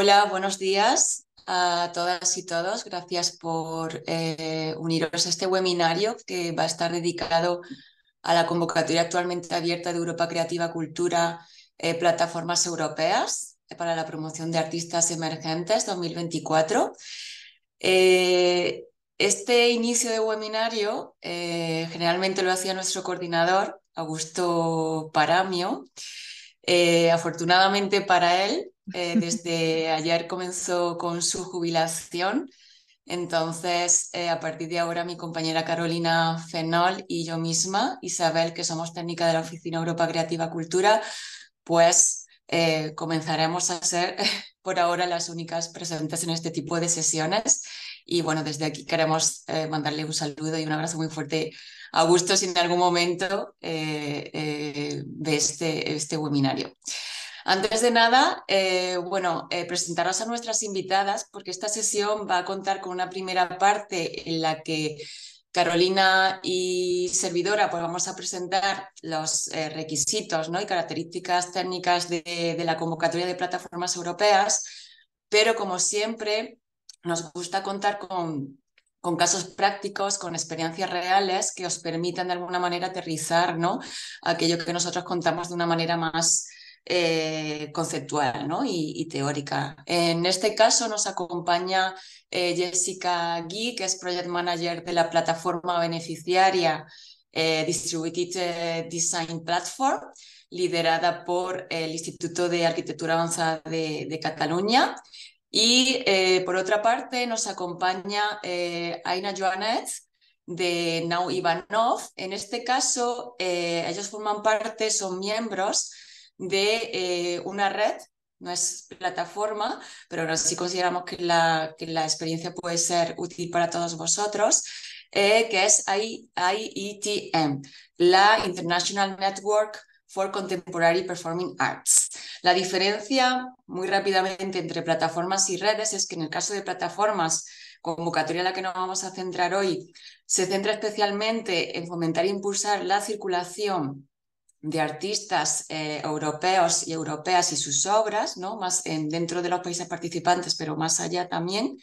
Hola, buenos días a todas y todos. Gracias por eh, uniros a este webinario que va a estar dedicado a la convocatoria actualmente abierta de Europa Creativa Cultura, eh, Plataformas Europeas eh, para la promoción de artistas emergentes 2024. este inicio de webinario generalmente lo hacía nuestro coordinador, Augusto Paramio. afortunadamente para él, eh, desde ayer comenzó con su jubilación. Entonces, eh, a partir de ahora, mi compañera Carolina Fenol y yo misma, Isabel, que somos técnica de la Oficina Europa Creativa Cultura, pues eh, comenzaremos a ser por ahora las únicas presentes en este tipo de sesiones. Y bueno, desde aquí queremos mandarle un saludo y un abrazo muy fuerte a gusto si en algún momento de este, este webinario. Antes de nada, eh, bueno, eh, presentaros a nuestras invitadas porque esta sesión va a contar con una primera parte en la que Carolina y servidora, pues vamos a presentar los eh, requisitos ¿no? y características técnicas de, de la convocatoria de plataformas europeas, pero como siempre nos gusta contar con con casos prácticos, con experiencias reales que os permitan de alguna manera aterrizar ¿no? aquello que nosotros contamos de una manera más eh, conceptual y, teórica. En este caso nos acompaña eh, Jessica Guy, que es Project Manager de la plataforma beneficiaria eh, Distributed Design Platform, liderada por el Instituto de Arquitectura Avanzada de, de Cataluña. Y por otra parte nos acompaña Aina Joanet, de Now Ivanov. En este caso, ellos forman parte, son miembros de eh, una red, no es plataforma, pero sí consideramos que la, que la experiencia puede ser útil para todos vosotros, eh, que es IETM, la International Network for Contemporary Performing Arts. La diferencia muy rápidamente entre plataformas y redes es que en el caso de plataformas, convocatoria a la que nos vamos a centrar hoy, se centra especialmente en fomentar e impulsar la circulación de artistas eh, europeos y europeas y sus obras, ¿no? más dentro de los países participantes, pero más allá también.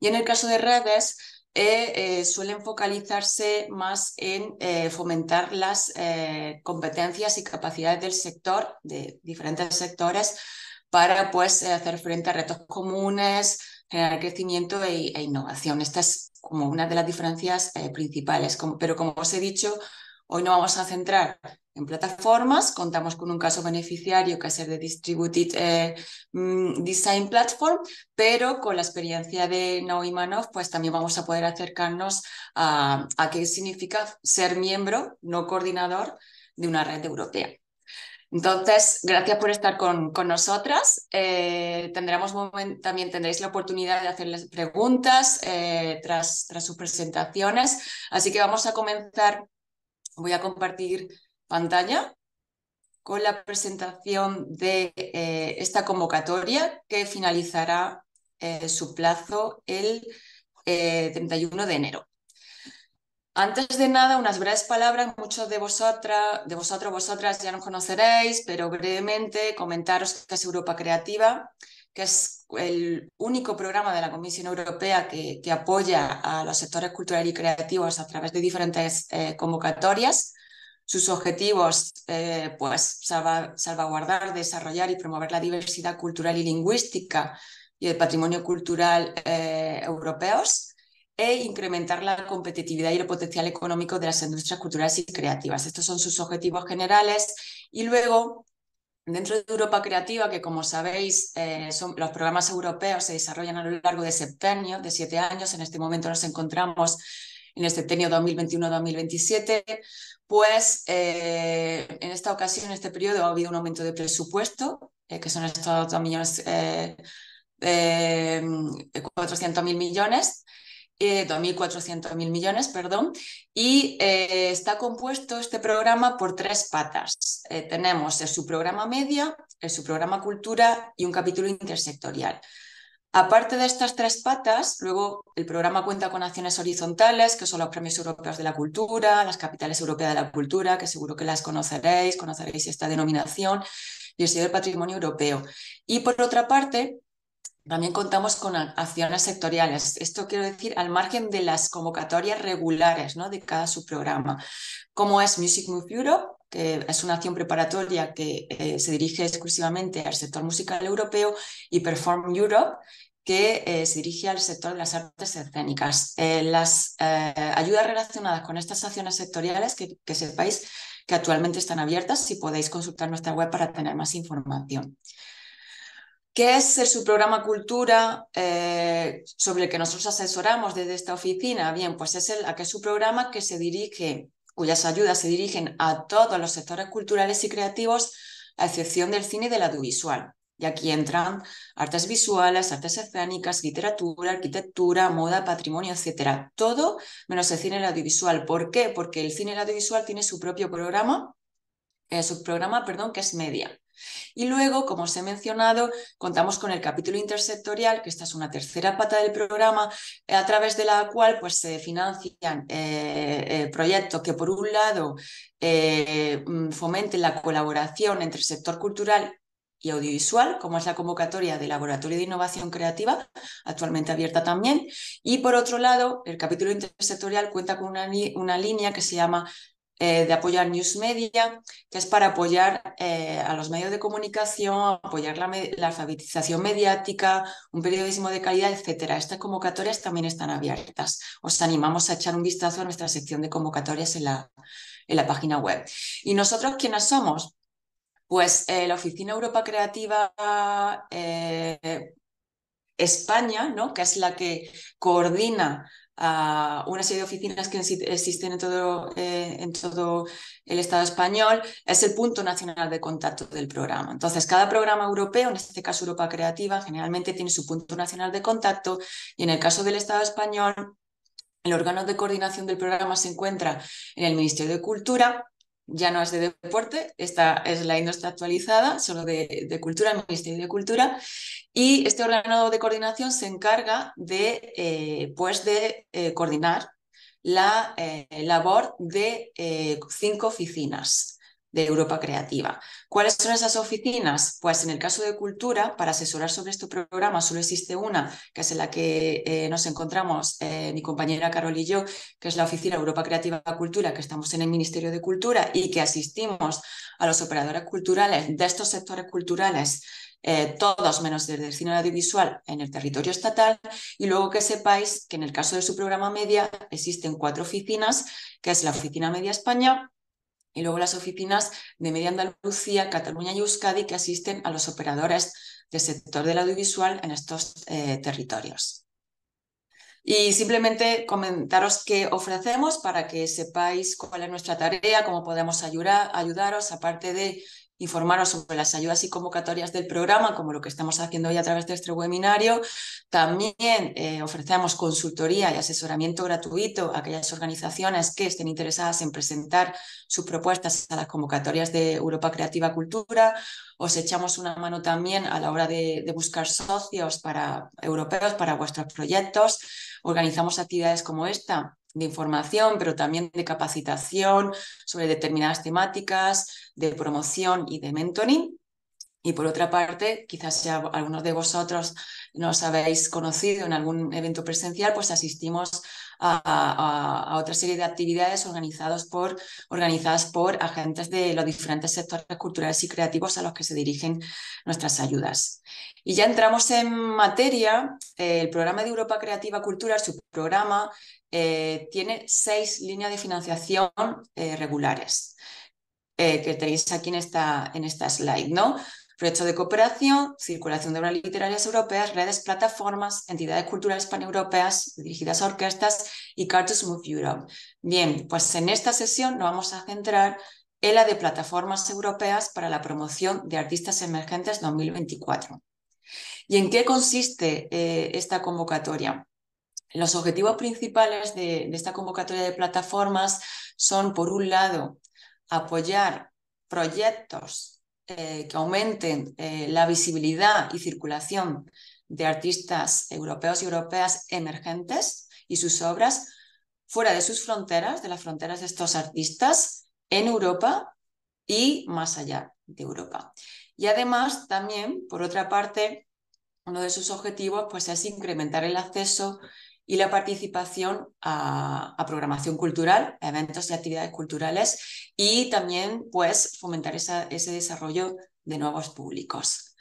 Y en el caso de redes, eh, eh, suelen focalizarse más en fomentar las competencias y capacidades del sector, de diferentes sectores, para pues, hacer frente a retos comunes, generar crecimiento e, e, innovación. Esta es como una de las diferencias principales, pero como os he dicho, hoy no vamos a centrar en plataformas. Contamos con un caso beneficiario que es el de Distributed eh, mm, Design Platform, pero con la experiencia de Noimanov, pues también vamos a poder acercarnos a, qué significa ser miembro, no coordinador, de una red europea. Entonces, gracias por estar con, nosotras. Eh, tendremos también tendréis la oportunidad de hacerles preguntas eh, tras, tras sus presentaciones. Así que vamos a comenzar. Voy a compartir pantalla con la presentación de eh, esta convocatoria que finalizará eh, su plazo el 31 eh, de enero. Antes de nada, unas breves palabras, muchos de vosotras, de vosotros, vosotras ya nos conoceréis, pero brevemente comentaros que es Europa Creativa, que es el único programa de la Comisión Europea que, apoya a los sectores culturales y creativos a través de diferentes convocatorias sus objetivos, eh, pues salvaguardar, desarrollar y promover la diversidad cultural y lingüística y el patrimonio cultural eh, europeos e incrementar la competitividad y el potencial económico de las industrias culturales y creativas. Estos son sus objetivos generales. Y luego, dentro de Europa Creativa, que como sabéis, eh, los programas europeos se desarrollan a lo largo de septenio de siete años. En este momento nos encontramos en este tenio 2021-2027, pues eh, en esta ocasión, en este periodo, ha habido un aumento de presupuesto, eh, que son estos millones, eh, mil millones. 2.400.000 millones, perdón, y está compuesto este programa por tres patas. tenemos el subprograma media, el subprograma cultura y un capítulo intersectorial. Aparte de estas tres patas, luego el programa cuenta con acciones horizontales, que son los premios europeos de la cultura, las capitales europeas de la cultura, que seguro que las conoceréis, conoceréis esta denominación, y el sello del patrimonio europeo. Y por otra parte, también contamos con acciones sectoriales. Esto quiero decir al margen de las convocatorias regulares ¿no? de cada subprograma, como es Music Move Europe, que es una acción preparatoria que eh, se dirige exclusivamente al sector musical europeo, y Perform Europe, que eh, se dirige al sector de las artes escénicas. Eh, las ayudas relacionadas con estas acciones sectoriales, que, sepáis que actualmente están abiertas si podéis consultar nuestra web para tener más información. ¿Qué es su programa Cultura sobre el que nosotros asesoramos desde esta oficina? Bien, pues es el, aquel su programa que se dirige cuyas ayudas se dirigen a todos los sectores culturales y creativos, a excepción del cine y del audiovisual. Y aquí entran artes visuales, artes escénicas, literatura, arquitectura, moda, patrimonio, etcétera. Todo menos el cine y el audiovisual. ¿Por qué? Porque el cine y el audiovisual tiene su propio programa, eh, su programa, perdón, que es media. Y luego, como os he mencionado, contamos con el capítulo intersectorial, que esta es una tercera pata del programa, eh, a través de la cual pues, se financian eh, eh, proyectos que, por un lado, mm, fomenten la colaboración entre el sector cultural y audiovisual, como es la convocatoria de Laboratorio de Innovación Creativa, actualmente abierta también. Y por otro lado, el capítulo intersectorial cuenta con una línea que se llama eh, de apoyar News Media, que es para apoyar eh, a los medios de comunicación, apoyar la, alfabetización mediática, un periodismo de calidad, etcétera. Estas convocatorias también están abiertas. Os animamos a echar un vistazo a nuestra sección de convocatorias en la, en la página web. ¿Y nosotros quiénes somos? Pues eh, la Oficina Europa Creativa España, ¿no? que es la que coordina una serie de oficinas que existen en todo, eh, en todo el Estado español, es el punto nacional de contacto del programa. Entonces, cada programa europeo, en este caso Europa Creativa, generalmente tiene su punto nacional de contacto y en el caso del Estado español, el órgano de coordinación del programa se encuentra en el Ministerio de Cultura ya no es de deporte, esta es la industria actualizada, solo de, cultura, el Ministerio de Cultura, y este órgano de coordinación se encarga de, eh, pues de eh, coordinar la eh, labor de cinco oficinas de Europa Creativa. ¿Cuáles son esas oficinas? Pues en el caso de cultura, para asesorar sobre este programa solo existe una, que es en la que eh, nos encontramos eh, mi compañera Carol y yo, que es la oficina Europa Creativa Cultura, que estamos en el Ministerio de Cultura y que asistimos a los operadores culturales de estos sectores culturales eh, todos menos desde el cine audiovisual en el territorio estatal y luego que sepáis que en el caso de su programa media existen cuatro oficinas, que es la Oficina Media España, y luego las oficinas de Media Andalucía, Cataluña y Euskadi que asisten a los operadores del sector del audiovisual en estos eh, territorios. Y simplemente comentaros qué ofrecemos para que sepáis cuál es nuestra tarea, cómo podemos ayudaros, aparte de informaros sobre las ayudas y convocatorias del programa, como lo que estamos haciendo hoy a través de este webinario. También eh, ofrecemos consultoría y asesoramiento gratuito a aquellas organizaciones que estén interesadas en presentar sus propuestas a las convocatorias de Europa Creativa Cultura. Os echamos una mano también a la hora de, de buscar socios para, europeos para vuestros proyectos. Organizamos actividades como esta de información, pero también de capacitación sobre determinadas temáticas, de promoción y de mentoring. Y por otra parte, quizás algunos de vosotros nos habéis conocido en algún evento presencial, pues asistimos a, otra serie de actividades por, organizadas por agentes de los diferentes sectores culturales y creativos a los que se dirigen nuestras ayudas. Y ya entramos en materia. Eh, el programa de Europa Creativa Cultura, su programa, eh, tiene seis líneas de financiación eh, regulares que tenéis aquí en esta, en esta slide, ¿no? Proyecto de cooperación, circulación de obras literarias europeas, redes, plataformas, entidades culturales paneuropeas dirigidas a orquestas y Cartus Move Europe. Bien, pues en esta sesión nos vamos a centrar en la de plataformas europeas para la promoción de artistas emergentes 2024. ¿Y en qué consiste eh, esta convocatoria? Los objetivos principales de, esta convocatoria de plataformas son, por un lado, apoyar proyectos eh, que aumenten eh, la visibilidad y circulación de artistas europeos y europeas emergentes y sus obras fuera de sus fronteras, de las fronteras de estos artistas, en Europa y más allá de Europa. Y además también, por otra parte, uno de sus objetivos pues, es incrementar el acceso y la participación a, programación cultural, eventos y actividades culturales y también pues, fomentar ese desarrollo de nuevos públicos.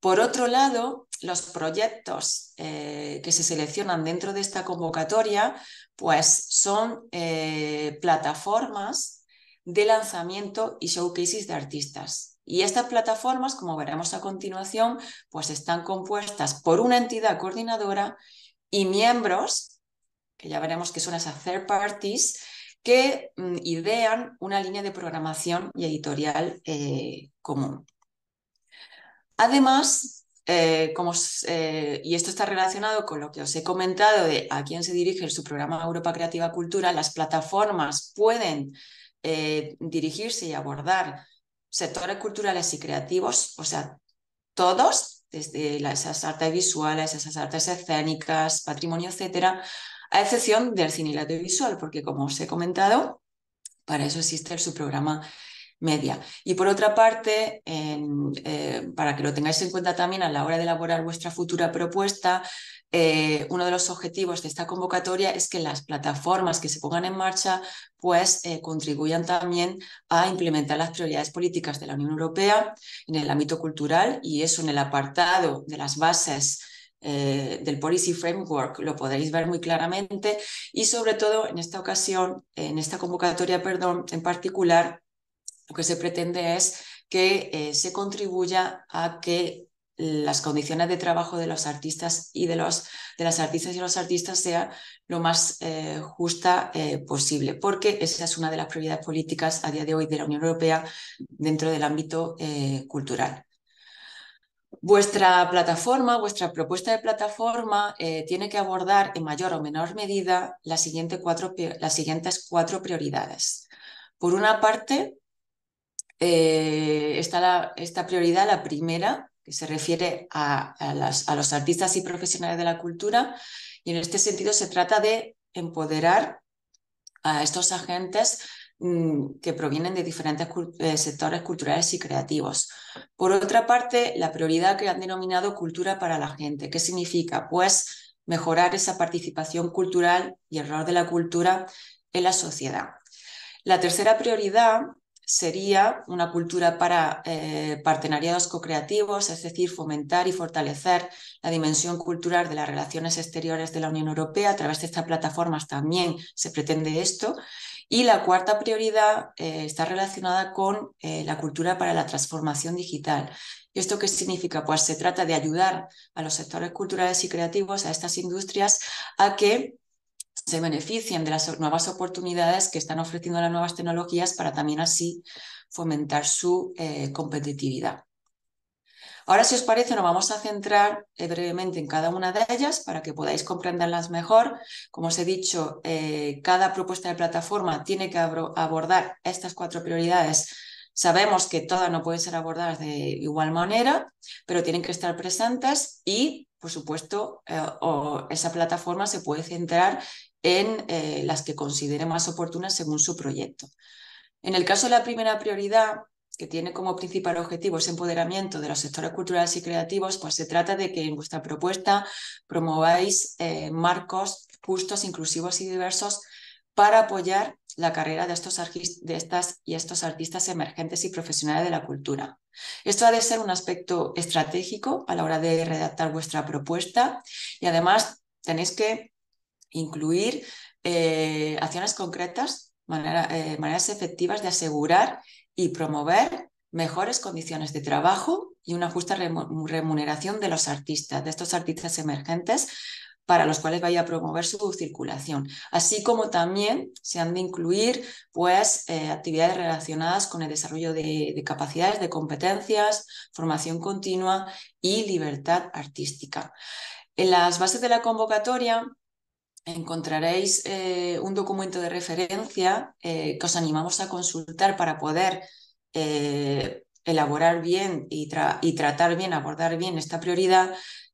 Por otro lado, los proyectos eh, que se seleccionan dentro de esta convocatoria pues, son eh, plataformas de lanzamiento y showcases de artistas y estas plataformas, como veremos a continuación, pues están compuestas por una entidad coordinadora y miembros, que ya veremos que son esas third parties, que mm, idean una línea de programación y editorial eh, común. Además, eh, eh, y esto está relacionado con lo que os he comentado de a quién se dirige su programa Europa Creativa Cultura, las plataformas pueden dirigirse y abordar sectores culturales y creativos, o sea, todos, desde esas artes visuales, esas artes escénicas, patrimonio, etcétera, a excepción del cine y la audiovisual, porque como os he comentado, para eso existe el subprograma media. Y por otra parte, eh, para que lo tengáis en cuenta también a la hora de elaborar vuestra futura propuesta, eh, uno de los objetivos de esta convocatoria es que las plataformas que se pongan en marcha pues eh, contribuyan también a implementar las prioridades políticas de la Unión Europea en el ámbito cultural y eso en el apartado de las bases eh, del Policy Framework, lo podréis ver muy claramente y sobre todo en esta ocasión, en esta convocatoria, perdón, en particular, lo que se pretende es que se contribuya a que las condiciones de trabajo de los artistas y de, los, de las artistas y los artistas sea lo más eh, justa eh, posible, porque esa es una de las prioridades políticas a día de hoy de la Unión Europea dentro del ámbito eh, cultural. Vuestra plataforma, vuestra propuesta de plataforma tiene que abordar en mayor o menor medida las siguientes cuatro, las siguientes cuatro prioridades. Por una parte, está esta prioridad, la primera, que se refiere a, los artistas y profesionales de la cultura. Y en este sentido se trata de empoderar a estos agentes mm, que provienen de diferentes sectores culturales y creativos. Por otra parte, la prioridad que han denominado cultura para la gente. ¿Qué significa? Pues mejorar esa participación cultural y el rol de la cultura en la sociedad. La tercera prioridad sería una cultura para eh, partenariados co-creativos, es decir, fomentar y fortalecer la dimensión cultural de las relaciones exteriores de la Unión Europea. A través de estas plataformas también se pretende esto. Y la cuarta prioridad eh, está relacionada con eh, la cultura para la transformación digital. ¿Y esto qué significa? Pues se trata de ayudar a los sectores culturales y creativos, a estas industrias, a que se beneficien de las nuevas oportunidades que están ofreciendo las nuevas tecnologías para también así fomentar su eh, competitividad. Ahora, si os parece, nos vamos a centrar eh, brevemente en cada una de ellas para que podáis comprenderlas mejor. Como os he dicho, eh, cada propuesta de plataforma tiene que abordar estas cuatro prioridades Sabemos que todas no pueden ser abordadas de igual manera, pero tienen que estar presentes y, por supuesto, eh, esa plataforma se puede centrar en eh, las que considere más oportunas según su proyecto. En el caso de la primera prioridad, que tiene como principal objetivo ese empoderamiento de los sectores culturales y creativos, pues se trata de que en vuestra propuesta promováis eh, marcos justos, inclusivos y diversos para apoyar la carrera de, estos de estas y estos artistas emergentes y profesionales de la cultura. Esto ha de ser un aspecto estratégico a la hora de redactar vuestra propuesta y además tenéis que incluir eh, acciones concretas, eh, maneras efectivas de asegurar y promover mejores condiciones de trabajo y una justa remuneración de los artistas, de estos artistas emergentes, para los cuales vaya a promover su circulación, así como también se han de incluir pues, eh, actividades relacionadas con el desarrollo de, capacidades, de competencias, formación continua y libertad artística. En las bases de la convocatoria encontraréis eh, un documento de referencia eh, que os animamos a consultar para poder elaborar bien y, tratar bien, abordar bien esta prioridad,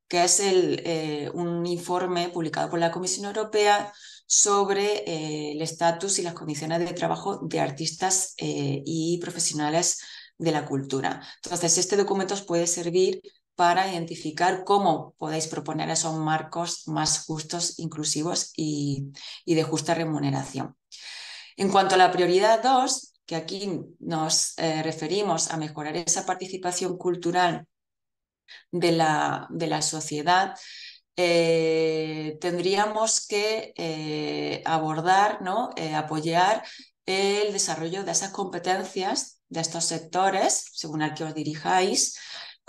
que es eh, un informe publicado por la Comisión Europea sobre eh, el estatus y las condiciones de trabajo de artistas eh, y profesionales de la cultura. Entonces, este documento os puede servir para identificar cómo podéis proponer esos marcos más justos, inclusivos y, y de justa remuneración. En cuanto a la prioridad 2, que aquí nos referimos a mejorar esa participación cultural de la, sociedad, eh, tendríamos que eh, abordar, ¿no? Eh, apoyar el desarrollo de esas competencias de estos sectores, según al que os dirijáis,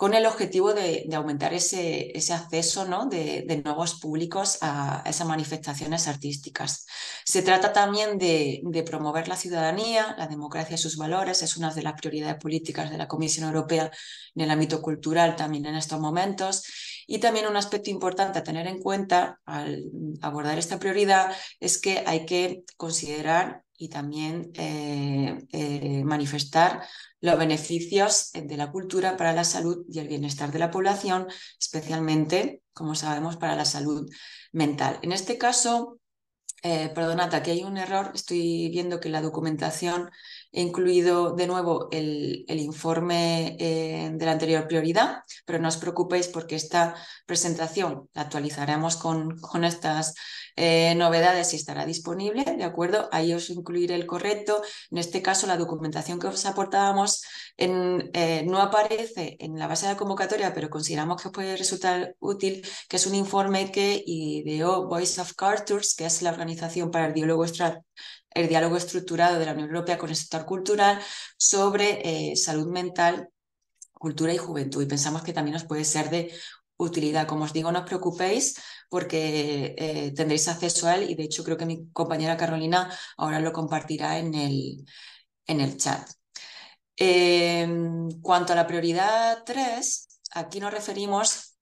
con el objetivo de, aumentar ese, acceso ¿no? de, nuevos públicos a, esas manifestaciones artísticas. Se trata también de, promover la ciudadanía, la democracia y sus valores. Es una de las prioridades políticas de la Comisión Europea en el ámbito cultural también en estos momentos. Y también un aspecto importante a tener en cuenta al abordar esta prioridad es que hay que considerar y también eh, eh, manifestar los beneficios eh, de la cultura para la salud y el bienestar de la población, especialmente, como sabemos, para la salud mental. En este caso, eh, perdonad, aquí hay un error. Estoy viendo que la documentación he incluido de nuevo el, informe eh, de la anterior prioridad, pero no os preocupéis porque esta presentación la actualizaremos con, con estas eh, novedades y estará disponible, ¿de acuerdo? Ahí os incluiré el correcto. En este caso, la documentación que os aportábamos eh, no aparece en la base de la convocatoria, pero consideramos que puede resultar útil, que es un informe que ideó Voice of Cultures, que es la organización para el diálogo estructurado de la Unión Europea con el sector cultural sobre eh, salud mental, cultura y juventud. Y pensamos que también os puede ser de utilidad. Como os digo, no os preocupéis, porque eh, tendréis acceso a él y de hecho creo que mi compañera Carolina ahora lo compartirá en el, chat. En em, cuanto a la prioridad 3, aquí nos referimos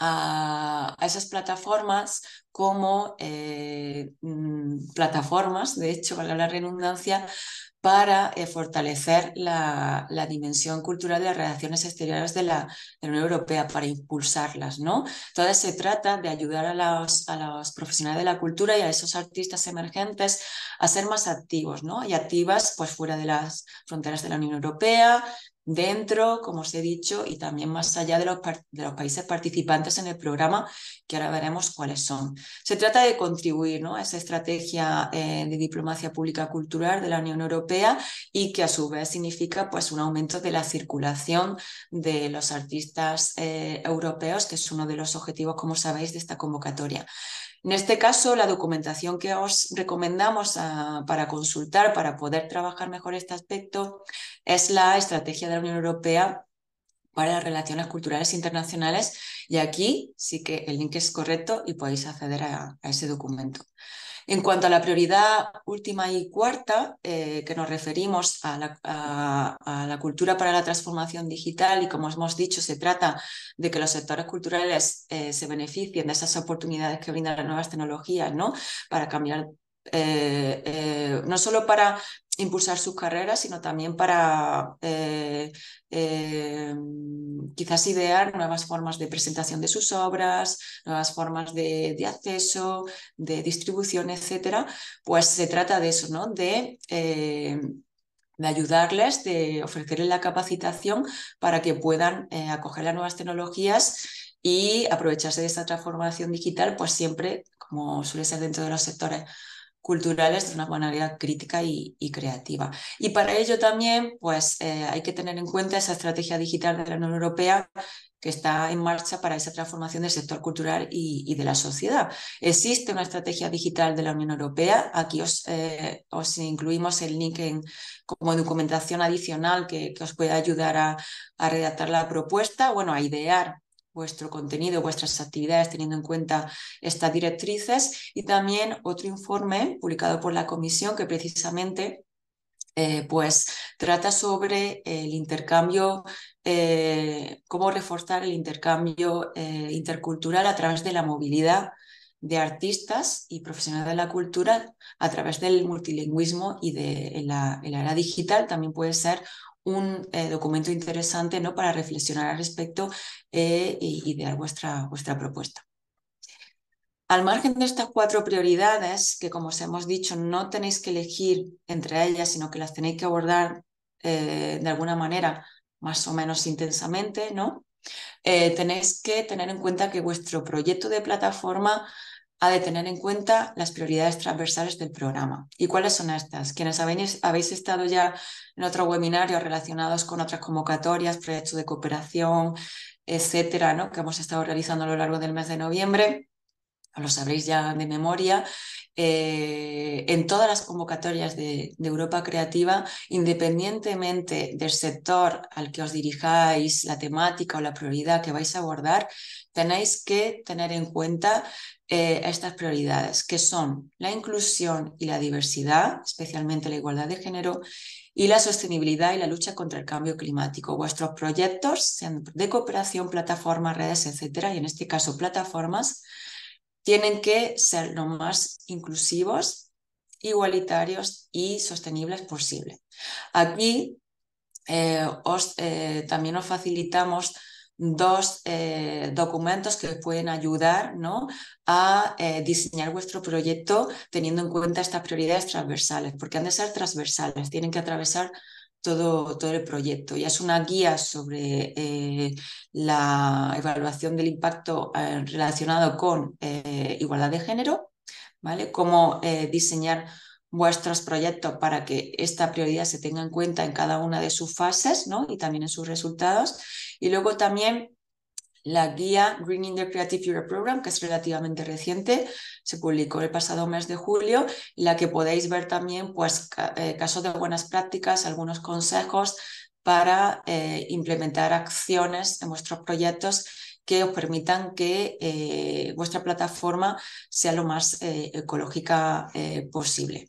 a, esas plataformas como eh, mm, plataformas, de hecho, vale la redundancia, para eh, fortalecer la, dimensión cultural de las relaciones exteriores de la, Unión Europea, para impulsarlas. ¿no? Entonces se trata de ayudar a los, a los profesionales de la cultura y a esos artistas emergentes a ser más activos ¿no? y activas pues, fuera de las fronteras de la Unión Europea, dentro, como os he dicho, y también más allá de los, países participantes en el programa, que ahora veremos cuáles son. Se trata de contribuir ¿no? a esa estrategia eh, de diplomacia pública cultural de la Unión Europea y que a su vez significa pues, un aumento de la circulación de los artistas eh, europeos, que es uno de los objetivos, como sabéis, de esta convocatoria. En este caso, la documentación que os recomendamos ah, para consultar, para poder trabajar mejor este aspecto, es la Estrategia de la Unión Europea para las Relaciones Culturales Internacionales. Y aquí sí que el link es correcto y podéis acceder a ese documento. En cuanto a la prioridad última y cuarta, eh, que nos referimos a la, cultura para la transformación digital y como hemos dicho, se trata de que los sectores culturales eh, se beneficien de esas oportunidades que brindan las nuevas tecnologías ¿no? para cambiar eh, no solo para impulsar sus carreras, sino también para eh, eh, quizás idear nuevas formas de presentación de sus obras, nuevas formas de, acceso, de distribución, etcétera. Pues se trata de eso, ¿no? De, eh, de ayudarles, de ofrecerles la capacitación para que puedan acoger las nuevas tecnologías y aprovecharse de esta transformación digital, pues siempre, como suele ser dentro de los sectores culturales de una manera crítica y, creativa. Y para ello también pues, eh, hay que tener en cuenta esa estrategia digital de la Unión Europea que está en marcha para esa transformación del sector cultural y, de la sociedad. Existe una estrategia digital de la Unión Europea. Aquí os, eh, incluimos el link como documentación adicional que, os puede ayudar a redactar la propuesta, bueno, a idear vuestro contenido, vuestras actividades, teniendo en cuenta estas directrices, y también otro informe publicado por la comisión que precisamente eh, pues trata sobre el intercambio, eh, cómo reforzar el intercambio eh, intercultural a través de la movilidad de artistas y profesionales de la cultura a través del multilingüismo y de la, la era digital también puede ser un eh, documento interesante ¿no? para reflexionar al respecto eh, y, idear vuestra, vuestra propuesta. Al margen de estas cuatro prioridades, que como os hemos dicho, no tenéis que elegir entre ellas, sino que las tenéis que abordar eh, de alguna manera más o menos intensamente, ¿no? tenéis que tener en cuenta que vuestro proyecto de plataforma ha de tener en cuenta las prioridades transversales del programa. ¿Y cuáles son estas? Quienes habéis, habéis estado ya en otro webinario relacionados con otras convocatorias, proyectos de cooperación, etcétera, ¿no? que hemos estado realizando a lo largo del mes de noviembre, lo sabréis ya de memoria, eh, en todas las convocatorias de, de, Europa Creativa, independientemente del sector al que os dirijáis, la temática o la prioridad que vais a abordar, tenéis que tener en cuenta eh, estas prioridades, que son la inclusión y la diversidad, especialmente la igualdad de género, y la sostenibilidad y la lucha contra el cambio climático. Vuestros proyectos, sean de cooperación, plataformas, redes, etcétera, y en este caso plataformas, tienen que ser lo más inclusivos, igualitarios y sostenibles posible. Aquí eh, os, eh, también os facilitamos dos eh, documentos que pueden ayudar a eh, diseñar vuestro proyecto teniendo en cuenta estas prioridades transversales, porque han de ser transversales, tienen que atravesar todo, todo el proyecto. y es una guía sobre eh, la evaluación del impacto relacionado con igualdad de género, ¿vale? Cómo diseñar vuestros proyectos para que esta prioridad se tenga en cuenta en cada una de sus fases y también en sus resultados y luego también la guía Green the Creative Europe Program, que es relativamente reciente, se publicó el pasado mes de julio, en la que podéis ver también pues, eh, casos de buenas prácticas, algunos consejos para eh, implementar acciones en vuestros proyectos que os permitan que eh, vuestra plataforma sea lo más ecológica posible.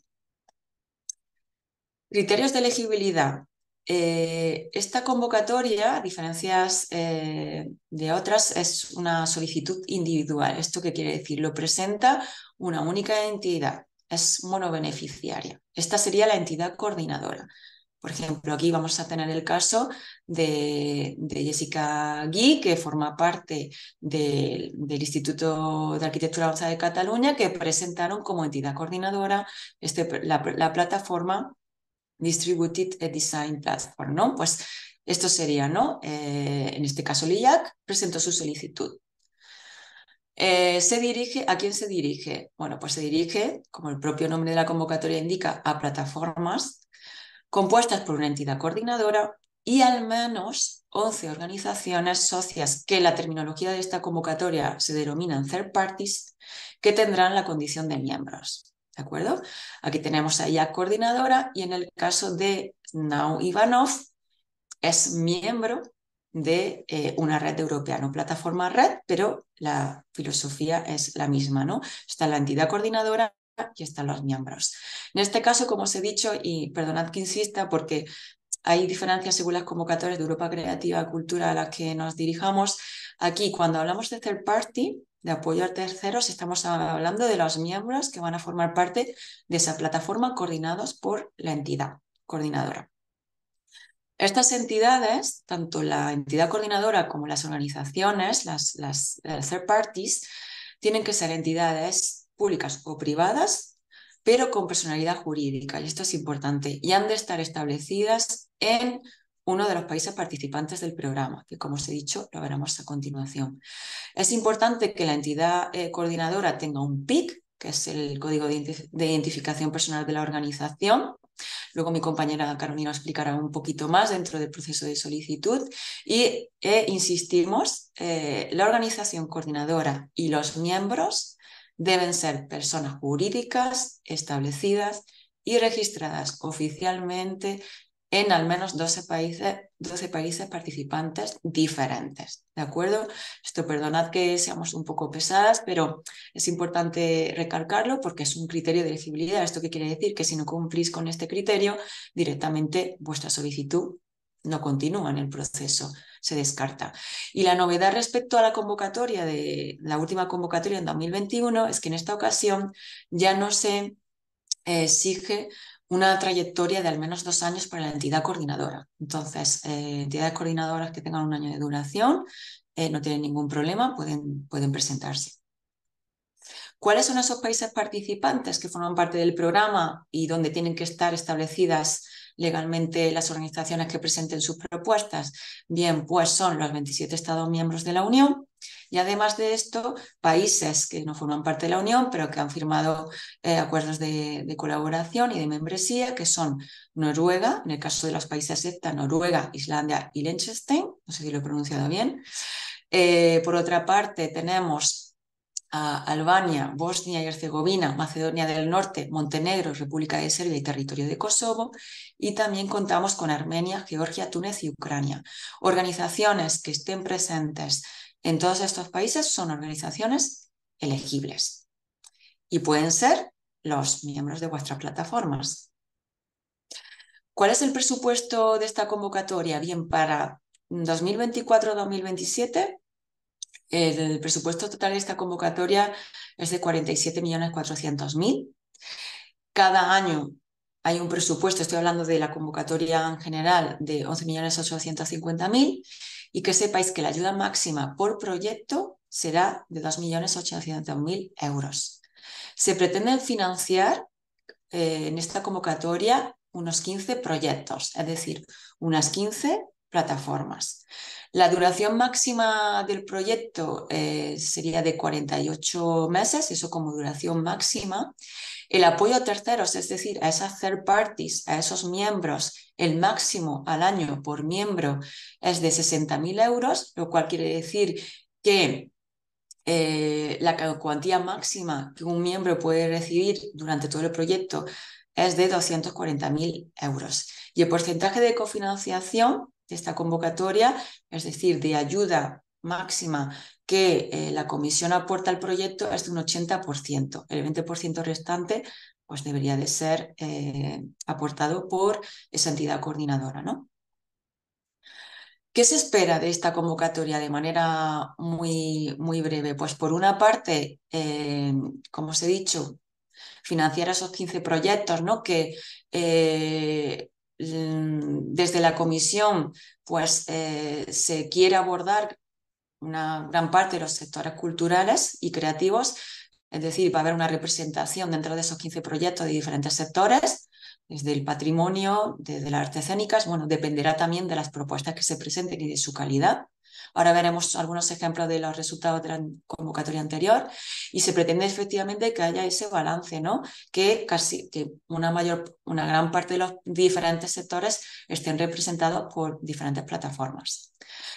Criterios de elegibilidad. Eh, esta convocatoria, a diferencias eh, de otras, es una solicitud individual. ¿Esto qué quiere decir? Lo presenta una única entidad, es monobeneficiaria. Esta sería la entidad coordinadora. Por ejemplo, aquí vamos a tener el caso de, Jessica Gui, que forma parte del Instituto de Arquitectura de Cataluña, que presentaron como entidad coordinadora este, la plataforma Distributed Design Platform, ¿no? Pues esto sería, ¿no? Eh, en este caso, LIAC presentó su solicitud. Eh, ¿se dirige, ¿A quién se dirige? Bueno, pues se dirige, como el propio nombre de la convocatoria indica, a plataformas compuestas por una entidad coordinadora y al menos 11 organizaciones socias que en la terminología de esta convocatoria se denominan third parties, que tendrán la condición de miembros acuerdo? Aquí tenemos a coordinadora y en el caso de Now Ivanov es miembro de eh, una red europea, no plataforma red, pero la filosofía es la misma, ¿no? Está la entidad coordinadora y están los miembros. En este caso, como os he dicho, y perdonad que insista porque hay diferencias según las convocatorias de Europa Creativa Cultura a las que nos dirijamos, aquí cuando hablamos de third party, de apoyo a terceros, estamos hablando de los miembros que van a formar parte de esa plataforma coordinados por la entidad coordinadora. Estas entidades, tanto la entidad coordinadora como las organizaciones, las, las third parties, tienen que ser entidades públicas o privadas, pero con personalidad jurídica, y esto es importante, y han de estar establecidas en uno de los países participantes del programa, que como os he dicho, lo veremos a continuación. Es importante que la entidad eh, coordinadora tenga un PIC, que es el código de, identificación personal de la organización, Luego mi compañera Carolina explicará un poquito más dentro del proceso de solicitud y e insistimos, eh, la organización coordinadora y los miembros deben ser personas jurídicas establecidas y registradas oficialmente en al menos 12 países, 12 países participantes diferentes. ¿De acuerdo? Esto perdonad que seamos un poco pesadas, pero es importante recalcarlo porque es un criterio de elegibilidad. ¿Esto qué quiere decir? Que si no cumplís con este criterio, directamente vuestra solicitud no continúa en el proceso, se descarta. Y la novedad respecto a la convocatoria de la última convocatoria en 2021 es que en esta ocasión ya no se eh, exige una trayectoria de al menos dos años para la entidad coordinadora. Entonces, eh, entidades coordinadoras que tengan un año de duración eh, no tienen ningún problema, pueden, pueden presentarse. ¿Cuáles son esos países participantes que forman parte del programa y donde tienen que estar establecidas legalmente las organizaciones que presenten sus propuestas? Bien, pues son los 27 Estados miembros de la Unión, y además de esto, países que no forman parte de la Unión, pero que han firmado eh, acuerdos de, colaboración y de membresía, que son Noruega, en el caso de los países EFTA, Noruega, Islandia y Liechtenstein, no sé si lo he pronunciado bien. Eh, por otra parte, tenemos a Albania, Bosnia y Herzegovina, Macedonia del Norte, Montenegro, República de Serbia y territorio de Kosovo. Y también contamos con Armenia, Georgia, Túnez y Ucrania. Organizaciones que estén presentes en todos estos países son organizaciones elegibles y pueden ser los miembros de vuestras plataformas. ¿Cuál es el presupuesto de esta convocatoria? Bien, para 2024-2027, el presupuesto total de esta convocatoria es de 47.400.000. Cada año hay un presupuesto, estoy hablando de la convocatoria en general, de 11.850.000 y que sepáis que la ayuda máxima por proyecto será de 2.800.000 euros. Se pretenden financiar eh, en esta convocatoria unos 15 proyectos, es decir, unas 15 plataformas. La duración máxima del proyecto eh, sería de 48 meses, eso como duración máxima. El apoyo a terceros, es decir, a esas third parties, a esos miembros, el máximo al año por miembro es de 60.000 euros, lo cual quiere decir que eh, la cuantía máxima que un miembro puede recibir durante todo el proyecto es de 240.000 euros. Y el porcentaje de cofinanciación esta convocatoria, es decir, de ayuda máxima que eh, la comisión aporta al proyecto es de un 80%. El 20% restante pues debería de ser eh, aportado por esa entidad coordinadora. ¿no? ¿Qué se espera de esta convocatoria de manera muy, muy breve? Pues por una parte, eh, como os he dicho, financiar esos 15 proyectos ¿no? que Mm, desde la comisión pues, eh, se quiere abordar una gran parte de los sectores culturales y creativos, es decir, va a haber una representación dentro de esos 15 proyectos de diferentes sectores, desde el patrimonio, desde las artes escénicas, bueno, dependerá también de las propuestas que se presenten y de su calidad. Ahora veremos algunos ejemplos de los resultados de la convocatoria anterior y se pretende efectivamente que haya ese balance, ¿no? Que casi que una mayor, una gran parte de los diferentes sectores estén representados por diferentes plataformas.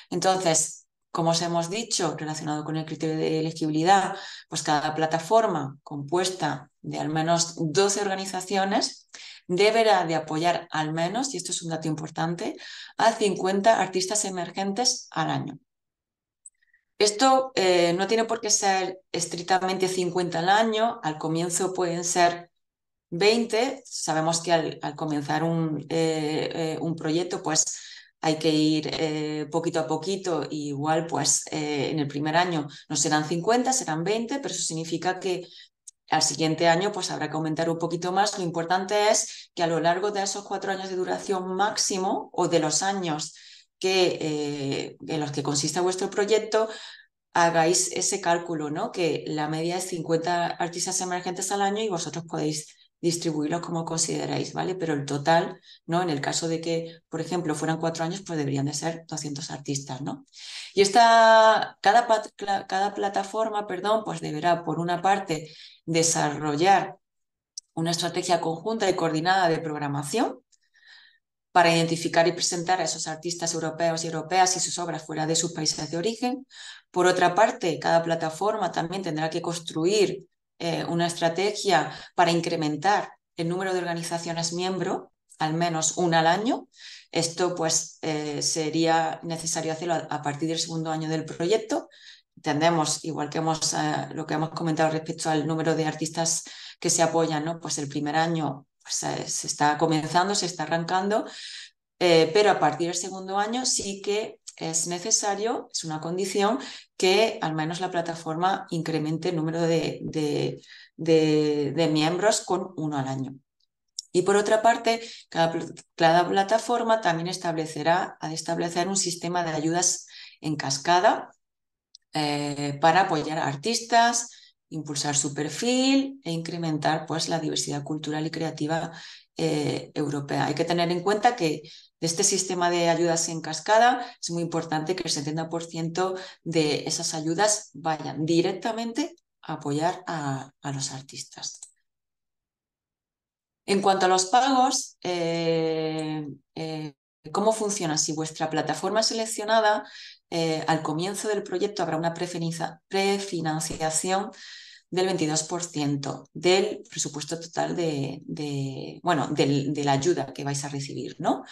Entonces, como os hemos dicho, relacionado con el criterio de elegibilidad, pues cada plataforma compuesta de al menos 12 organizaciones deberá de apoyar al menos, y esto es un dato importante, a 50 artistas emergentes al año. Esto eh, no tiene por qué ser estrictamente 50 al año, al comienzo pueden ser 20, sabemos que al, comenzar eh, eh, un, proyecto pues hay que ir poquito a poquito y igual pues en el primer año no serán 50, serán 20, pero eso significa que al siguiente año pues habrá que aumentar un poquito más. Lo importante es que a lo largo de esos cuatro años de duración máximo o de los años que, eh, en los que consiste vuestro proyecto, hagáis ese cálculo, ¿no? que la media es 50 artistas emergentes al año y vosotros podéis distribuirlos como consideráis, ¿vale? Pero el total, ¿no? En el caso de que, por ejemplo, fueran cuatro años, pues deberían de ser 200 artistas, ¿no? Y esta, cada, cada plataforma, perdón, pues deberá, por una parte, desarrollar una estrategia conjunta y coordinada de programación para identificar y presentar a esos artistas europeos y europeas y sus obras fuera de sus países de origen. Por otra parte, cada plataforma también tendrá que construir eh, una estrategia para incrementar el número de organizaciones miembro, al menos una al año. Esto pues eh, sería necesario hacerlo a partir del segundo año del proyecto entendemos, igual que hemos, eh, lo que hemos comentado respecto al número de artistas que se apoyan, ¿no? pues el primer año pues, eh, se está comenzando, se está arrancando, eh, pero a partir del segundo año sí que es necesario, es una condición que al menos la plataforma incremente el número de, miembros con uno al año. Y por otra parte, cada, cada plataforma también establecerá, ha de establecer un sistema de ayudas en cascada eh, para apoyar a artistas, impulsar su perfil e incrementar pues, la diversidad cultural y creativa eh, europea. Hay que tener en cuenta que de este sistema de ayudas en cascada es muy importante que el 70% de esas ayudas vayan directamente a apoyar a, los artistas. En cuanto a los pagos, eh, ¿cómo funciona? Si vuestra plataforma seleccionada eh, al comienzo del proyecto habrá una prefinanciación del 22% del presupuesto total de, bueno, de la ayuda que vais a recibir, ¿no?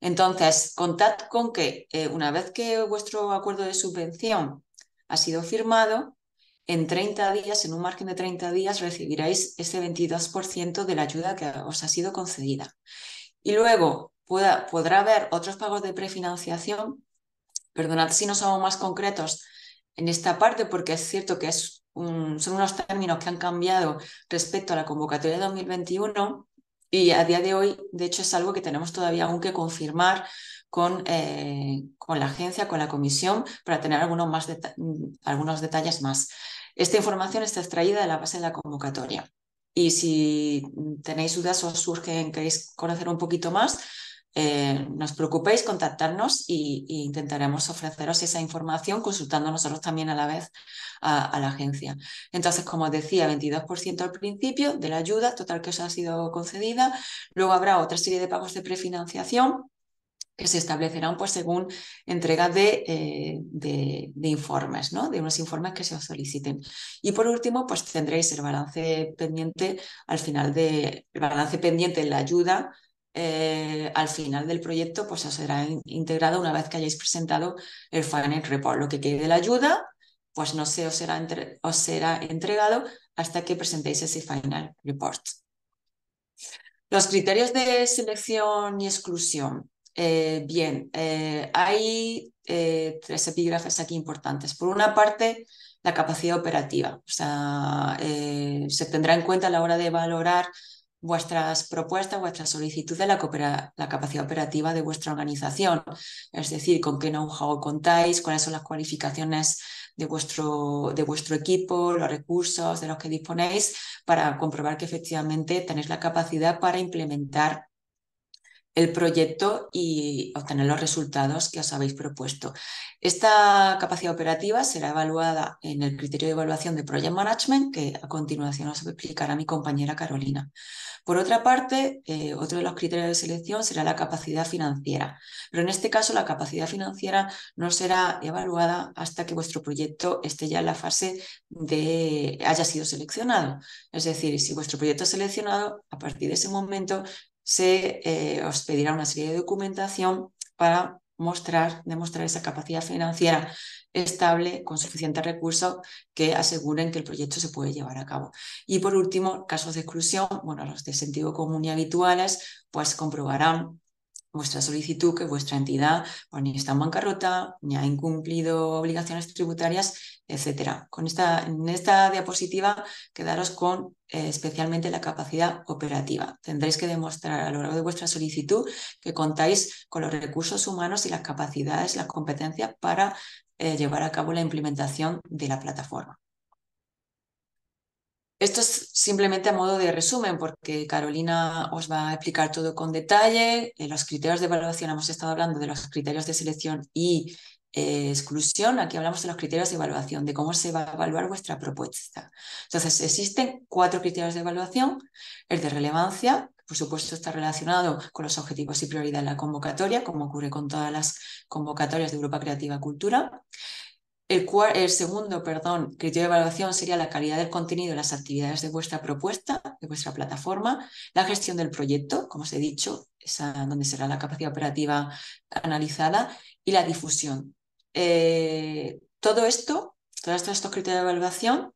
Entonces, contad con que eh, una vez que vuestro acuerdo de subvención ha sido firmado, en 30 días, en un margen de 30 días, recibiréis ese 22% de la ayuda que os ha sido concedida. Y luego podrá haber otros pagos de prefinanciación Perdonad si no somos más concretos en esta parte, porque es cierto que son unos términos que han cambiado respecto a la convocatoria de 2021 y a día de hoy, de hecho, es algo que tenemos todavía aún que confirmar con, eh, la agencia, con la comisión, para tener algunos, más algunos detalles más. Esta información está extraída de la base de la convocatoria. Y si tenéis dudas o os surgen, queréis conocer un poquito más, eh, no os preocupéis, contactarnos e, intentaremos ofreceros esa información consultando nosotros también a la vez a, la agencia. Entonces, como decía, 22% al principio de la ayuda total que os ha sido concedida. Luego habrá otra serie de pagos de prefinanciación que se establecerán pues, según entrega eh, de, de, informes, ¿no? de unos informes que se os soliciten. Y por último, pues tendréis el balance pendiente al final de, el balance pendiente en la ayuda eh, al final del proyecto pues será integrado una vez que hayáis presentado el Final Report. Lo que quede de la ayuda pues no se os será, será entregado hasta que presentéis ese Final Report. Los criterios de selección y exclusión. Eh, bien, eh, hay tres epígrafes aquí importantes. Por una parte, la capacidad operativa. O sea, se tendrá en cuenta a la hora de valorar vuestras propuestas, vuestra solicitud de la, la, capacidad operativa de vuestra organización, es decir, con qué know-how contáis, cuáles son las cualificaciones de vuestro, de vuestro equipo, los recursos de los que disponéis, para comprobar que efectivamente tenéis la capacidad para implementar el proyecto y obtener los resultados que os habéis propuesto. Esta capacidad operativa será evaluada en el criterio de evaluación de Project Management, que a continuación os explicará mi compañera Carolina. Por otra parte, eh, otro de los criterios de selección será la capacidad financiera, pero en este caso la capacidad financiera no será evaluada hasta que vuestro proyecto esté ya en la fase de haya sido seleccionado. Es decir, si vuestro proyecto es seleccionado, a partir de ese momento se eh, os pedirá una serie de documentación para mostrar, demostrar esa capacidad financiera estable con suficientes recursos que aseguren que el proyecto se puede llevar a cabo. Y por último, casos de exclusión, bueno, los de sentido común y habituales, pues comprobarán vuestra solicitud que vuestra entidad ni está en bancarrota, ni ha incumplido obligaciones tributarias, etc. Con esta, en esta diapositiva quedaros con eh, especialmente la capacidad operativa. Tendréis que demostrar a lo largo de vuestra solicitud que contáis con los recursos humanos y las capacidades, las competencias para eh, llevar a cabo la implementación de la plataforma. Esto es simplemente a modo de resumen, porque Carolina os va a explicar todo con detalle. En eh, los criterios de evaluación hemos estado hablando de los criterios de selección y eh, exclusión. Aquí hablamos de los criterios de evaluación, de cómo se va a evaluar vuestra propuesta. Entonces, existen cuatro criterios de evaluación. El de relevancia, por supuesto, está relacionado con los objetivos y prioridad de la convocatoria, como ocurre con todas las convocatorias de Europa Creativa Cultura. El, segundo, criterio de evaluación sería la calidad del contenido y las actividades de vuestra propuesta, de vuestra plataforma, la gestión del proyecto, como os he dicho, esa donde será la capacidad operativa analizada, y la difusión. Eh, todo esto, todos estos criterios de evaluación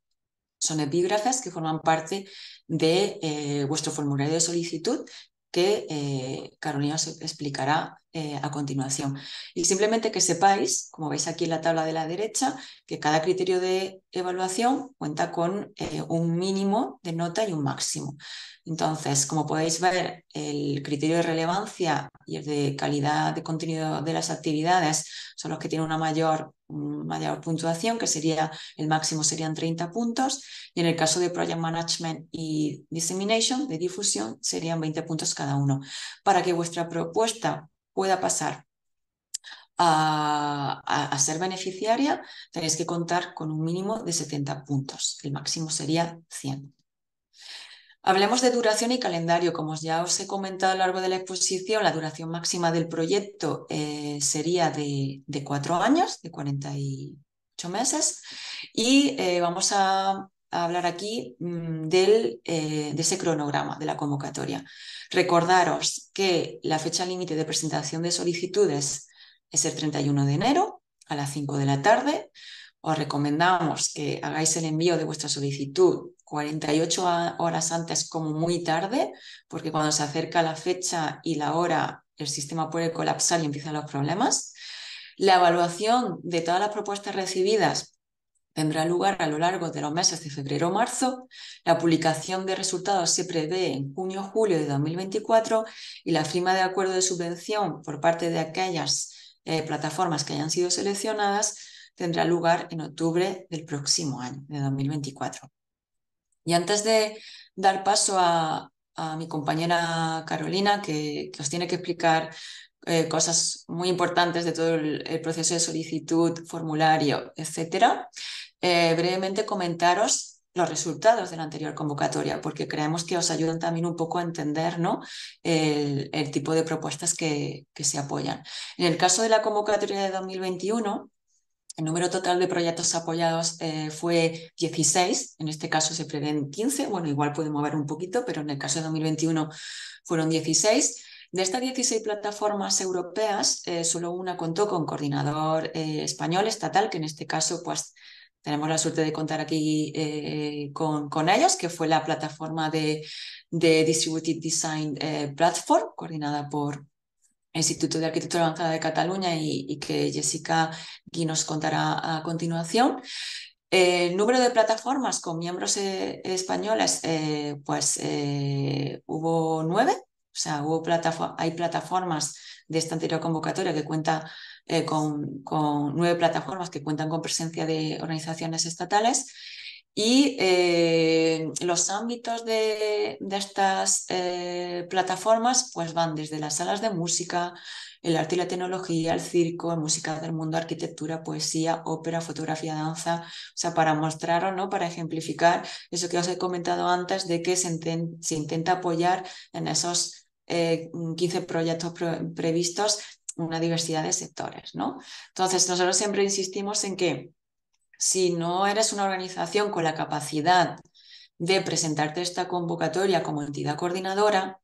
son epígrafas que forman parte de eh, vuestro formulario de solicitud que eh, Carolina os explicará eh, a continuación. Y simplemente que sepáis, como veis aquí en la tabla de la derecha, que cada criterio de evaluación cuenta con eh, un mínimo de nota y un máximo. Entonces, como podéis ver, el criterio de relevancia y el de calidad de contenido de las actividades son los que tienen una mayor mayor puntuación, que sería el máximo serían 30 puntos, y en el caso de Project Management y Dissemination, de difusión, serían 20 puntos cada uno. Para que vuestra propuesta pueda pasar a, ser beneficiaria, tenéis que contar con un mínimo de 70 puntos. El máximo sería 100. Hablemos de duración y calendario. Como ya os he comentado a lo largo de la exposición, la duración máxima del proyecto eh, sería de, cuatro años, de 48 meses, y eh, vamos a, hablar aquí mm, eh, de ese cronograma de la convocatoria. Recordaros que la fecha límite de presentación de solicitudes es el 31 de enero a las 5 de la tarde. Os recomendamos que hagáis el envío de vuestra solicitud 48 horas antes como muy tarde, porque cuando se acerca la fecha y la hora, el sistema puede colapsar y empiezan los problemas. La evaluación de todas las propuestas recibidas tendrá lugar a lo largo de los meses de febrero o marzo. La publicación de resultados se prevé en junio julio de 2024 y la firma de acuerdo de subvención por parte de aquellas eh, plataformas que hayan sido seleccionadas tendrá lugar en octubre del próximo año, de 2024. Y antes de dar paso a, mi compañera Carolina, que, os tiene que explicar eh, cosas muy importantes de todo el, proceso de solicitud, formulario, etc., eh, brevemente comentaros los resultados de la anterior convocatoria, porque creemos que os ayudan también un poco a entender ¿no? el, tipo de propuestas que, se apoyan. En el caso de la convocatoria de 2021, el número total de proyectos apoyados eh, fue 16, en este caso se prevén 15, bueno, igual puede mover un poquito, pero en el caso de 2021 fueron 16. De estas 16 plataformas europeas, eh, solo una contó con coordinador eh, español estatal, que en este caso pues, tenemos la suerte de contar aquí con, ellos, que fue la plataforma de, de Distributed Design Platform, coordinada por, Instituto de Arquitectura Avanzada de Cataluña y, que Jessica Gui nos contará a continuación. Eh, el número de plataformas con miembros eh, españoles, eh, pues hubo nueve, o sea, hubo hay plataformas de esta anterior convocatoria que cuenta con, nueve plataformas que cuentan con presencia de organizaciones estatales y eh, los ámbitos de, estas eh, plataformas pues van desde las salas de música, el arte y la tecnología, el circo, música del mundo, arquitectura, poesía, ópera, fotografía, danza, o sea, para mostrar o no, para ejemplificar eso que os he comentado antes de que se, se intenta apoyar en esos 15 eh, proyectos previstos una diversidad de sectores, ¿no? Entonces, nosotros siempre insistimos en que si no eres una organización con la capacidad de presentarte esta convocatoria como entidad coordinadora,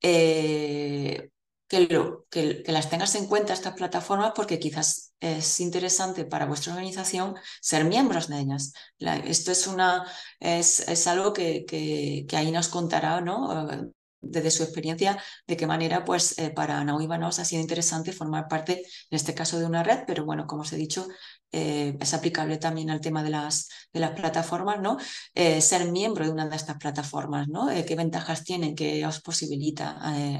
eh, que, las tengas en cuenta estas plataformas porque quizás es interesante para vuestra organización ser miembros de ellas. esto es, una, es, algo que, que, ahí nos contará ¿no? desde su experiencia de qué manera pues eh, para Nau ha sido interesante formar parte en este caso de una red, pero bueno, como os he dicho, eh, es aplicable también al tema de las, de las plataformas, ¿no? Eh, ser miembro de una de estas plataformas, ¿no? ¿Qué ventajas tienen? ¿Qué os posibilita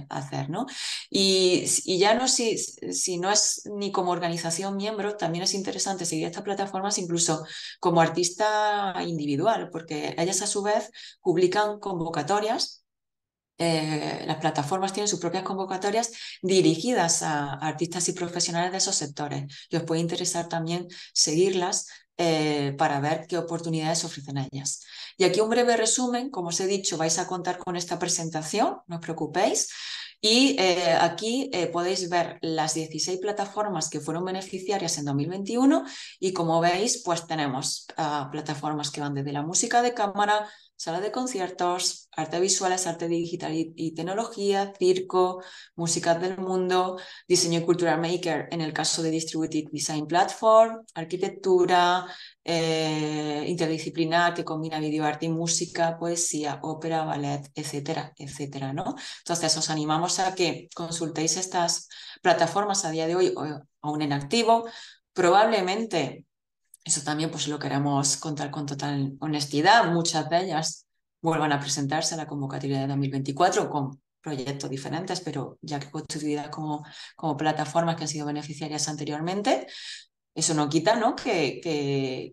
hacer, ¿no? Y, ya no si, si no es ni como organización miembro, también es interesante seguir estas plataformas incluso como artista individual, porque ellas a su vez publican convocatorias eh, las plataformas tienen sus propias convocatorias dirigidas a, artistas y profesionales de esos sectores. Y os puede interesar también seguirlas eh, para ver qué oportunidades ofrecen ellas. Y aquí un breve resumen, como os he dicho, vais a contar con esta presentación, no os preocupéis. Y eh, aquí podéis ver las 16 plataformas que fueron beneficiarias en 2021 y como veis, pues tenemos ah, plataformas que van desde la música de cámara, sala de conciertos, arte visual, arte digital y, tecnología, circo, música del mundo, diseño y cultural maker en el caso de Distributed Design Platform, arquitectura eh, interdisciplinar que combina videoarte y música, poesía, ópera, ballet, etcétera, etcétera, ¿no? Entonces os animamos a que consultéis estas plataformas a día de hoy aún en activo, probablemente eso también pues lo queremos contar con total honestidad. Muchas de ellas vuelvan a presentarse a la convocatoria de 2024 con proyectos diferentes, pero ya que constituidas como, como plataformas que han sido beneficiarias anteriormente, eso no quita, ¿no? Que,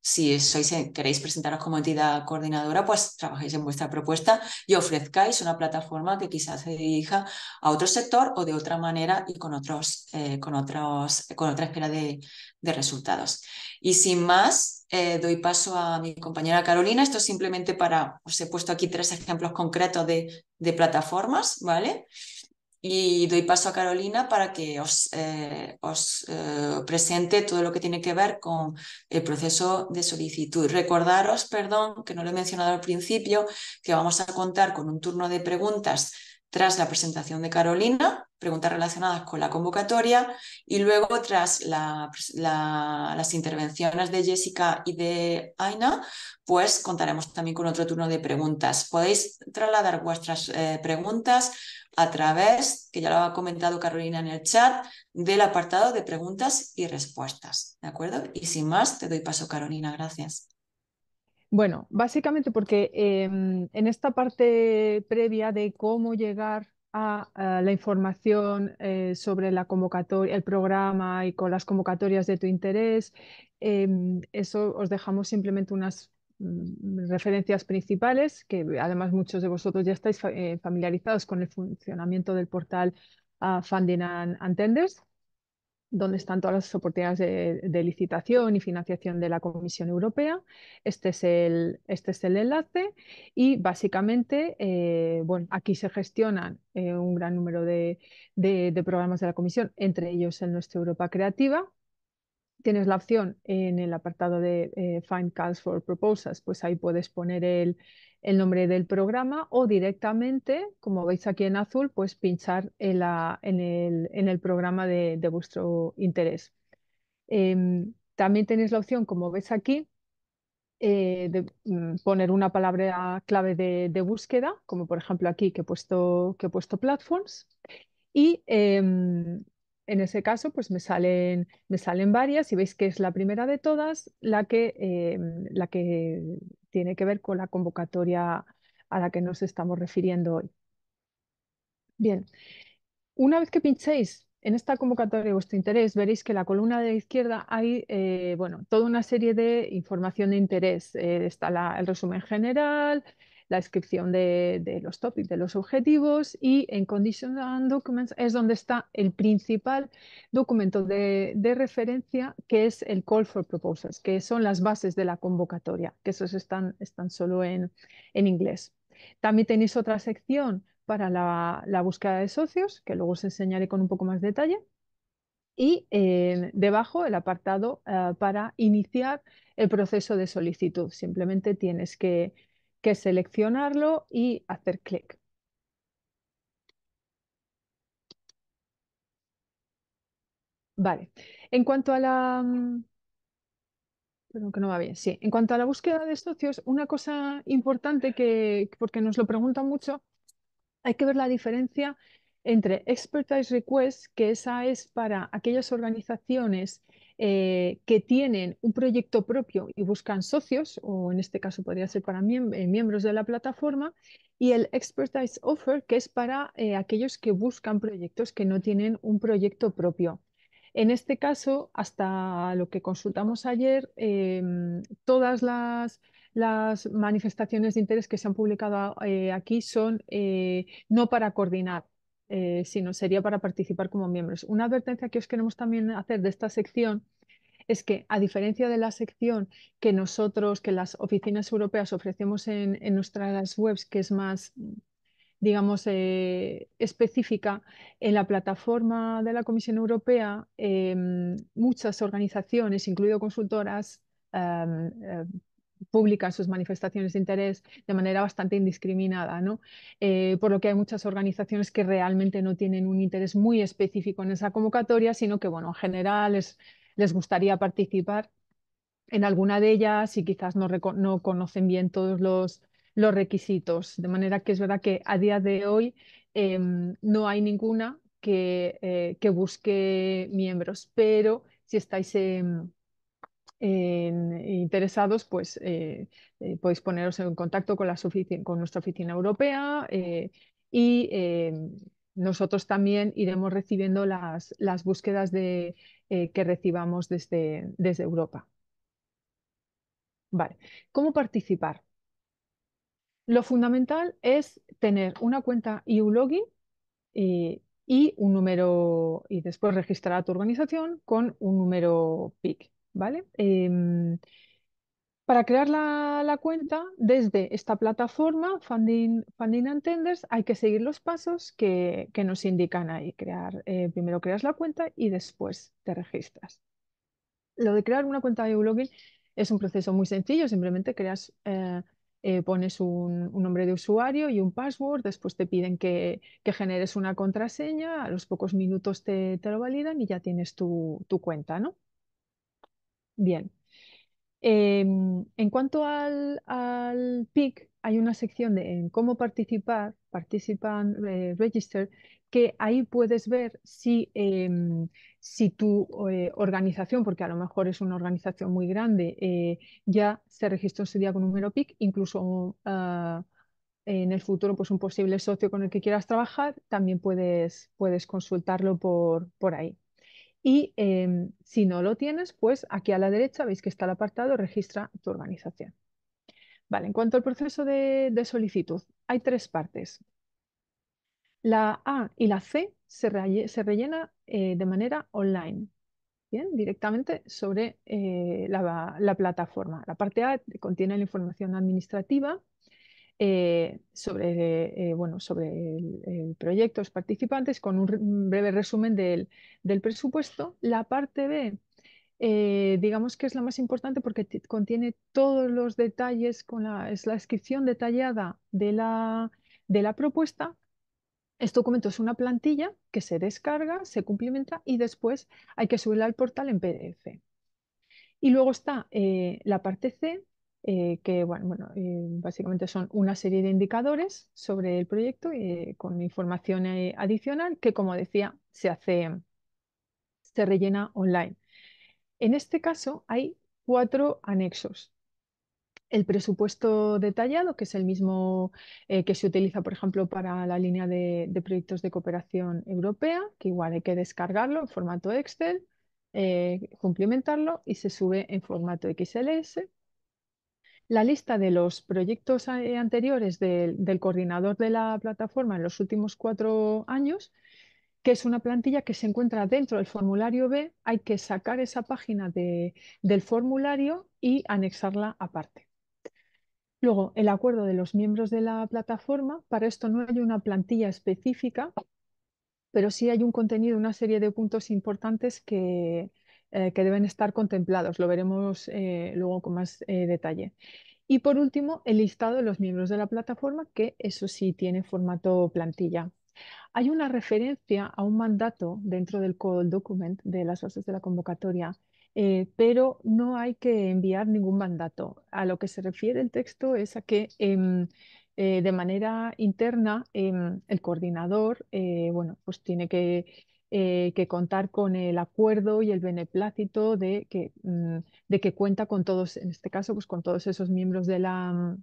si sois, eh, queréis presentaros como entidad coordinadora, pues trabajéis en vuestra propuesta y ofrezcáis una plataforma que quizás se dirija a otro sector o de otra manera y con, otros, eh, con, otros, con otra espera de, resultados. Y sin más, eh, doy paso a mi compañera Carolina. Esto es simplemente para, os he puesto aquí tres ejemplos concretos de, de plataformas, ¿vale? Y doy paso a Carolina para que os, eh, eh, presente todo lo que tiene que ver con el proceso de solicitud. Recordaros, perdón, que no lo he mencionado al principio, que vamos a contar con un turno de preguntas tras la presentación de Carolina, preguntas relacionadas con la convocatoria y luego tras las intervenciones de Jessica y de Aina, pues contaremos también con otro turno de preguntas. Podéis trasladar vuestras eh, preguntas a través, que ya lo ha comentado Carolina en el chat, del apartado de preguntas y respuestas. ¿De acuerdo? Y sin más, te doy paso, Carolina. Gracias. Bueno, básicamente porque em, en esta parte previa de cómo llegar a, la información eh, sobre la convocatoria, el programa y con las convocatorias de tu interés, em, eso os dejamos simplemente unas mm, referencias principales, que además muchos de vosotros ya estáis eh, familiarizados con el funcionamiento del portal ah, Funding and Tenders donde están todas las oportunidades de, licitación y financiación de la Comisión Europea. Este es el, este es el enlace y básicamente, eh, bueno, aquí se gestionan eh, un gran número de, programas de la Comisión, entre ellos el Nuestra Europa Creativa. Tienes la opción en el apartado de eh, Find Calls for Proposals, pues ahí puedes poner el, el nombre del programa o directamente, como veis aquí en azul, pues pinchar en, el, programa de, vuestro interés. Em, también tenéis la opción, como veis aquí, eh, de mm, poner una palabra clave de, búsqueda, como por ejemplo aquí que he puesto, que he puesto platforms. Y em, en ese caso, pues me salen, me salen varias y veis que es la primera de todas la que, em, la que tiene que ver con la convocatoria a la que nos estamos refiriendo hoy. Bien, una vez que pinchéis en esta convocatoria de vuestro interés, veréis que en la columna de la izquierda hay eh, bueno, toda una serie de información de interés. Eh, está el resumen general, la descripción de, los topics, de los objetivos y en Conditional Documents es donde está el principal documento de, referencia que es el Call for Proposals, que son las bases de la convocatoria, que esos están, están solo en, inglés. También tenéis otra sección para la, búsqueda de socios, que luego os enseñaré con un poco más detalle. Y eh, debajo el apartado eh, para iniciar el proceso de solicitud. Simplemente tienes que que seleccionarlo y hacer clic. Vale. En cuanto a la... Mm, perdón, que no va bien. Sí. En cuanto a la búsqueda de socios, una cosa importante que, porque nos lo preguntan mucho, hay que ver la diferencia entre Expertise Request, que esa es para aquellas organizaciones eh, que tienen un proyecto propio y buscan socios, o en este caso podría ser para eh, miembros de la plataforma, y el Expertise Offer, que es para eh, aquellos que buscan proyectos que no tienen un proyecto propio. En este caso, hasta lo que consultamos ayer, em, todas las, manifestaciones de interés que se han publicado aquí son no para coordinar, eh, sino sería para participar como miembros. Una advertencia que os queremos también hacer de esta sección es que, a diferencia de la sección que nosotros, que las oficinas europeas ofrecemos en, nuestras webs, que es más digamos, eh, específica, en la plataforma de la Comisión Europea, em, muchas organizaciones, incluido consultoras, em, em, publican sus manifestaciones de interés de manera bastante indiscriminada, ¿no? Eh, por lo que hay muchas organizaciones que realmente no tienen un interés muy específico en esa convocatoria, sino que, bueno, en general les, gustaría participar en alguna de ellas y quizás no, no conocen bien todos los, los requisitos. De manera que es verdad que a día de hoy em, no hay ninguna que, eh, que, busque miembros, pero si estáis... en interesados, pues eh, eh, podéis poneros en contacto con, con nuestra oficina europea eh, y nosotros también iremos recibiendo las, búsquedas de, que recibamos desde, Europa. Vale, ¿cómo participar? Lo fundamental es tener una cuenta y un login y un número, y después registrar a tu organización con un número PIC. ¿vale? Em, para crear la, cuenta desde esta plataforma, Funding, Funding and Tenders, hay que seguir los pasos que, nos indican ahí. Crear, eh, primero creas la cuenta y después te registras. Lo de crear una cuenta de blogging es un proceso muy sencillo, simplemente creas, eh, eh, pones un, nombre de usuario y un password, después te piden que, generes una contraseña, a los pocos minutos te, te, lo validan y ya tienes tu, tu cuenta, ¿no? Bien. Em, en cuanto al, al, PIC, hay una sección de cómo participar, Participant eh, Register, que ahí puedes ver si, em, tu eh, organización, porque a lo mejor es una organización muy grande, eh, ya se registró su día con un número PIC, incluso ah, en el futuro pues un posible socio con el que quieras trabajar, también puedes, puedes consultarlo por ahí. Y em, si no lo tienes, pues aquí a la derecha veis que está el apartado Registra tu organización. Vale, en cuanto al proceso de, solicitud, hay tres partes. La A y la C se, rellena eh, de manera online, directamente sobre eh, la plataforma. La parte A contiene la información administrativa eh, sobre, eh, bueno, sobre el, proyecto, los participantes, con un, breve resumen del, presupuesto. La parte B, eh, digamos que es la más importante porque contiene todos los detalles, con la, es la descripción detallada de la, de la propuesta. Este documento es una plantilla que se descarga, se cumplimenta y después hay que subirla al portal en PDF. Y luego está la parte C, eh, que bueno, eh, básicamente son una serie de indicadores sobre el proyecto eh, con información adicional que, como decía, se hace, se rellena online. En este caso hay cuatro anexos. El presupuesto detallado, que es el mismo que se utiliza, por ejemplo, para la línea de, proyectos de cooperación europea, que igual hay que descargarlo en formato Excel, cumplimentarlo y se sube en formato XLS la lista de los proyectos eh, anteriores del, coordinador de la plataforma en los últimos cuatro años, que es una plantilla que se encuentra dentro del formulario B, hay que sacar esa página del formulario y anexarla aparte. Luego, el acuerdo de los miembros de la plataforma, para esto no hay una plantilla específica, pero sí hay un contenido, una serie de puntos importantes que, eh, que deben estar contemplados. Lo veremos eh, luego con más eh, detalle. Y por último, el listado de los miembros de la plataforma, que eso sí tiene formato plantilla. Hay una referencia a un mandato dentro del code document de las bases de la convocatoria, pero no hay que enviar ningún mandato. A lo que se refiere el texto es a que em, de manera interna em, el coordinador bueno, pues tiene que eh, que contar con el acuerdo y el beneplácito de que, mm, cuenta con todos, en este caso, pues, con todos esos miembros de la,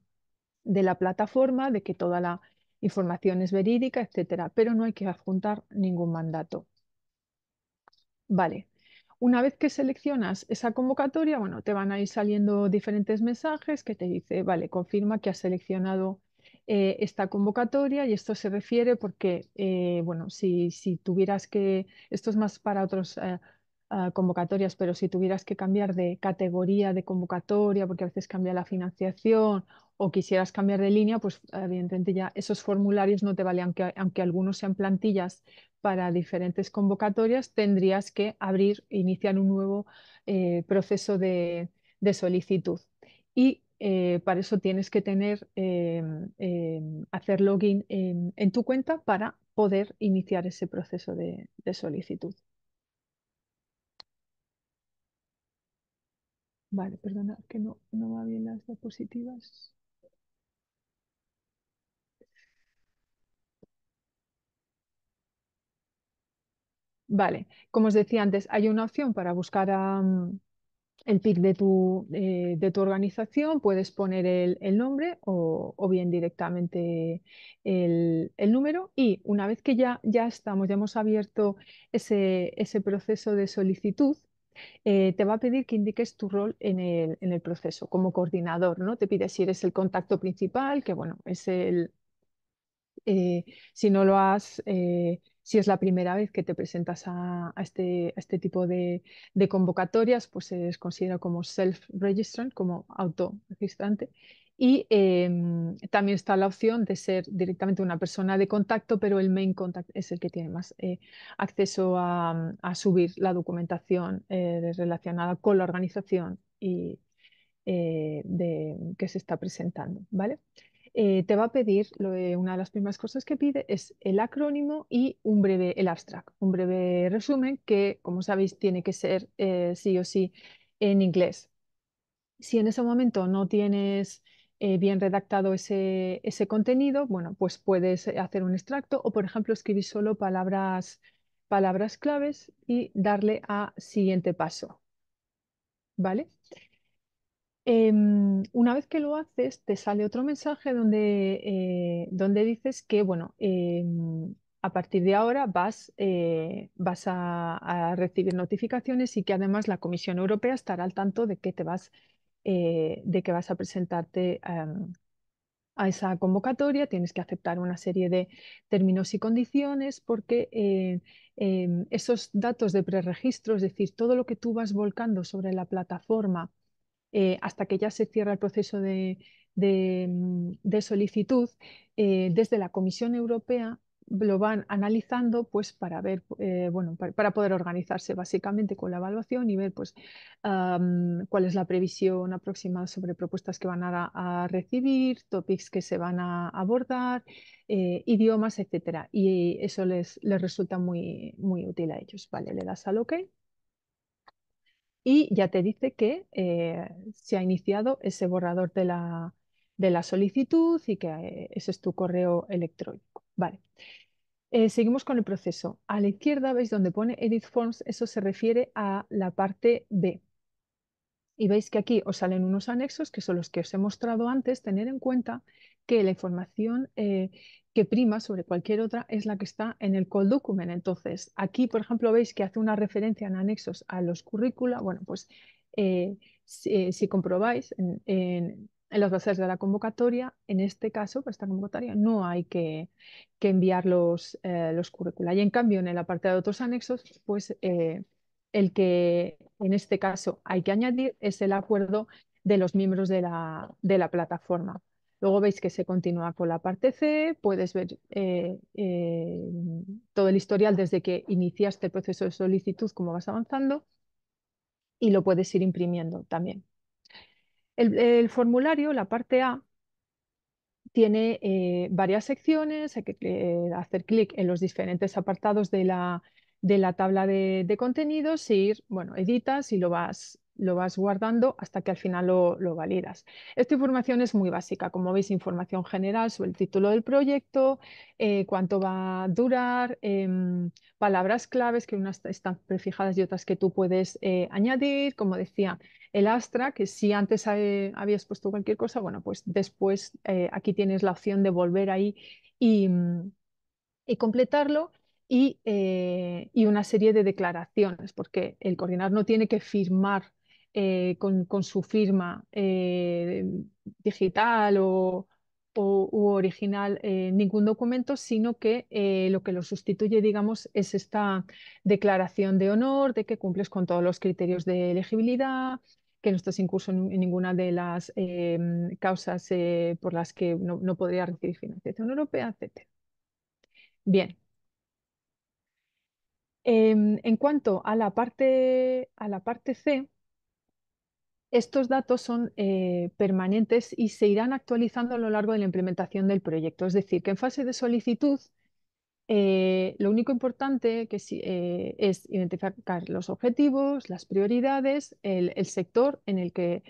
de la plataforma, de que toda la información es verídica, etcétera, pero no hay que adjuntar ningún mandato. Vale. Una vez que seleccionas esa convocatoria, bueno, te van a ir saliendo diferentes mensajes que te dice, vale, confirma que has seleccionado eh, esta convocatoria y esto se refiere porque, eh, bueno, si, si, tuvieras que, esto es más para otras eh, ah, convocatorias, pero si tuvieras que cambiar de categoría de convocatoria, porque a veces cambia la financiación o quisieras cambiar de línea, pues evidentemente ya esos formularios no te valen, aunque, aunque algunos sean plantillas para diferentes convocatorias, tendrías que abrir, iniciar un nuevo proceso de, de solicitud. Y eh, para eso tienes que tener, em, em, hacer login en, tu cuenta para poder iniciar ese proceso de, solicitud. Vale, perdona, que no, no va bien las diapositivas. Vale, como os decía antes, hay una opción para buscar a, mm, el pic de tu, eh, de tu organización, puedes poner el, nombre o, bien directamente el, número y una vez que ya, ya estamos, ya hemos abierto ese, ese proceso de solicitud, eh, te va a pedir que indiques tu rol en el, proceso como coordinador, ¿no? Te pide si eres el contacto principal, que bueno, es el, eh, si no lo has... Si es la primera vez que te presentas a, este, este, tipo de, convocatorias, pues es considera como self-registrant, como autoregistrante. Y em, también está la opción de ser directamente una persona de contacto, pero el main contact es el que tiene más eh, acceso mm, a, subir la documentación eh, relacionada con la organización eh, que se está presentando. ¿vale? Eh, te va a pedir, una de las primeras cosas que pide es el acrónimo y un breve, el abstract, un breve resumen que, como sabéis, tiene que ser eh, sí o sí en inglés. Si en ese momento no tienes eh, bien redactado ese, ese contenido, bueno, pues puedes hacer un extracto o, por ejemplo, escribir solo palabras, palabras claves y darle a siguiente paso. ¿Vale? Em, una vez que lo haces, te sale otro mensaje donde, eh, dices que, bueno, em, a partir de ahora vas, eh, a, recibir notificaciones y que además la Comisión Europea estará al tanto de que vas, eh, de que vas a presentarte a esa convocatoria, tienes que aceptar una serie de términos y condiciones porque em, esos datos de preregistro, es decir, todo lo que tú vas volcando sobre la plataforma eh, hasta que ya se cierra el proceso de, mm, solicitud, eh, desde la Comisión Europea lo van analizando pues para ver eh, para, poder organizarse básicamente con la evaluación y ver pues cuál es la previsión aproximada sobre propuestas que van a, recibir topics que se van a abordar idiomas etcétera y eso les, resulta muy útil a ellos vale le das al OK y ya te dice que eh, se ha iniciado ese borrador de la, solicitud y que ese es tu correo electrónico. Vale. Eh, seguimos con el proceso. A la izquierda veis donde pone Edit Forms, eso se refiere a la parte B. Y veis que aquí os salen unos anexos que son los que os he mostrado antes. Tener en cuenta que la información eh, que prima sobre cualquier otra es la que está en el call document. Entonces, aquí, por ejemplo, veis que hace una referencia en anexos a los currícula. Bueno, pues eh, eh, si, comprobáis en, los las bases de la convocatoria, en este caso, para esta convocatoria, no hay que, enviar los, los currícula. Y en cambio, en el parte de otros anexos, pues el que en este caso hay que añadir es el acuerdo de los miembros de la, de la plataforma. Luego veis que se continúa con la parte C, puedes ver eh, eh, todo el historial desde que iniciaste el proceso de solicitud, cómo vas avanzando, y lo puedes ir imprimiendo también. El, formulario, la parte A, tiene eh, varias secciones, hay que hacer clic en los diferentes apartados de la, de la tabla de, contenidos e ir, bueno, editas y lo vas, lo vas guardando hasta que al final lo, lo, validas. Esta información es muy básica, como veis, información general sobre el título del proyecto, eh, cuánto va a durar, em, palabras claves que unas están prefijadas y otras que tú puedes eh, añadir, como decía, el Astra, que si antes habías puesto cualquier cosa, bueno, pues después eh, aquí tienes la opción de volver ahí y, y completarlo eh, y, una serie de declaraciones, porque el coordinador no tiene que firmar eh, con, su firma eh, digital o, u original ningún documento, sino que lo que lo sustituye, digamos, es esta declaración de honor de que cumples con todos los criterios de elegibilidad que no estás incurso en, ninguna de las em, causas por las que no, no podría recibir financiación europea, etc. Bien, Em, en cuanto a la parte, a la parte C, estos datos son eh, permanentes y se irán actualizando a lo largo de la implementación del proyecto. Es decir, que en fase de solicitud, eh, lo único importante que eh, es identificar los objetivos, las prioridades, el, sector en el que,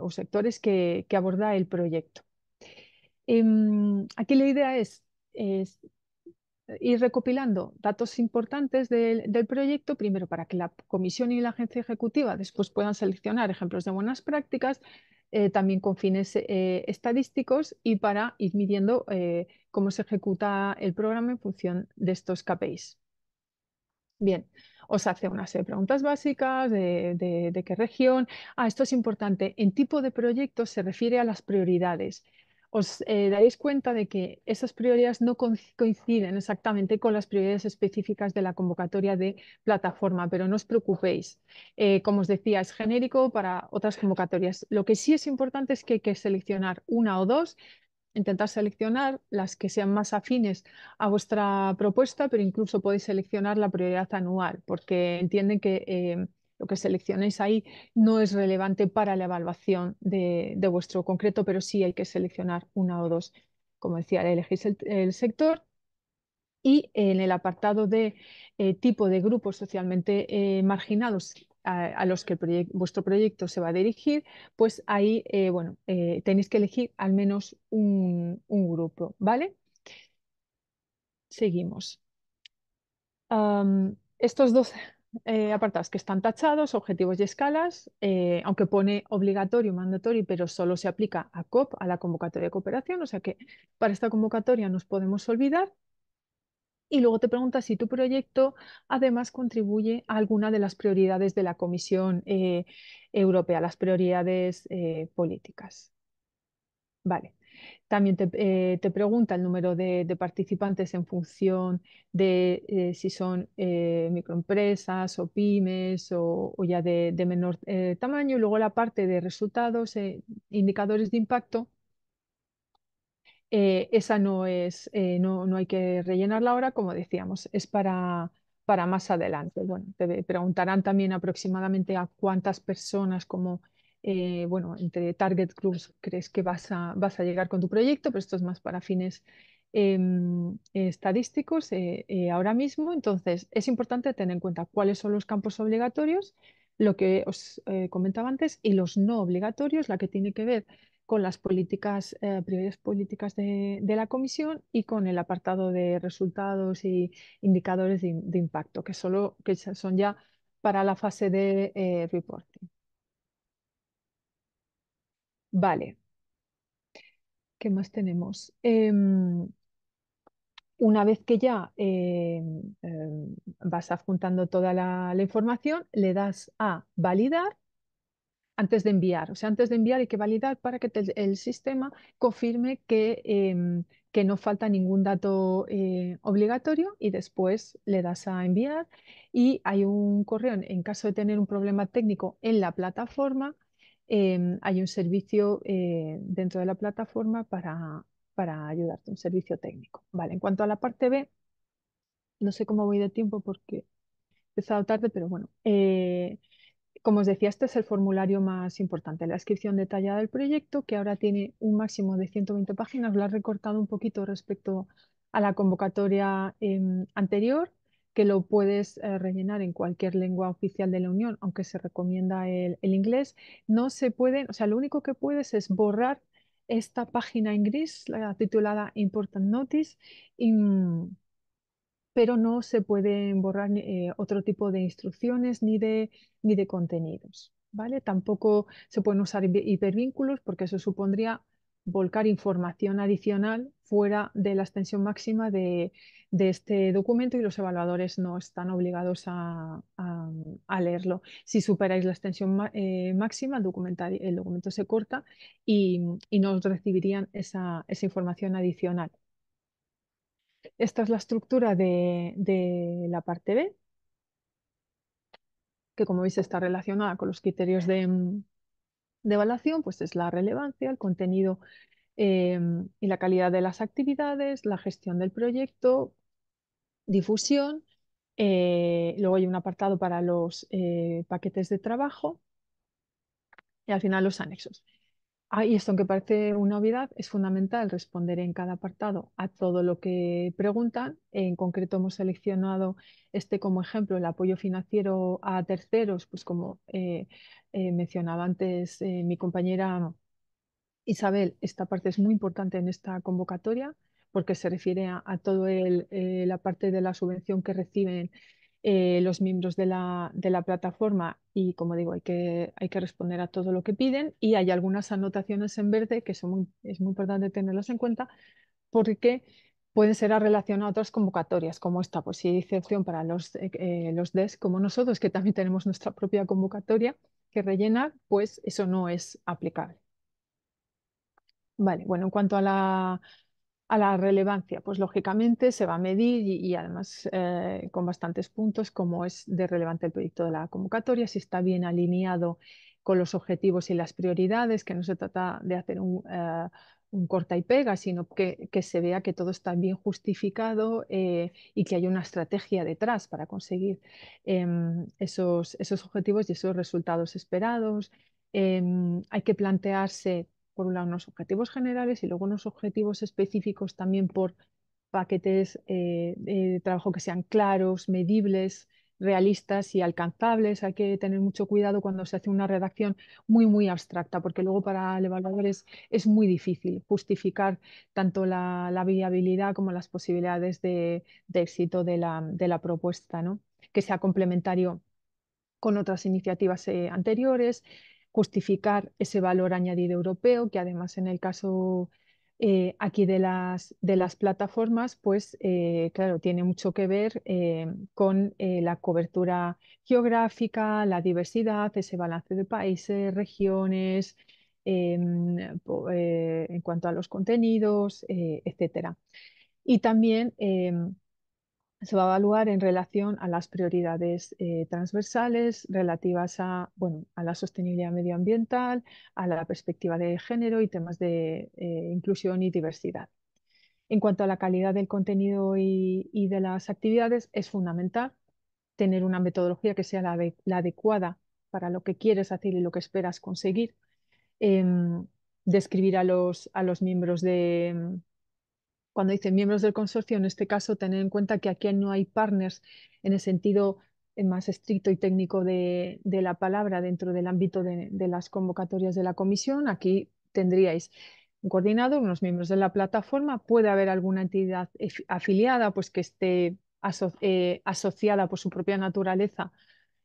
o sectores que, aborda el proyecto. Em, aquí la idea es ir recopilando datos importantes del, proyecto, primero para que la comisión y la agencia ejecutiva después puedan seleccionar ejemplos de buenas prácticas, eh, también con fines eh, estadísticos y para ir midiendo eh, cómo se ejecuta el programa en función de estos KPIs. Bien, os hace una serie de preguntas básicas de, de qué región. Ah, esto es importante. En tipo de proyecto se refiere a las prioridades os eh, daréis cuenta de que esas prioridades no coinciden exactamente con las prioridades específicas de la convocatoria de plataforma, pero no os preocupéis. Eh, como os decía, es genérico para otras convocatorias. Lo que sí es importante es que hay que seleccionar una o dos intentar seleccionar las que sean más afines a vuestra propuesta, pero incluso podéis seleccionar la prioridad anual, porque entienden que eh, lo que seleccionéis ahí no es relevante para la evaluación de, vuestro concreto, pero sí hay que seleccionar una o dos. Como decía, elegís el, sector y en el apartado de eh, tipo de grupos socialmente eh, marginados a, los que vuestro proyecto se va a dirigir, pues ahí eh, bueno, tenéis que elegir al menos un, grupo, ¿vale? Seguimos. estos dos eh, apartadas que están tachados, objetivos y escalas, eh, aunque pone obligatorio, mandatorio, pero solo se aplica a COP, a la convocatoria de cooperación, o sea que para esta convocatoria nos podemos olvidar. Y luego te pregunta si tu proyecto además contribuye a alguna de las prioridades de la Comisión eh, Europea, las prioridades políticas. Vale. También eh, te, pregunta el número de, participantes en función de eh, si son eh, microempresas o pymes o, ya de, menor tamaño. Y luego la parte de resultados, indicadores de impacto. esa no es, no, hay que rellenarla ahora, como decíamos, es para, más adelante. te preguntarán también aproximadamente a cuántas personas como eh, bueno, entre target groups crees que vas a, llegar con tu proyecto, pero esto es más para fines em, estadísticos eh, eh, ahora mismo. Entonces, es importante tener en cuenta cuáles son los campos obligatorios, lo que os comentaba antes, y los no obligatorios, la que tiene que ver con las políticas, prioridades políticas de, la comisión y con el apartado de resultados e indicadores de, impacto, que, solo, que son ya para la fase de reporting. Vale, ¿qué más tenemos? Em, una vez que ya em, em, vas adjuntando toda la, información, le das a validar antes de enviar. O sea, antes de enviar hay que validar para que el sistema confirme que, no falta ningún dato eh, obligatorio y después le das a enviar. Y hay un correo, en caso de tener un problema técnico en la plataforma, Em, hay un servicio eh, dentro de la plataforma para, ayudarte, un servicio técnico. Vale, en cuanto a la parte B, no sé cómo voy de tiempo porque he empezado tarde, pero bueno. Eh, como os decía, este es el formulario más importante, la descripción detallada del proyecto, que ahora tiene un máximo de 120 páginas, lo ha recortado un poquito respecto a la convocatoria em, anterior que lo puedes eh, rellenar en cualquier lengua oficial de la Unión, aunque se recomienda el, inglés, no se pueden, o sea, lo único que puedes es borrar esta página en gris, la titulada Important Notice, mm, pero no se pueden borrar eh, otro tipo de instrucciones ni de, ni de contenidos. ¿Vale? Tampoco se pueden usar hipervínculos porque eso supondría volcar información adicional fuera de la extensión máxima de, este documento y los evaluadores no están obligados a, leerlo. Si superáis la extensión eh, máxima, el, documento se corta y, no recibirían esa, información adicional. Esta es la estructura de, la parte B, que como veis está relacionada con los criterios de, de evaluación, pues es la relevancia, el contenido Em, y la calidad de las actividades, la gestión del proyecto, difusión. Eh, luego hay un apartado para los eh, paquetes de trabajo y al final los anexos. Ah, y esto, aunque parece una obviedad, es fundamental responder en cada apartado a todo lo que preguntan. En concreto, hemos seleccionado este como ejemplo, el apoyo financiero a terceros, pues como eh, mencionaba antes mi compañera Isabel, esta parte es muy importante en esta convocatoria porque se refiere a, toda eh, la parte de la subvención que reciben eh, los miembros de la, plataforma y, como digo, hay que, hay que responder a todo lo que piden y hay algunas anotaciones en verde que son muy, es muy importante tenerlas en cuenta porque pueden ser a relación a otras convocatorias como esta, pues si hay excepción para los, eh, los DES como nosotros, que también tenemos nuestra propia convocatoria que rellenar, pues eso no es aplicable bueno, en cuanto a la, relevancia, pues lógicamente se va a medir y, además eh, con bastantes puntos cómo es de relevante el proyecto de la convocatoria, si está bien alineado con los objetivos y las prioridades, que no se trata de hacer un, eh, corta y pega, sino que, se vea que todo está bien justificado eh, y que hay una estrategia detrás para conseguir em, esos, objetivos y esos resultados esperados. Em, hay que plantearse por un lado, unos objetivos generales y luego unos objetivos específicos también por paquetes eh, de trabajo que sean claros, medibles, realistas y alcanzables. Hay que tener mucho cuidado cuando se hace una redacción muy, muy abstracta, porque luego para el evaluador es, muy difícil justificar tanto la, viabilidad como las posibilidades de, éxito de la, propuesta, ¿no? que sea complementario con otras iniciativas eh, anteriores justificar ese valor añadido europeo, que además en el caso eh, aquí de las, de las plataformas, pues eh, claro, tiene mucho que ver eh, con la cobertura geográfica, la diversidad, ese balance de países, regiones, en cuanto a los contenidos, etcétera. Y también se va a evaluar en relación a las prioridades eh, transversales relativas a, bueno, a la sostenibilidad medioambiental, a la perspectiva de género y temas de eh, inclusión y diversidad. En cuanto a la calidad del contenido y, de las actividades, es fundamental tener una metodología que sea la, adecuada para lo que quieres hacer y lo que esperas conseguir. Em, describir a los, a los miembros de, cuando dicen miembros del consorcio, en este caso, tener en cuenta que aquí no hay partners en el sentido eh, más estricto y técnico de, la palabra dentro del ámbito de, las convocatorias de la comisión. Aquí tendríais un coordinador, unos miembros de la plataforma, puede haber alguna entidad afiliada pues que esté eh, asociada por su propia naturaleza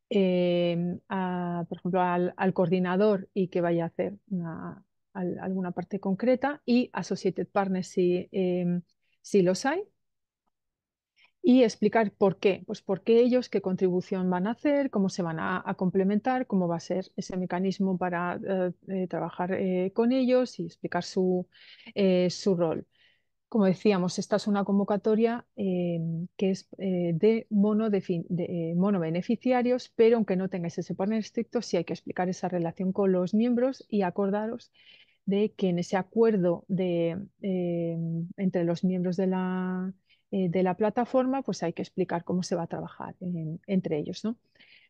eh, por ejemplo, al, coordinador y que vaya a hacer una, alguna parte concreta y associated partners em, si, los hay. Y explicar por qué, pues por qué ellos, qué contribución van a hacer, cómo se van a, complementar, cómo va a ser ese mecanismo para eh, eh, trabajar eh, con ellos y explicar su, rol como decíamos, esta es una convocatoria em, que es de, mono beneficiarios, pero aunque no tengáis ese partner estricto, sí hay que explicar esa relación con los miembros y acordaros de que en ese acuerdo de, eh, entre los miembros eh, de la, plataforma, pues hay que explicar cómo se va a trabajar entre ellos.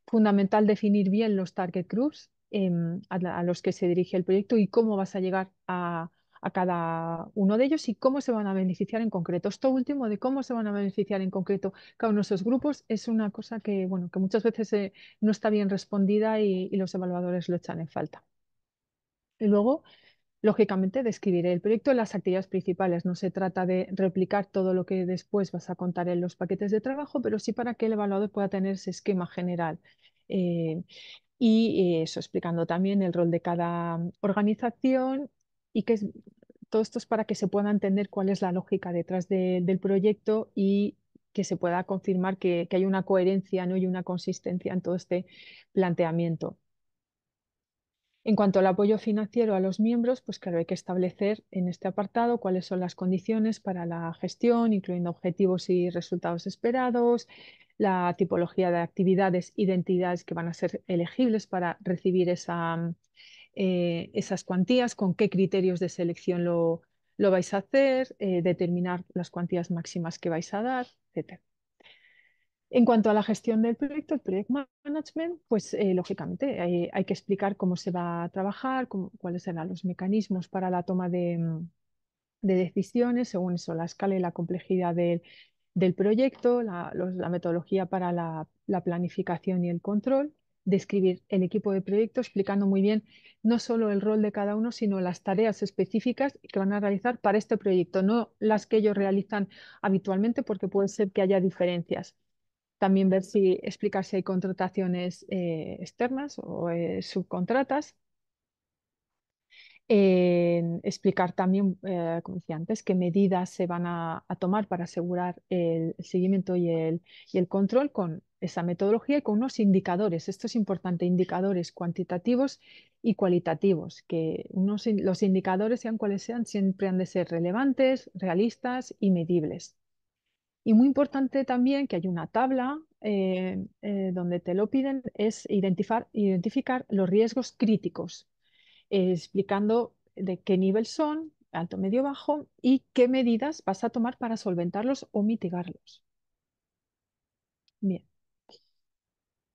Fundamental definir bien los target groups em, a, los que se dirige el proyecto y cómo vas a llegar a, cada uno de ellos y cómo se van a beneficiar en concreto. Esto último de cómo se van a beneficiar en concreto cada uno de esos grupos es una cosa que, bueno, que muchas veces eh, no está bien respondida y, y, los evaluadores lo echan en falta. Y luego, Lógicamente, describiré el proyecto en las actividades principales. No se trata de replicar todo lo que después vas a contar en los paquetes de trabajo, pero sí para que el evaluador pueda tener ese esquema general. Eh, y eh, eso, explicando también el rol de cada organización y que es, todo esto es para que se pueda entender cuál es la lógica detrás del proyecto y que se pueda confirmar que, que hay una coherencia ¿no? y una consistencia en todo este planteamiento. En cuanto al apoyo financiero a los miembros, pues claro, hay que establecer en este apartado cuáles son las condiciones para la gestión, incluyendo objetivos y resultados esperados, la tipología de actividades, identidades que van a ser elegibles para recibir mm, eh, esas cuantías, con qué criterios de selección lo, vais a hacer, eh, determinar las cuantías máximas que vais a dar, etc. En cuanto a la gestión del proyecto, el project management, pues eh, lógicamente hay, que explicar cómo se va a trabajar, cuáles serán los mecanismos para la toma mm, de, decisiones, según eso, la escala y la complejidad del, proyecto, la, metodología para la, la planificación y el control describir el equipo de proyecto explicando muy bien no solo el rol de cada uno, sino las tareas específicas que van a realizar para este proyecto, no las que ellos realizan habitualmente porque puede ser que haya diferencias. También ver si explicar si hay contrataciones eh, externas o eh, subcontratas. explicar también, eh, como decía antes, qué medidas se van a, tomar para asegurar el, seguimiento y el, control con esa metodología y con unos indicadores. Esto es importante, indicadores cuantitativos y cualitativos, que los indicadores, sean cuales sean, siempre han de ser relevantes, realistas y medibles. Y muy importante también que hay una tabla eh, eh, donde te lo piden, es identificar, identificar los riesgos críticos, eh, explicando de qué nivel son, alto, medio, bajo, y qué medidas vas a tomar para solventarlos o mitigarlos. Bien.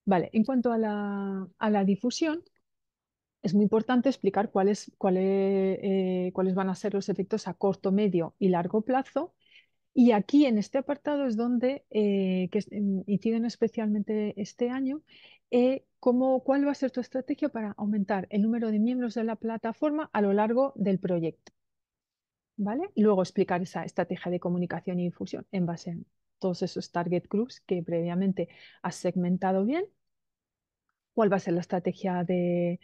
Vale, en cuanto a la, difusión, es muy importante explicar cuáles, cuáles, cuáles van a ser los efectos a corto, medio y largo plazo y aquí en este apartado es donde y eh, tienen mm, especialmente este año eh, cómo, cuál va a ser tu estrategia para aumentar el número de miembros de la plataforma a lo largo del proyecto. ¿Vale? luego explicar esa estrategia de comunicación y difusión en base a todos esos target groups que previamente has segmentado bien. ¿Cuál va a ser la estrategia de,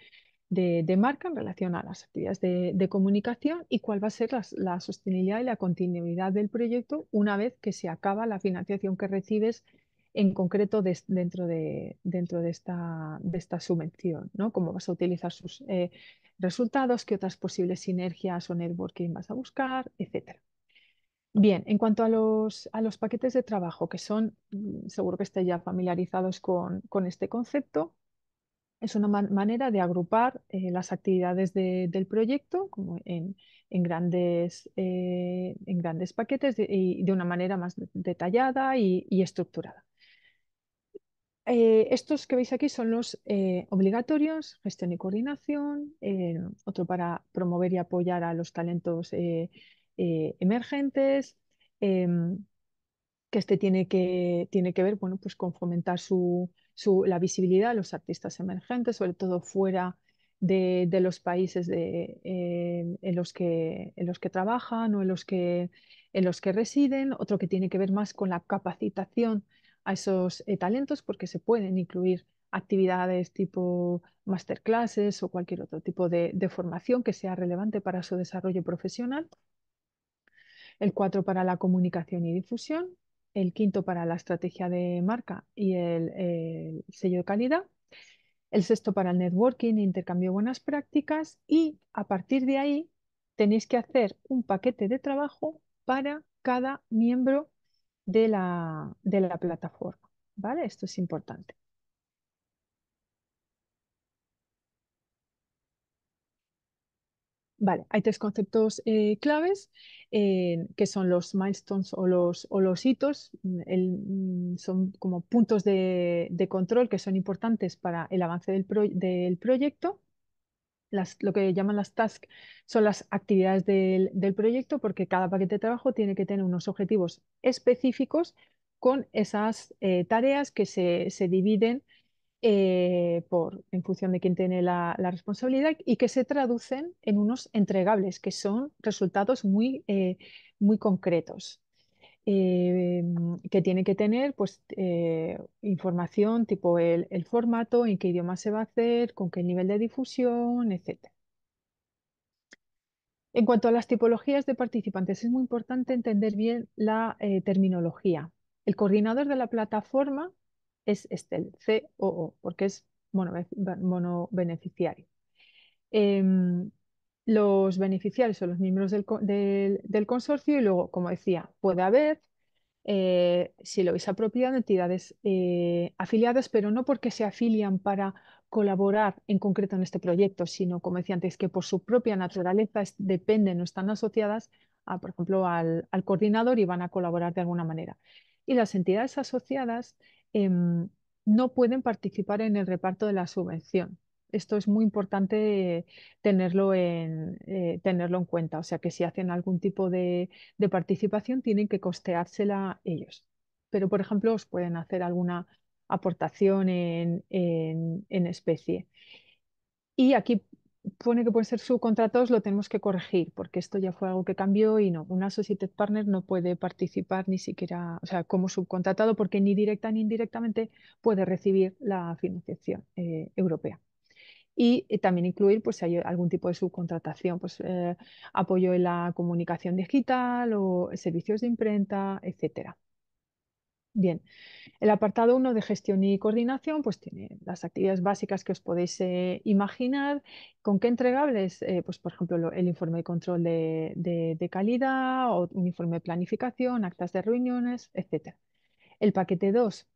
de, marca en relación a las actividades de, comunicación y cuál va a ser la, sostenibilidad y la continuidad del proyecto una vez que se acaba la financiación que recibes en concreto dentro, de, dentro de, esta, de esta subvención, ¿no? Cómo vas a utilizar sus eh, resultados, qué otras posibles sinergias o networking vas a buscar, etc. Bien, en cuanto a los, paquetes de trabajo, que son, mm, seguro que estáis ya familiarizados con este concepto, es una manera de agrupar eh, las actividades del proyecto como en, grandes, eh, en, grandes, paquetes y de una manera más detallada y, estructurada. Eh, estos que veis aquí son los obligatorios, gestión y coordinación, otro para promover y apoyar a los talentos emergentes, em, que este tiene que, tiene que ver bueno, pues con fomentar su, la visibilidad de los artistas emergentes, sobre todo fuera de, los países eh, en, los que, trabajan o en los que, residen, otro que tiene que ver más con la capacitación a esos eh, talentos, porque se pueden incluir actividades tipo masterclasses o cualquier otro tipo de, formación que sea relevante para su desarrollo profesional. El cuatro para la comunicación y difusión el quinto para la estrategia de marca y el, sello de calidad, el sexto para el networking, intercambio de buenas prácticas y a partir de ahí tenéis que hacer un paquete de trabajo para cada miembro de la, de la plataforma. ¿Vale? Esto es importante. Vale, hay tres conceptos eh, claves eh, que son los milestones o los, o los hitos. Mm, mm, son como puntos de, control que son importantes para el avance del, proyecto. lo que llaman las tasks son las actividades del, proyecto porque cada paquete de trabajo tiene que tener unos objetivos específicos con esas eh, tareas que se dividen eh, por, en función de quién tiene la, responsabilidad y que se traducen en unos entregables, que son resultados muy, eh, muy concretos. Eh, que tiene que tener pues, información tipo el, formato, en qué idioma se va a hacer, con qué nivel de difusión, etc. En cuanto a las tipologías de participantes, es muy importante entender bien la terminología. El coordinador de la plataforma es este, el COO, porque es monobeneficiario. Em, los beneficiarios son los miembros del, consorcio y luego, como decía, puede haber, eh, si lo habéis apropiado, entidades eh, afiliadas, pero no porque se afilian para colaborar en concreto en este proyecto, sino, como decía antes, que por su propia naturaleza dependen o están asociadas, por ejemplo, al coordinador y van a colaborar de alguna manera. Y las entidades asociadas Em, no pueden participar en el reparto de la subvención. Esto es muy importante tenerlo en, eh, tenerlo en cuenta. O sea que si hacen algún tipo de, participación, tienen que costeársela ellos. Pero, por ejemplo, os pueden hacer alguna aportación en, en especie. Y aquí pone que pueden ser subcontratados lo tenemos que corregir, porque esto ya fue algo que cambió y no, una Associated Partner no puede participar ni siquiera, o sea, como subcontratado, porque ni directa ni indirectamente puede recibir la financiación eh, europea. Y eh, también incluir, pues, si hay algún tipo de subcontratación, pues, eh, apoyo en la comunicación digital o servicios de imprenta, etcétera. Bien, el apartado 1 de gestión y coordinación pues tiene las actividades básicas que os podéis eh, imaginar, con qué entregables, eh, pues por ejemplo el informe de control de, calidad o un informe de planificación, actas de reuniones, etc. El paquete 2,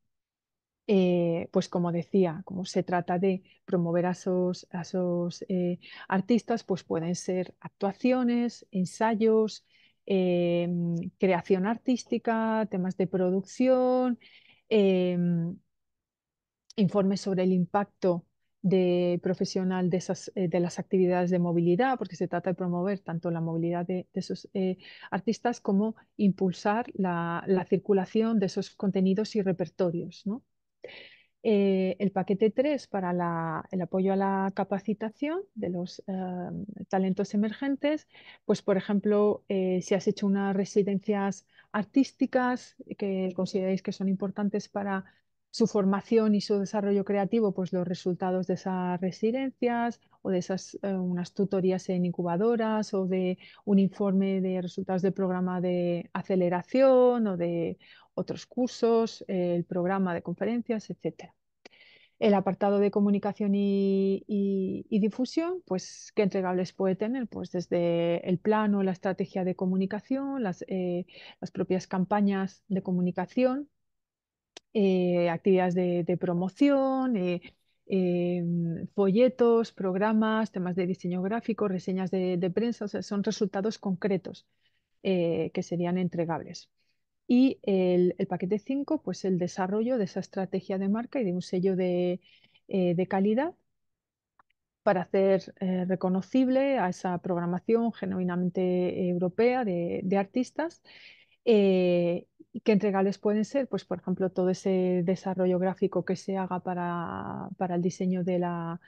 eh, pues como decía, como se trata de promover a esos, a esos artistas, pues pueden ser actuaciones, ensayos, Em, creación artística, temas de producción, em, informes sobre el impacto de profesional de, esas, eh, de las actividades de movilidad, porque se trata de promover tanto la movilidad de, esos eh, artistas como impulsar la, la, circulación de esos contenidos y repertorios. ¿no? Eh, el paquete 3 para el apoyo a la capacitación de los em, talentos emergentes, pues por ejemplo, eh, si has hecho unas residencias artísticas que consideráis que son importantes para su formación y su desarrollo creativo, pues los resultados de esas residencias o de esas eh, unas tutorías en incubadoras o de un informe de resultados del programa de aceleración o de otros cursos, el programa de conferencias, etc. El apartado de comunicación y, difusión, pues qué entregables puede tener, pues desde el plano, la estrategia de comunicación, las eh, propias campañas de comunicación eh, actividades de, promoción, eh, em, folletos, programas, temas de diseño gráfico, reseñas de, prensa, son resultados concretos eh, que serían entregables. Y el, paquete 5, pues el desarrollo de esa estrategia de marca y de un sello de, calidad para hacer reconocible a esa programación genuinamente europea de, de artistas eh, ¿Qué entregables pueden ser? Pues, por ejemplo, todo ese desarrollo gráfico que se haga para, el diseño de la,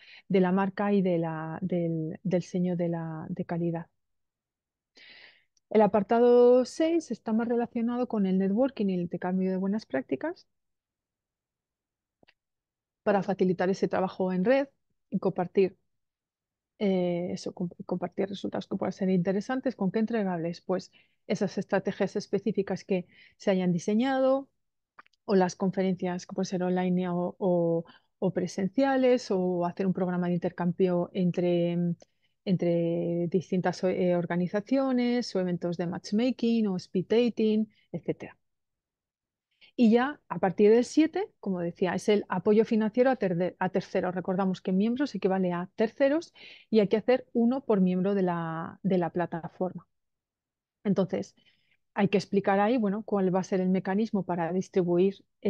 marca y de la, del, del de, la, de calidad. El apartado 6 está más relacionado con el networking y el intercambio de buenas prácticas para facilitar ese trabajo en red y compartir eh, eso, compartir resultados que puedan ser interesantes. ¿Con qué entregables? Pues esas estrategias específicas que se hayan diseñado o las conferencias que pueden ser online o, presenciales o hacer un programa de intercambio entre entre distintas eh, organizaciones o eventos de matchmaking o speed dating, etcétera. Y ya a partir del 7, como decía, es el apoyo financiero a, terceros. Recordamos que miembros equivale a terceros y hay que hacer uno por miembro de la, plataforma. Entonces, hay que explicar ahí bueno, cuál va a ser el mecanismo para distribuir eh,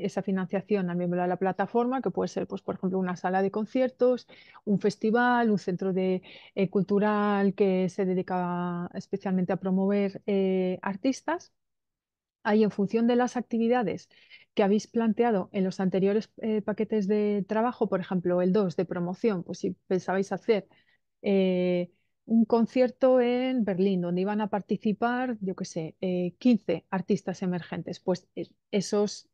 esa, financiación al miembro de la plataforma, que puede ser, pues, por ejemplo, una sala de conciertos, un festival, un centro de, eh, cultural que se dedica especialmente a promover eh, artistas Ahí, en función de las actividades que habéis planteado en los anteriores eh, paquetes de trabajo, por ejemplo, el 2 de promoción, pues si pensabais hacer eh, un concierto en Berlín, donde iban a participar, yo qué sé, 15 eh, artistas emergentes, pues esos,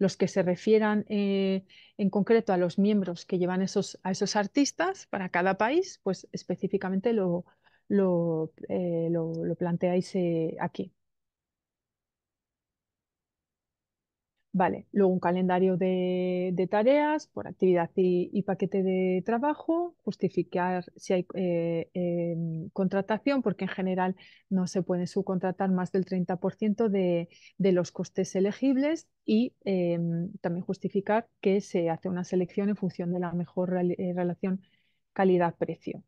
los que se refieran en concreto a los miembros que llevan esos, a esos artistas para cada país, pues específicamente lo planteáis aquí. Vale, luego un calendario de, tareas por actividad y, paquete de trabajo, justificar si hay eh, em, contratación, porque en general no se puede subcontratar más del 30% de, los costes elegibles y em, también justificar que se hace una selección en función de la mejor eh, relación calidad-precio.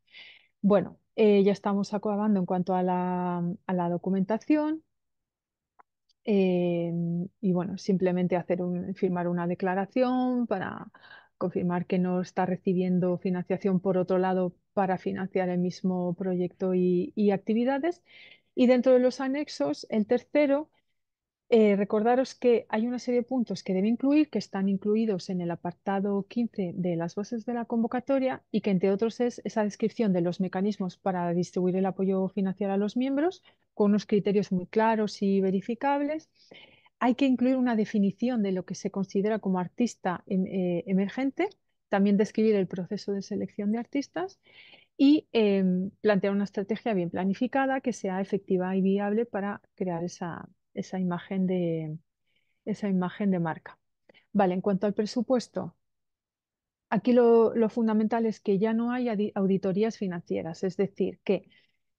Bueno, eh, ya estamos acabando en cuanto a la documentación Em, y bueno, simplemente hacer firmar una declaración para confirmar que no está recibiendo financiación por otro lado para financiar el mismo proyecto y actividades. Y dentro de los anexos, el tercero eh, recordaros que hay una serie de puntos que debe incluir, que están incluidos en el apartado 15 de las bases de la convocatoria y que entre otros es esa descripción de los mecanismos para distribuir el apoyo financiero a los miembros con unos criterios muy claros y verificables. Hay que incluir una definición de lo que se considera como artista em, eh, emergente, también describir el proceso de selección de artistas y em, plantear una estrategia bien planificada que sea efectiva y viable para crear esa, esa imagen de, esa imagen de marca. Vale, en cuanto al presupuesto, aquí lo, fundamental es que ya no hay auditorías financieras, es decir, que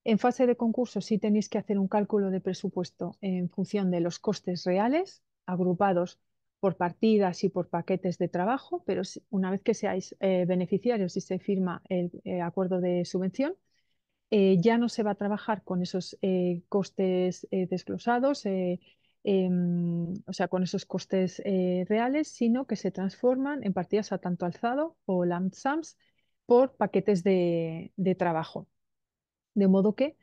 en fase de concurso sí tenéis que hacer un cálculo de presupuesto en función de los costes reales agrupados por partidas y por paquetes de trabajo, pero una vez que seáis eh, beneficiarios y se firma el eh, acuerdo de subvención, eh, ya no se va a trabajar con esos eh, costes eh, desglosados, em, o sea, con esos costes reales, sino que se transforman en partidas a tanto alzado o lump sums por paquetes de trabajo. De modo que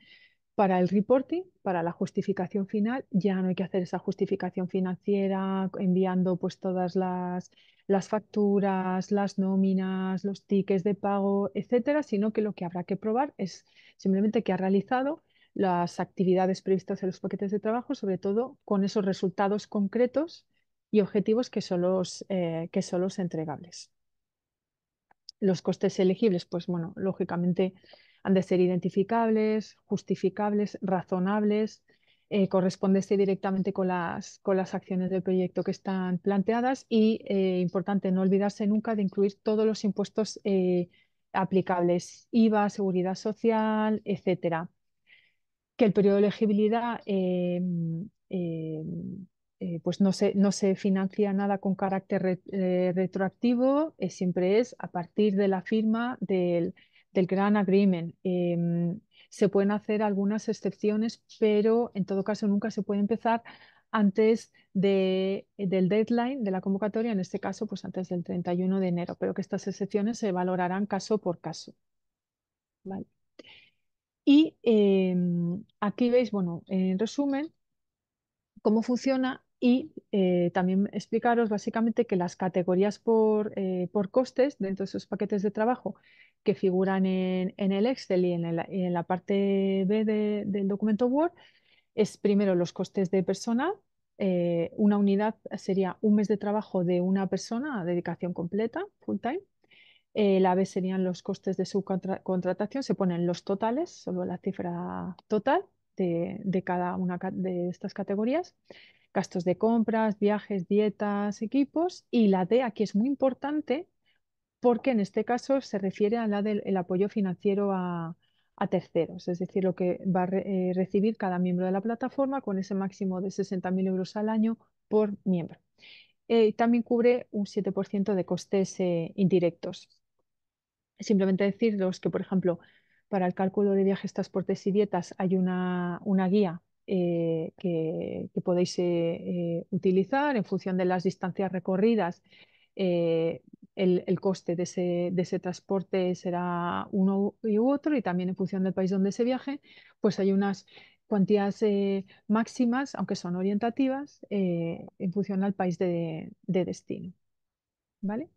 para el reporting, para la justificación final, ya no hay que hacer esa justificación financiera enviando pues todas las, facturas, las nóminas, los tickets de pago, etcétera, sino que lo que habrá que probar es simplemente que ha realizado las actividades previstas en los paquetes de trabajo, sobre todo con esos resultados concretos y objetivos que son los, eh, que son los entregables. Los costes elegibles, pues bueno, lógicamente han de ser identificables, justificables, razonables, eh, corresponderse directamente con las, con las acciones del proyecto que están planteadas y, eh, importante, no olvidarse nunca de incluir todos los impuestos eh, aplicables, IVA, seguridad social, etcétera. Que el periodo de elegibilidad eh, pues no se, no se financia nada con carácter retroactivo, siempre es a partir de la firma del, del Gran Agreement. Em, se pueden hacer algunas excepciones, pero en todo caso nunca se puede empezar antes de, del deadline de la convocatoria, en este caso, pues antes del 31 de enero, pero que estas excepciones se valorarán caso por caso. Y em, aquí veis, bueno, en resumen, cómo funciona y eh, también explicaros básicamente que las categorías por, eh, por costes dentro de esos paquetes de trabajo que figuran en, el Excel y en, la parte B del documento Word es primero los costes de personal eh, una unidad sería un mes de trabajo de una persona a dedicación completa, full time. Eh, la B serían los costes de subcontratación, se ponen los totales, solo la cifra total de, de, cada una de estas categorías. Gastos de compras, viajes, dietas, equipos. Y la D aquí es muy importante porque en este caso se refiere a la del apoyo financiero a, terceros, es decir, lo que va a eh, recibir cada miembro de la plataforma con ese máximo de 60.000 euros al año por miembro. Eh, también cubre un 7% de costes eh, indirectos. Simplemente deciros que, por ejemplo, para el cálculo de viajes, transportes y dietas hay una, guía que, podéis utilizar en función de las distancias recorridas el, coste de ese, transporte será uno u otro y también en función del país donde se viaje, pues hay unas cuantías eh, máximas, aunque son orientativas, eh, en función al país de, destino. ¿Vale?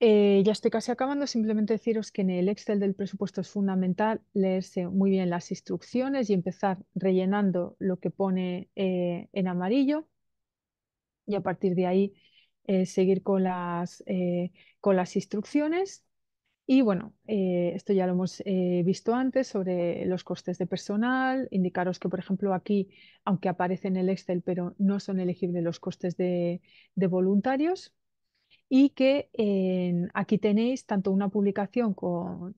Eh, ya estoy casi acabando, simplemente deciros que en el Excel del presupuesto es fundamental leerse muy bien las instrucciones y empezar rellenando lo que pone en amarillo y a partir de ahí eh, seguir con las, eh, con las instrucciones. Y bueno, eh, esto ya lo hemos visto antes sobre los costes de personal. Indicaros que, por ejemplo, aquí, aunque aparece en el Excel, pero no son elegibles los costes de, voluntarios. Y que aquí tenéis tanto una publicación con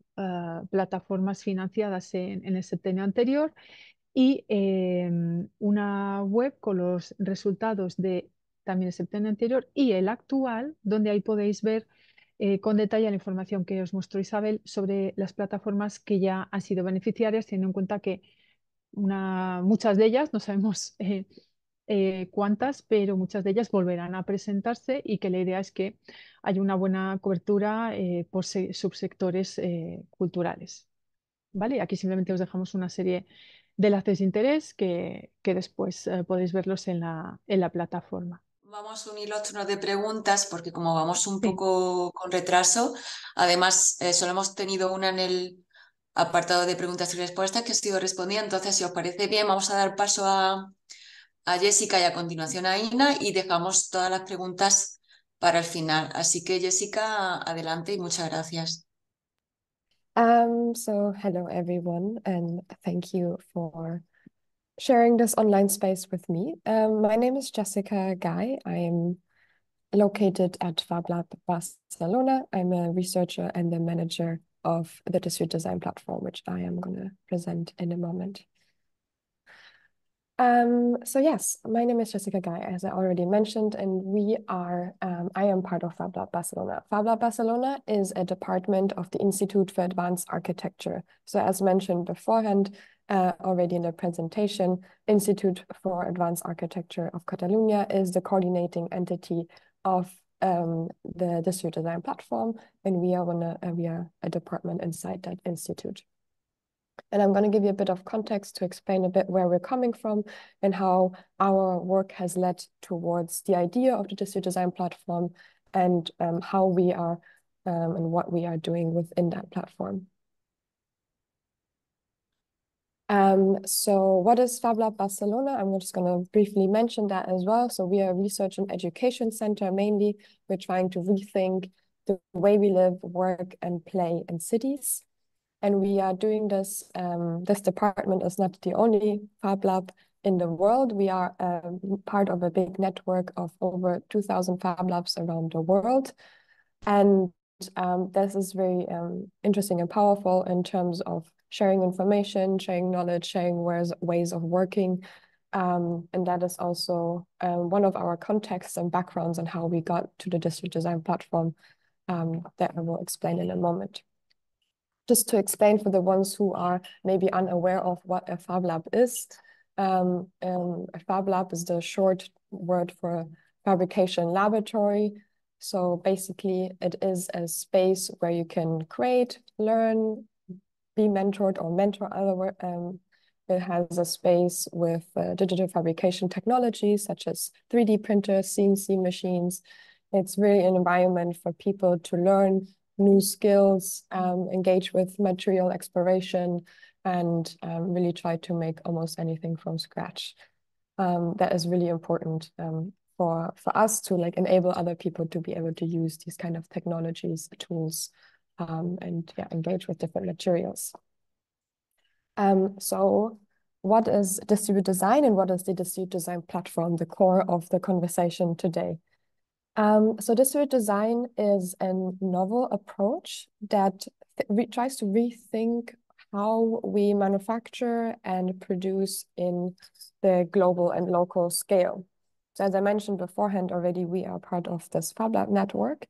plataformas financiadas en, el septenio anterior y em, una web con los resultados de también el septenio anterior y el actual, donde ahí podéis ver eh, con detalle la información que os mostró Isabel sobre las plataformas que ya han sido beneficiarias, teniendo en cuenta que una, muchas de ellas, no sabemos eh, eh, cuántas, pero muchas de ellas volverán a presentarse y que la idea es que haya una buena cobertura por subsectores culturales. ¿Vale? Aquí simplemente os dejamos una serie de enlaces de interés que, después podéis verlos en la plataforma. Vamos a unir los turnos de preguntas porque como vamos un poco con retraso, además eh, solo hemos tenido una en el apartado de preguntas y respuestas que ha sido respondida. Entonces, si os parece bien, vamos a dar paso a, Jessica y a continuación a Ina y dejamos todas las preguntas para el final. Así que Jessica, adelante y muchas gracias. Um, so hello everyone and thank you for sharing this online space with me. Um, my name is Jessica Guy. I am located at FabLab Barcelona. I'm a researcher and the manager of the District design platform, which I am going to present in a moment. Um, so yes, my name is Jessica Guy, as I already mentioned, and we are, um, I am part of FabLab Barcelona. FabLab Barcelona is a department of the Institute for Advanced Architecture. So as mentioned beforehand, uh, already in the presentation, Institute for Advanced Architecture of Catalonia is the coordinating entity of um, the, District Design platform, and we are, one, uh, we are a department inside that institute. And I'm going to give you a bit of context to explain a bit where we're coming from and how our work has led towards the idea of the District Design Platform and um, how we are um, and what we are doing within that platform. Um, so what is FabLab Barcelona? I'm just going to briefly mention that as well. So we are a research and education center mainly. We're trying to rethink the way we live, work, and play in cities. And we are doing this, um, this department is not the only FabLab in the world. We are um, part of a big network of over 2,000 FabLabs around the world. And um, this is very um, interesting and powerful in terms of sharing information, sharing knowledge, sharing ways, ways of working. Um, and that is also um, one of our contexts and backgrounds and how we got to the district design platform um, that I will explain in a moment. Just to explain for the ones who are maybe unaware of what a Fab Lab is, um, a Fab Lab is the short word for fabrication laboratory. So basically it is a space where you can create, learn, be mentored or mentor other um, it has a space with uh, digital fabrication technologies such as 3D printers, CNC machines. It's really an environment for people to learn new skills, um, engage with material exploration, and um, really try to make almost anything from scratch. Um, that is really important um, for, for us to like enable other people to be able to use these kind of technologies, tools, um, and yeah, engage with different materials. Um, so what is distributed design and what is the distributed design platform, the core of the conversation today? Um, so distributed design is a novel approach that tries to rethink how we manufacture and produce in the global and local scale. So as I mentioned beforehand already, we are part of this FabLab network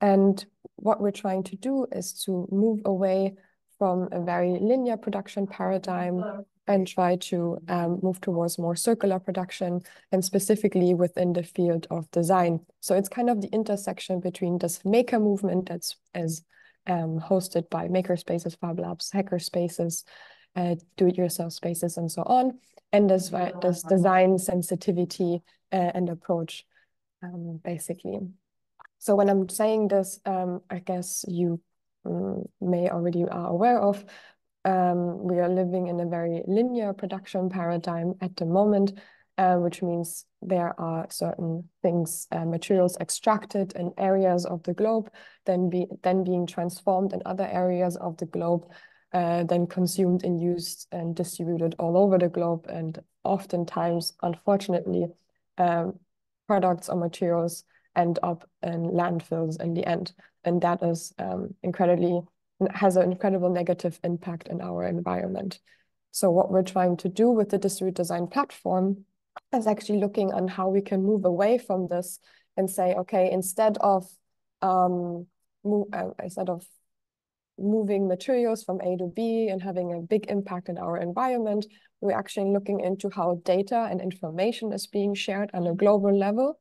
and what we're trying to do is to move away from a very linear production paradigm and try to um, move towards more circular production and specifically within the field of design. So it's kind of the intersection between this maker movement that's as um, hosted by makerspaces, fab labs, hacker spaces, uh, do-it-yourself spaces, and so on, and this, this design sensitivity uh, and approach, um, basically. So when I'm saying this, um, I guess you mm, may already are aware of, um, we are living in a very linear production paradigm at the moment, uh, which means there are certain things, uh, materials extracted in areas of the globe, then, be, then being transformed in other areas of the globe, uh, then consumed and used and distributed all over the globe. And oftentimes, unfortunately, um, products or materials end up in landfills in the end. And that is um, incredibly, has an incredible negative impact in our environment. So what we're trying to do with the distributed design platform is actually looking on how we can move away from this and say, okay, instead of um, move, uh, instead of moving materials from A to B and having a big impact in our environment, we're actually looking into how data and information is being shared on a global level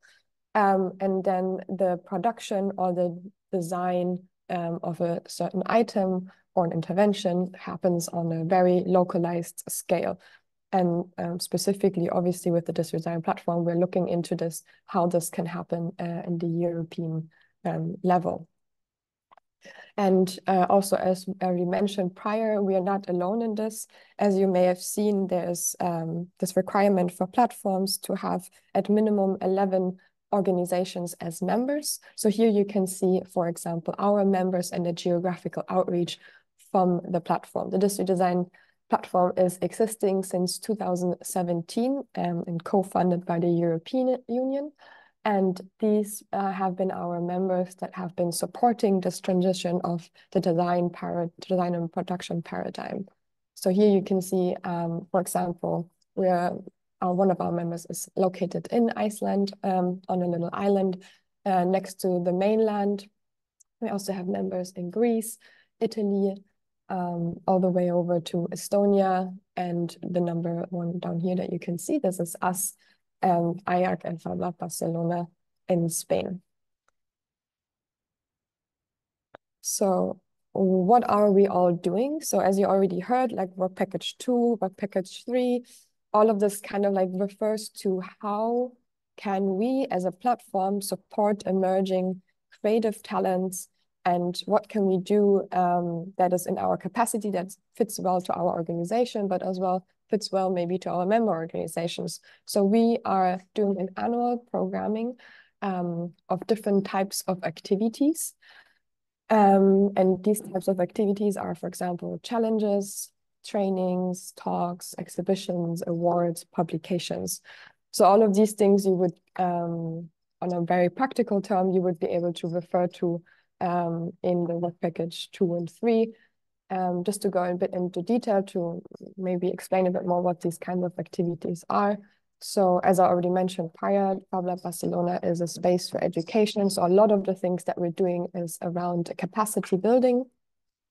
um, and then the production or the design um, of a certain item or an intervention happens on a very localized scale. And um, specifically, obviously, with the design platform, we're looking into this, how this can happen uh, in the European um, level. And uh, also, as we mentioned prior, we are not alone in this. As you may have seen, there's um, this requirement for platforms to have at minimum 11 organizations as members. So here you can see, for example, our members and the geographical outreach from the platform. The district design platform is existing since 2017 um, and co-funded by the European Union. And these uh, have been our members that have been supporting this transition of the design, para design and production paradigm. So here you can see, um, for example, we're uh, one of our members is located in Iceland um, on a little island uh, next to the mainland. We also have members in Greece, Italy, um, all the way over to Estonia. And the number one down here that you can see, this is us, um, IARC and Fabla Barcelona in Spain. So what are we all doing? So as you already heard, like work package two, work package three, all of this kind of like refers to how can we as a platform support emerging creative talents and what can we do um, that is in our capacity that fits well to our organization, but as well fits well maybe to our member organizations. So we are doing an annual programming um, of different types of activities. Um, and these types of activities are, for example, challenges, trainings, talks, exhibitions, awards, publications. So all of these things you would, um, on a very practical term, you would be able to refer to um, in the work package two and three. Um, just to go a bit into detail to maybe explain a bit more what these kinds of activities are. So as I already mentioned prior, Pabla Barcelona is a space for education. So a lot of the things that we're doing is around capacity building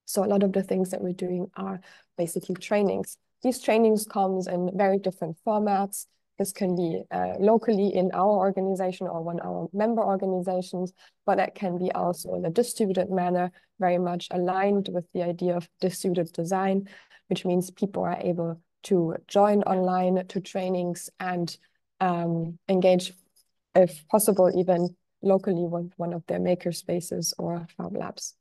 so a lot of the things that we're doing are basically trainings. These trainings comes in very different formats. This can be uh, locally in our organization or one our member organizations, but that can be also in a distributed manner, very much aligned with the idea of distributed design, which means people are able to join online to trainings and um, engage, if possible, even locally with one of their maker spaces or fab labs.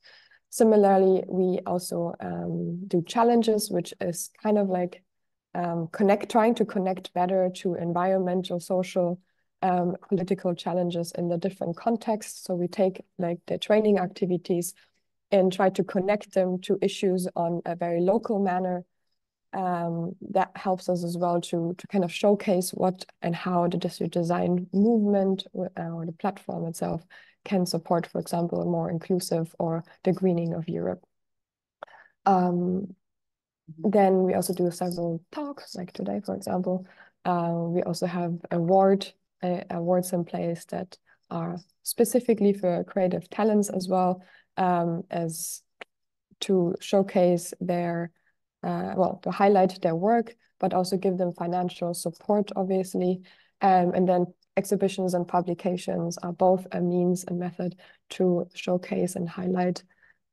Similarly, we also um, do challenges, which is kind of like um, connect, trying to connect better to environmental, social, um, political challenges in the different contexts. So we take like the training activities and try to connect them to issues on a very local manner um, that helps us as well to, to kind of showcase what and how the district design movement uh, or the platform itself can support, for example, a more inclusive or the greening of Europe. Um, mm-hmm. then we also do several talks, like today, for example. Uh, we also have award uh, awards in place that are specifically for creative talents as well um, as to showcase their uh, well, to highlight their work, but also give them financial support, obviously. Um, and then exhibitions and publications are both a means and method to showcase and highlight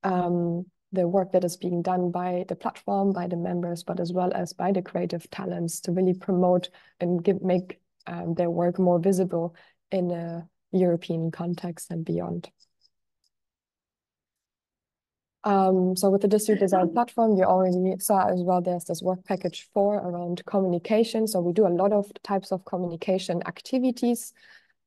um, the work that is being done by the platform, by the members, but as well as by the creative talents to really promote and give, make um, their work more visible in a European context and beyond. Um, so with the district design platform, you already saw as well, there's this work package four around communication. So we do a lot of types of communication activities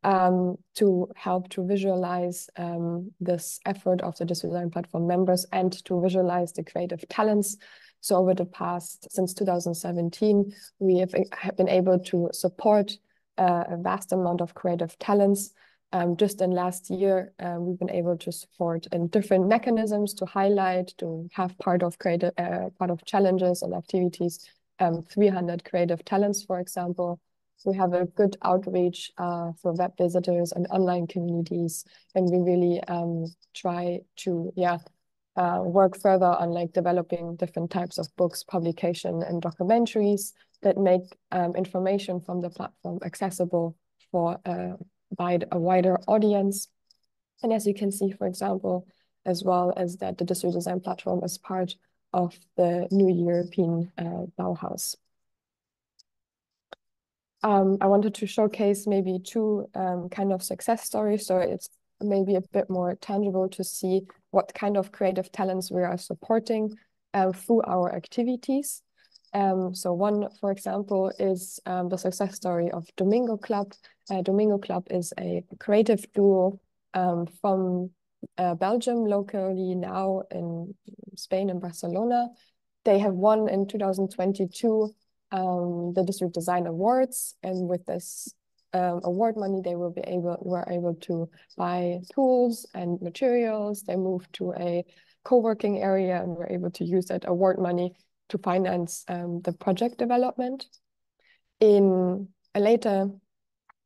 um, to help to visualize um, this effort of the district design platform members and to visualize the creative talents. So over the past, since 2017, we have, eh, have been able to support uh, a vast amount of creative talents um, just in last year, uh, we've been able to support in different mechanisms to highlight, to have part of creative, uh, part of challenges and activities, um, 300 creative talents, for example. So we have a good outreach uh, for web visitors and online communities, and we really um, try to, yeah, uh, work further on like developing different types of books, publication, and documentaries that make um, information from the platform accessible for uh, by a wider audience. And as you can see, for example, as well as that the digital design platform is part of the new European uh, Bauhaus. Um, I wanted to showcase maybe two um, kind of success stories, so it's maybe a bit more tangible to see what kind of creative talents we are supporting uh, through our activities. Um, so one, for example, is um, the success story of Domingo Club uh, Domingo Club is a creative duo um, from uh, Belgium, locally now in Spain and Barcelona. They have won in 2022 um, the District Design Awards, and with this um, award money, they will be able were able to buy tools and materials. They moved to a co-working area and were able to use that award money to finance um, the project development. In a uh, later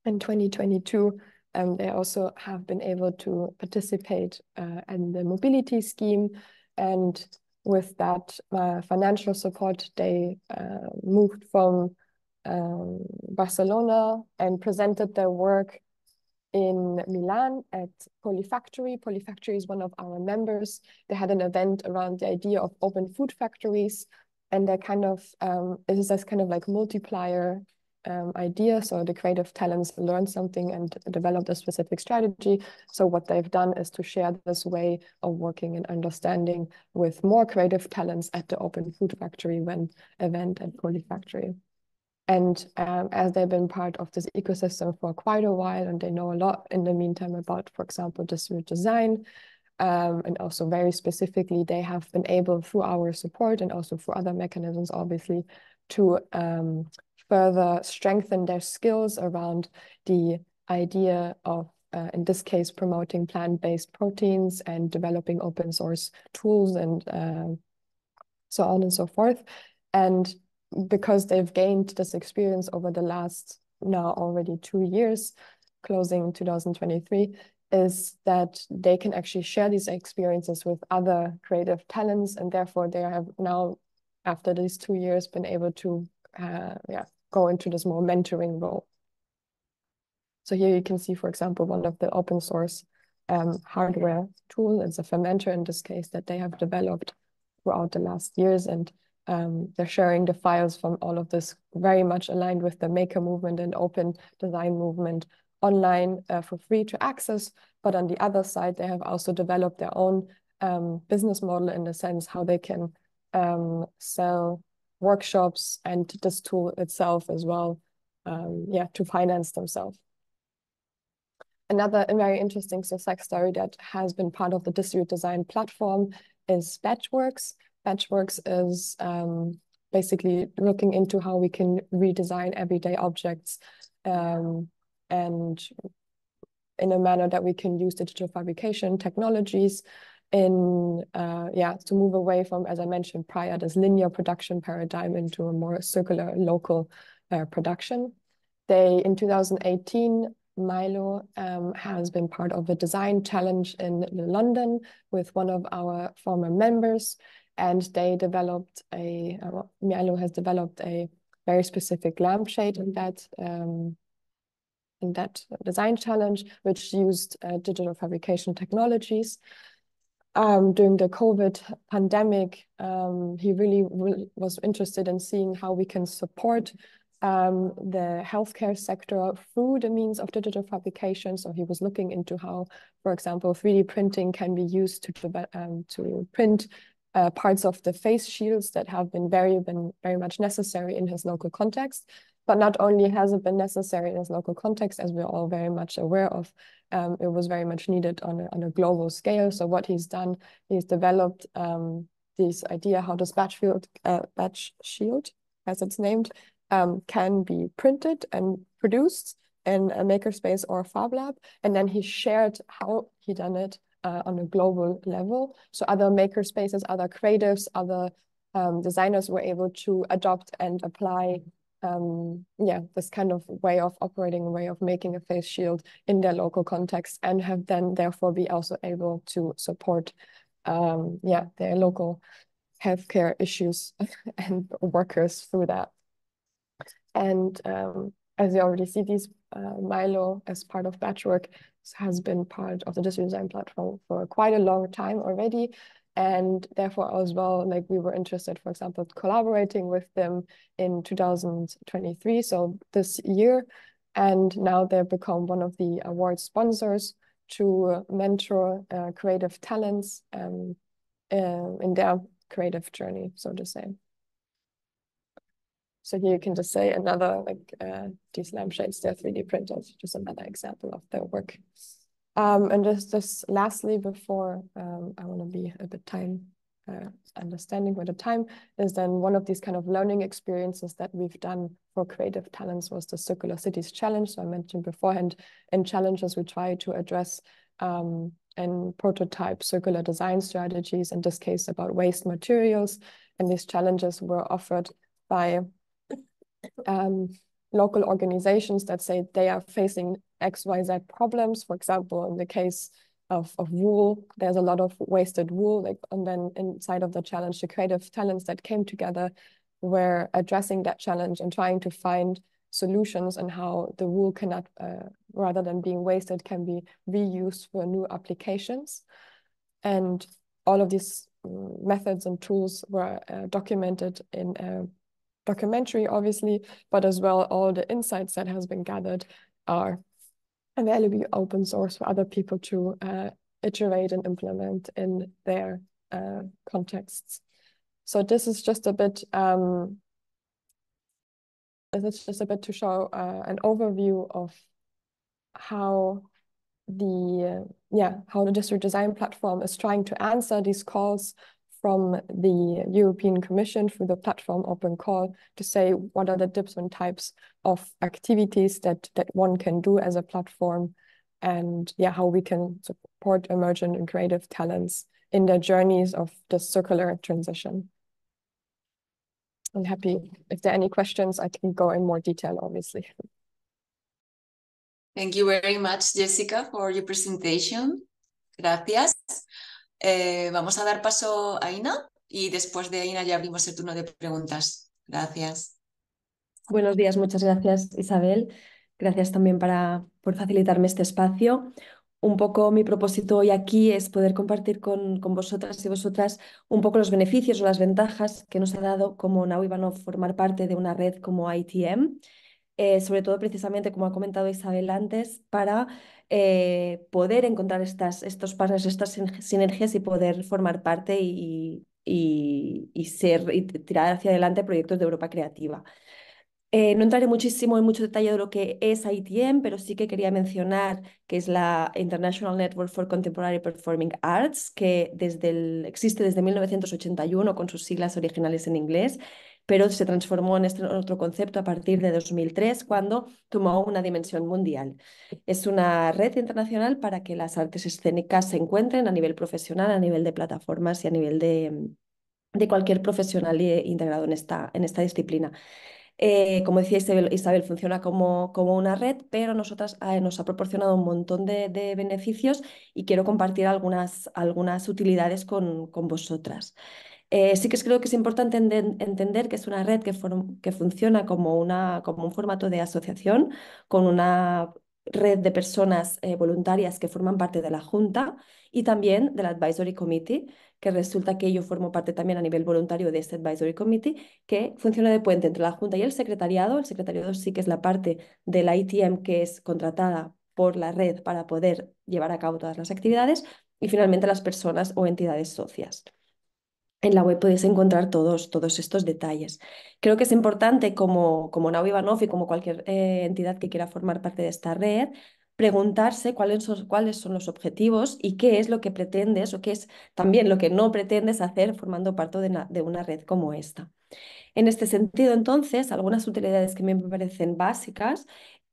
in 2022, um, they also have been able to participate uh, in the mobility scheme. And with that uh, financial support, they uh, moved from um, Barcelona and presented their work in Milan at Polyfactory. Polyfactory is one of our members. They had an event around the idea of open food factories and they kind of, um, is this kind of like multiplier um, ideas or the creative talents learn something and developed a specific strategy. So what they've done is to share this way of working and understanding with more creative talents at the Open Food Factory when event at Polyfactory. And um, as they've been part of this ecosystem for quite a while and they know a lot in the meantime about, for example, distributed design, um, and also very specifically, they have been able through our support and also through other mechanisms, obviously, to um, further strengthen their skills around the idea of, uh, in this case, promoting plant-based proteins and developing open source tools and uh, so on and so forth. And because they've gained this experience over the last now already two years, closing 2023, is that they can actually share these experiences with other creative talents and therefore they have now after these two years been able to uh, yeah go into this more mentoring role. So here you can see, for example, one of the open source um, hardware tool. It's a fermenter in this case that they have developed throughout the last years. And um, they're sharing the files from all of this very much aligned with the maker movement and open design movement online uh, for free to access. But on the other side, they have also developed their own um, business model in the sense how they can um, sell workshops and this tool itself as well, um, yeah, to finance themselves. Another very interesting success story that has been part of the distributed design platform is Batchworks. Batchworks is um, basically looking into how we can redesign everyday objects um, and in a manner that we can use digital fabrication technologies in uh, yeah to move away from as I mentioned prior this linear production paradigm into a more circular local uh, production. They in 2018 Milo um, has been part of a design challenge in London with one of our former members, and they developed a uh, Milo has developed a very specific lampshade in that um, in that design challenge, which used uh, digital fabrication technologies um, during the COVID pandemic, um, he really, really, was interested in seeing how we can support um, the healthcare sector through the means of digital fabrication. So he was looking into how, for example, 3D printing can be used to, um, to print uh, parts of the face shields that have been very, been very much necessary in his local context. But not only has it been necessary in this local context, as we're all very much aware of, um, it was very much needed on a, on a global scale. So what he's done, he's developed um, this idea how this batch field, uh, batch shield, as it's named, um, can be printed and produced in a makerspace or a fab lab. And then he shared how he done it uh, on a global level. So other makerspaces, other creatives, other um, designers were able to adopt and apply um, yeah, this kind of way of operating, way of making a face shield in their local context, and have then therefore be also able to support, um, yeah, their local healthcare issues and workers through that. And um, as you already see, these uh, Milo as part of Batchwork has been part of the design platform for quite a long time already and therefore as well like we were interested for example collaborating with them in 2023 so this year and now they've become one of the award sponsors to mentor uh, creative talents um, uh, in their creative journey so to say so here you can just say another like uh, these lampshades they're 3d printers just another example of their work um, and just, just lastly, before um, I want to be a bit time uh, understanding with the time, is then one of these kind of learning experiences that we've done for creative talents was the Circular Cities Challenge. So I mentioned beforehand, in challenges we try to address um, and prototype circular design strategies, in this case about waste materials. And these challenges were offered by um, local organizations that say they are facing XYZ problems. For example, in the case of, of wool, there's a lot of wasted wool. Like, and then inside of the challenge, the creative talents that came together were addressing that challenge and trying to find solutions and how the wool cannot, uh, rather than being wasted, can be reused for new applications. And all of these uh, methods and tools were uh, documented in a documentary, obviously, but as well, all the insights that has been gathered are available open source for other people to uh, iterate and implement in their uh, contexts. So this is just a bit um, this is just a bit to show uh, an overview of how the yeah how the district design platform is trying to answer these calls from the European Commission through the platform Open Call to say what are the different types of activities that, that one can do as a platform and yeah, how we can support emergent and creative talents in their journeys of the circular transition. I'm happy if there are any questions, I can go in more detail, obviously. Thank you very much, Jessica, for your presentation. Gracias. Eh, vamos a dar paso a Ina y después de Ina ya abrimos el turno de preguntas. Gracias. Buenos días, muchas gracias Isabel. Gracias también para, por facilitarme este espacio. Un poco mi propósito hoy aquí es poder compartir con, con vosotras y vosotras un poco los beneficios o las ventajas que nos ha dado como Now formar parte de una red como ITM, eh, sobre todo precisamente, como ha comentado Isabel antes, para eh, poder encontrar estas, estos partners, estas sinergias y poder formar parte y, ser, y tirar hacia adelante proyectos de Europa Creativa. Eh, no entraré muchísimo en mucho detalle de lo que es ITM, pero sí que quería mencionar que es la International Network for Contemporary Performing Arts, que desde existe desde 1981 con sus siglas originales en inglés pero se transformó en este otro concepto a partir de 2003, cuando tomó una dimensión mundial. Es una red internacional para que las artes escénicas se encuentren a nivel profesional, a nivel de plataformas y a nivel de, cualquier profesional integrado en esta, disciplina. Eh, como decía Isabel, funciona como, una red, pero nosotras eh, nos ha proporcionado un montón de, beneficios y quiero compartir algunas, utilidades con vosotras. Eh, sí que creo que es importante entender que es una red que, funciona como, una, como un formato de asociación con una red de personas eh, voluntarias que forman parte de la Junta y también del Advisory Committee, que resulta que yo formo parte también a nivel voluntario de este Advisory Committee, que funciona de puente entre la Junta y el Secretariado. El Secretariado sí que es la parte de la ITM que es contratada por la red para poder llevar a cabo todas las actividades y finalmente las personas o entidades socias en la web puedes encontrar todos, todos estos detalles. Creo que es importante, como, como Nau Ivanov y como cualquier eh, entidad que quiera formar parte de esta red, preguntarse cuáles son, son los objetivos y qué es lo que pretendes o qué es también lo que no pretendes hacer formando parte de una, de una red como esta. En este sentido, entonces, algunas utilidades que me parecen básicas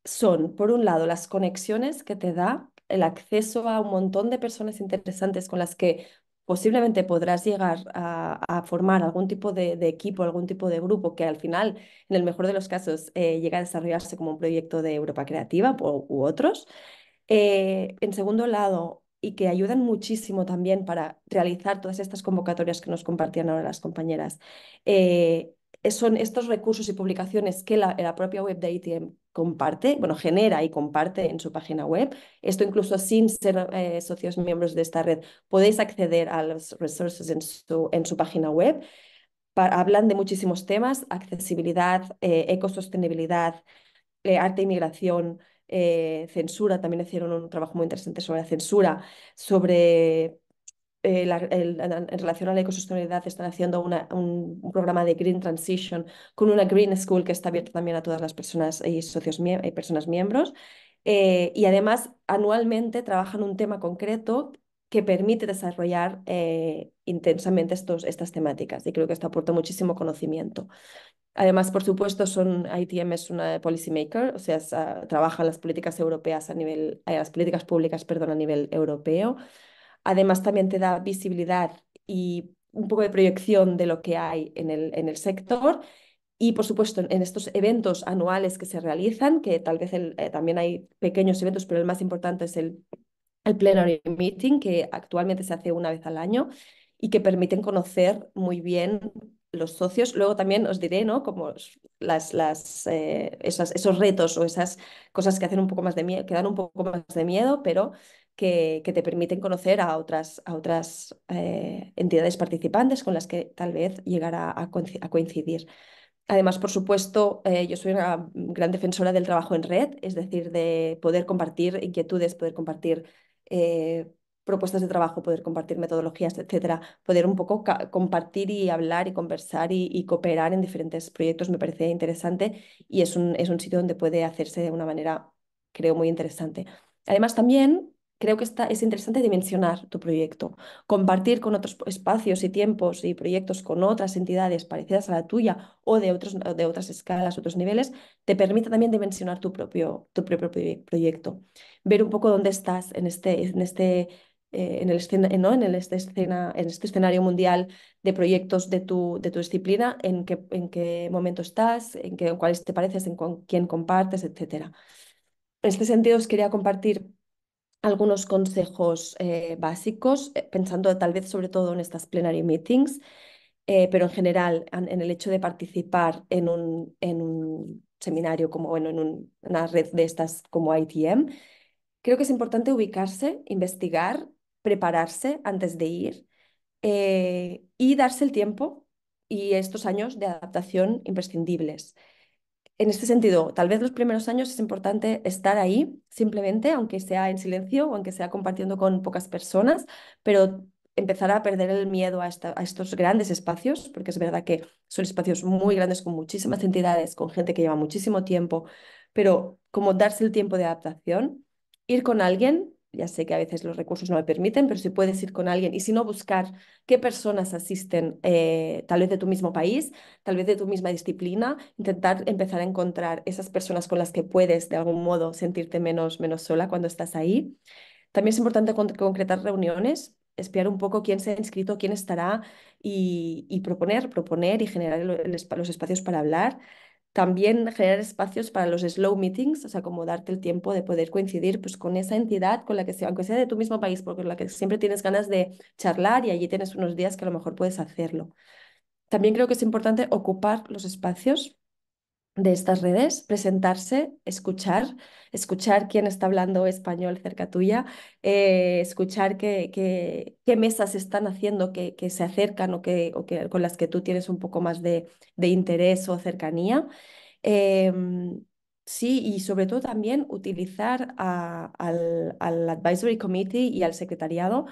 son, por un lado, las conexiones que te da el acceso a un montón de personas interesantes con las que posiblemente podrás llegar a, formar algún tipo de, equipo, algún tipo de grupo que al final, en el mejor de los casos, eh, llega a desarrollarse como un proyecto de Europa Creativa u, otros. Eh, en segundo lado, y que ayudan muchísimo también para realizar todas estas convocatorias que nos compartían ahora las compañeras. Eh, son estos recursos y publicaciones que la, propia web de ITM comparte, bueno, genera y comparte en su página web. Esto incluso sin ser eh, socios miembros de esta red, podéis acceder a los resources en su, página web. hablan de muchísimos temas, accesibilidad, eh, ecosostenibilidad, eh, arte inmigración censura, también hicieron un trabajo muy interesante sobre la censura, sobre eh, en relación a la ecosostenibilidad están haciendo una, un, programa de Green Transition con una Green School que está abierta también a todas las personas y socios personas miembros. Eh, y además, anualmente trabajan un tema concreto que permite desarrollar eh, intensamente estos, estas temáticas y creo que esto aporta muchísimo conocimiento. Además, por supuesto, son, ITM es una policymaker, o sea, ah, trabaja las políticas europeas a nivel, las políticas públicas, perdón, a nivel europeo. Además, también te da visibilidad y un poco de proyección de lo que hay en el, en el sector. Y, por supuesto, en estos eventos anuales que se realizan, que tal vez eh, también hay pequeños eventos, pero el más importante es el, el Plenary Meeting, que actualmente se hace una vez al año y que permiten conocer muy bien los socios. Luego también os diré, ¿no? Como las, las, eh, esos retos o esas cosas que hacen un poco más de que dan un poco más de miedo, pero que, te permiten conocer a otras, eh, entidades participantes con las que tal vez llegar a, coincidir. Además, por supuesto, eh, yo soy una gran defensora del trabajo en red, es decir, de poder compartir inquietudes, poder compartir eh, propuestas de trabajo, poder compartir metodologías, etcétera. Poder un poco compartir y hablar y conversar y, cooperar en diferentes proyectos me parece interesante y es un sitio donde puede hacerse de una manera, creo, muy interesante. Además, también creo que está, es interesante dimensionar tu proyecto, compartir con otros espacios y tiempos y proyectos con otras entidades parecidas a la tuya o de, otros, de otras escalas, otros niveles, te permite también dimensionar tu propio, tu propio proyecto, ver un poco dónde estás en este... En este en, eh, en, el este escena, en este escenario mundial de proyectos de tu, de tu disciplina, en qué, en qué momento estás, en, qué, cuáles te pareces, en con quién compartes, etc. En este sentido, os quería compartir algunos consejos eh, básicos, eh, pensando tal vez sobre todo en estas plenary meetings, eh, pero en general en, el hecho de participar en un, en un seminario como bueno, en una red de estas como ITM, creo que es importante ubicarse, investigar, prepararse antes de ir y darse el tiempo y estos años de adaptación imprescindibles en este sentido, tal vez los primeros años es importante estar ahí simplemente, aunque sea en silencio o aunque sea compartiendo con pocas personas, pero empezar a perder el miedo a, a, estos grandes espacios, porque es verdad que son espacios muy grandes con muchísimas entidades, con gente que lleva muchísimo tiempo, pero como darse el tiempo de adaptación, ir con alguien ya sé que a veces los recursos no me permiten, pero si puedes ir con alguien y si no, buscar qué personas asisten, eh, tal vez de tu mismo país, tal vez de tu misma disciplina, intentar empezar a encontrar esas personas con las que puedes de algún modo sentirte menos, menos sola cuando estás ahí. También es importante concretar reuniones, espiar un poco quién se ha inscrito, quién estará y, proponer, proponer y generar los espacios para hablar. También generar espacios para los slow meetings, o sea, como darte el tiempo de poder coincidir pues, con esa entidad, con la que sea, aunque sea de tu mismo país, porque con la que siempre tienes ganas de charlar y allí tienes unos días que a lo mejor puedes hacerlo. También creo que es importante ocupar los espacios de estas redes, presentarse, escuchar, escuchar quién está hablando español cerca tuya, eh, escuchar qué, qué, mesas están haciendo que, que se acercan o, que, o que, con las que tú tienes un poco más de, de interés o cercanía. Em, sí, y sobre todo también utilizar al, al Advisory Committee y al secretariado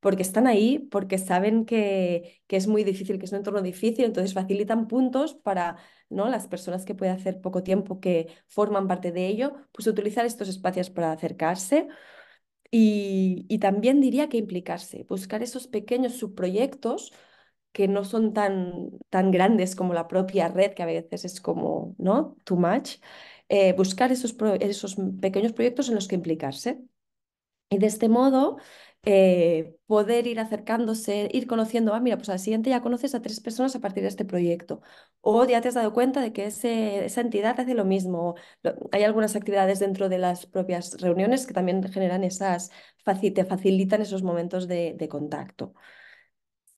porque están ahí, porque saben que, que, es muy difícil, que es un entorno difícil, entonces facilitan puntos para ¿no? las personas que puede hacer poco tiempo que forman parte de ello, pues utilizar estos espacios para acercarse. Y, también diría que implicarse, buscar esos pequeños subproyectos que no son tan, tan grandes como la propia red, que a veces es como, ¿no? Too much. Eh, buscar esos, esos pequeños proyectos en los que implicarse. Y de este modo eh, poder ir acercándose, ir conociendo, ah, mira, pues al siguiente ya conoces a tres personas a partir de este proyecto, o ya te has dado cuenta de que esa entidad hace lo mismo. hay algunas actividades dentro de las propias reuniones que también generan esas, te facilitan esos momentos de, contacto.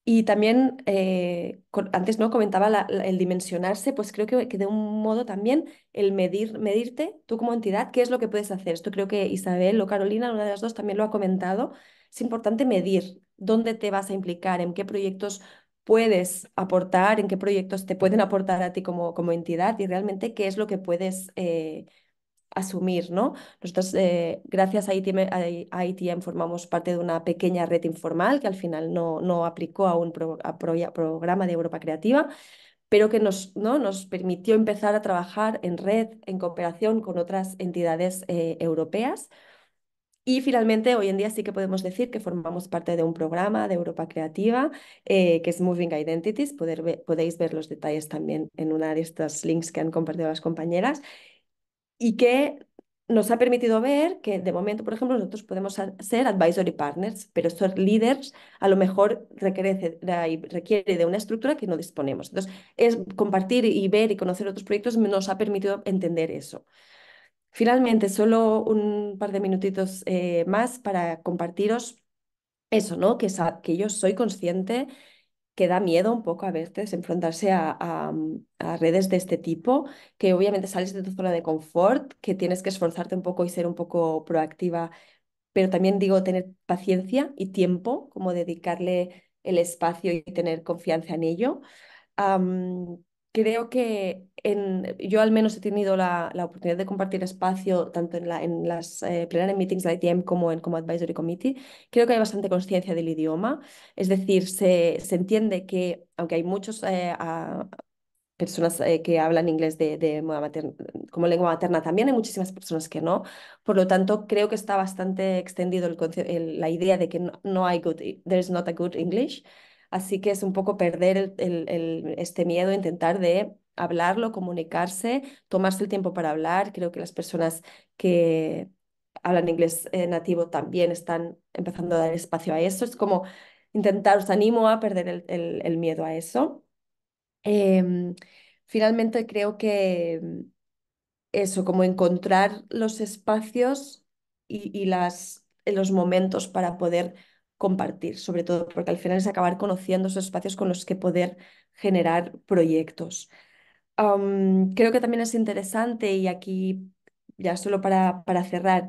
Y también, eh, antes no comentaba el dimensionarse, pues creo que, de un modo también el medir, medirte tú como entidad, qué es lo que puedes hacer. Esto creo que Isabel o Carolina, una de las dos, también lo ha comentado, es importante medir dónde te vas a implicar, en qué proyectos puedes aportar, en qué proyectos te pueden aportar a ti como, entidad y realmente qué es lo que puedes eh, asumir, ¿no? Nosotros, eh, gracias a ITM, eh, formamos parte de una pequeña red informal que al final no, no aplicó a un programa de Europa Creativa, pero que nos, ¿no? nos permitió empezar a trabajar en red, en cooperación con otras entidades europeas y finalmente, hoy en día sí que podemos decir que formamos parte de un programa de Europa Creativa eh, que es Moving Identities. podéis ver los detalles también en una de estas links que han compartido las compañeras y que nos ha permitido ver que de momento, por ejemplo, nosotros podemos ser advisory partners, pero ser leaders a lo mejor requiere, requiere de una estructura que no disponemos. Entonces, es compartir y ver y conocer otros proyectos nos ha permitido entender eso. Finalmente, solo un par de minutitos eh, más para compartiros eso, ¿no? Que, yo soy consciente que da miedo un poco a veces enfrentarse mm, a, redes de este tipo, que obviamente sales de tu zona de confort, que tienes que esforzarte un poco y ser un poco proactiva, pero también digo tener paciencia y tiempo, como dedicarle el espacio y tener confianza en ello creo que en, yo al menos he tenido la, la, oportunidad de compartir espacio tanto en, la, en las plenarias eh, plenary meetings de ITM como en como advisory committee. Creo que hay bastante conciencia del idioma, es decir, se, se entiende que aunque hay muchos eh, personas eh, que hablan inglés de, como lengua materna, también hay muchísimas personas que no. Por lo tanto, creo que está bastante extendido la idea de que no, hay good, there is not a good English. Así que es un poco perder este miedo, intentar de hablarlo, comunicarse, tomarse el tiempo para hablar. Creo que las personas que hablan inglés eh, nativo también están empezando a dar espacio a eso. Es como intentar, os animo a perder el, miedo a eso. Em, finalmente creo que mm, eso, como encontrar los espacios y, y las, los momentos para poder compartir, sobre todo, porque al final es acabar conociendo esos espacios con los que poder generar proyectos. creo que también es interesante, y aquí ya solo para, para cerrar,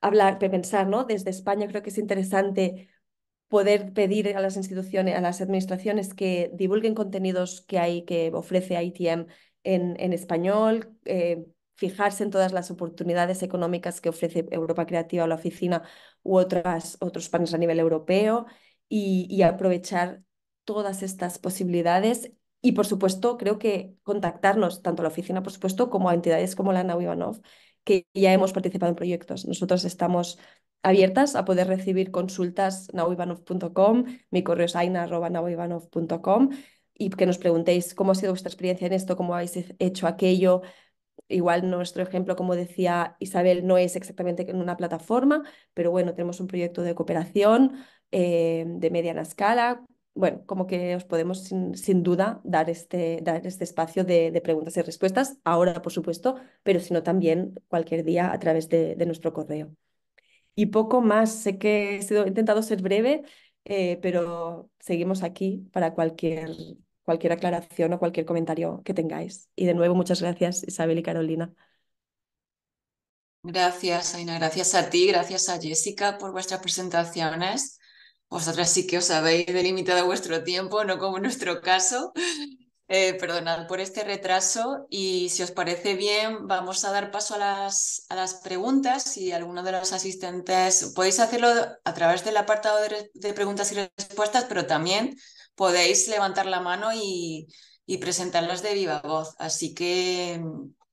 hablar, pensar, ¿no? Desde España creo que es interesante poder pedir a las instituciones, a las administraciones que divulguen contenidos que hay, que ofrece ITM en, en español, eh, fijarse en todas las oportunidades económicas que ofrece Europa Creativa o la oficina u otras, otros planes a nivel europeo y, y aprovechar todas estas posibilidades y por supuesto, creo que contactarnos tanto a la oficina, por supuesto, como a entidades como la NAU Ivanov, que ya hemos participado en proyectos. Nosotros estamos abiertas a poder recibir consultas nauivanov.com, mi correo es aina.nauivanov.com y que nos preguntéis cómo ha sido vuestra experiencia en esto, cómo habéis hecho aquello, igual nuestro ejemplo, como decía Isabel, no es exactamente en una plataforma, pero bueno, tenemos un proyecto de cooperación eh, de mediana escala. Bueno, como que os podemos sin, duda dar este, dar este espacio de, preguntas y respuestas, ahora por supuesto, pero si no también cualquier día a través de, nuestro correo. Y poco más, sé que he, intentado ser breve, eh, pero seguimos aquí para cualquier cualquier aclaración o cualquier comentario que tengáis. Y de nuevo, muchas gracias, Isabel y Carolina. Gracias, Aina. Gracias a ti, gracias a Jessica por vuestras presentaciones. Vosotras sí que os habéis delimitado vuestro tiempo, no como en nuestro caso. Eh, perdonad por este retraso y si os parece bien, vamos a dar paso a las, a las preguntas. Si alguno de los asistentes podéis hacerlo a través del apartado de preguntas y respuestas, pero también podéis levantar la mano y, presentarlos de viva voz. Así que,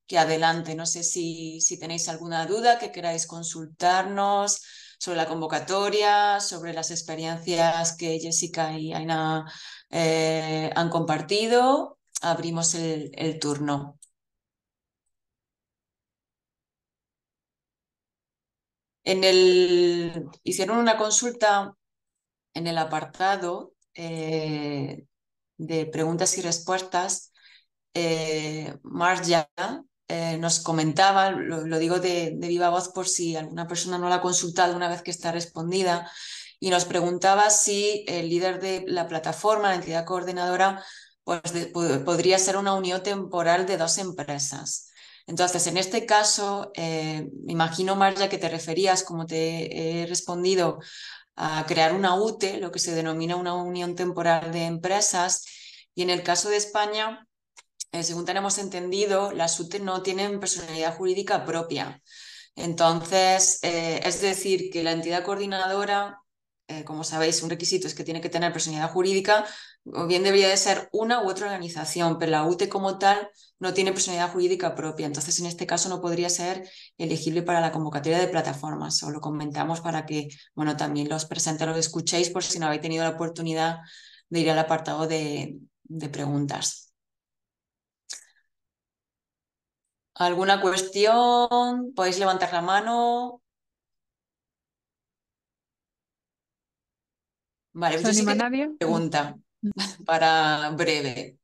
que adelante. No sé si, si, tenéis alguna duda que queráis consultarnos sobre la convocatoria, sobre las experiencias que Jessica y Aina eh, han compartido. Abrimos el, turno. En el, hicieron una consulta en el apartado eh, de preguntas y respuestas, eh, Marja eh, nos comentaba, lo, digo de, viva voz por si alguna persona no la ha consultado una vez que está respondida, y nos preguntaba si el líder de la plataforma, la entidad coordinadora, pues podría ser una unión temporal de dos empresas. Entonces, en este caso, me imagino, Marja, que te referías, como te he respondido, a crear una UTE, lo que se denomina una unión temporal de empresas. Y en el caso de España, eh, según tenemos entendido, las UTE no tienen personalidad jurídica propia. Entonces, eh, es decir, que la entidad coordinadora, eh, como sabéis, un requisito es que tiene que tener personalidad jurídica, o bien debería de ser una u otra organización, pero la UTE como tal no tiene personalidad jurídica propia, entonces en este caso no podría ser elegible para la convocatoria de plataformas, o lo comentamos para que, bueno, también los presentes los escuchéis por si no habéis tenido la oportunidad de ir al apartado de, preguntas. ¿Alguna cuestión? ¿Podéis levantar la mano? Vale, ¿Se pues anima Pregunta. para breve.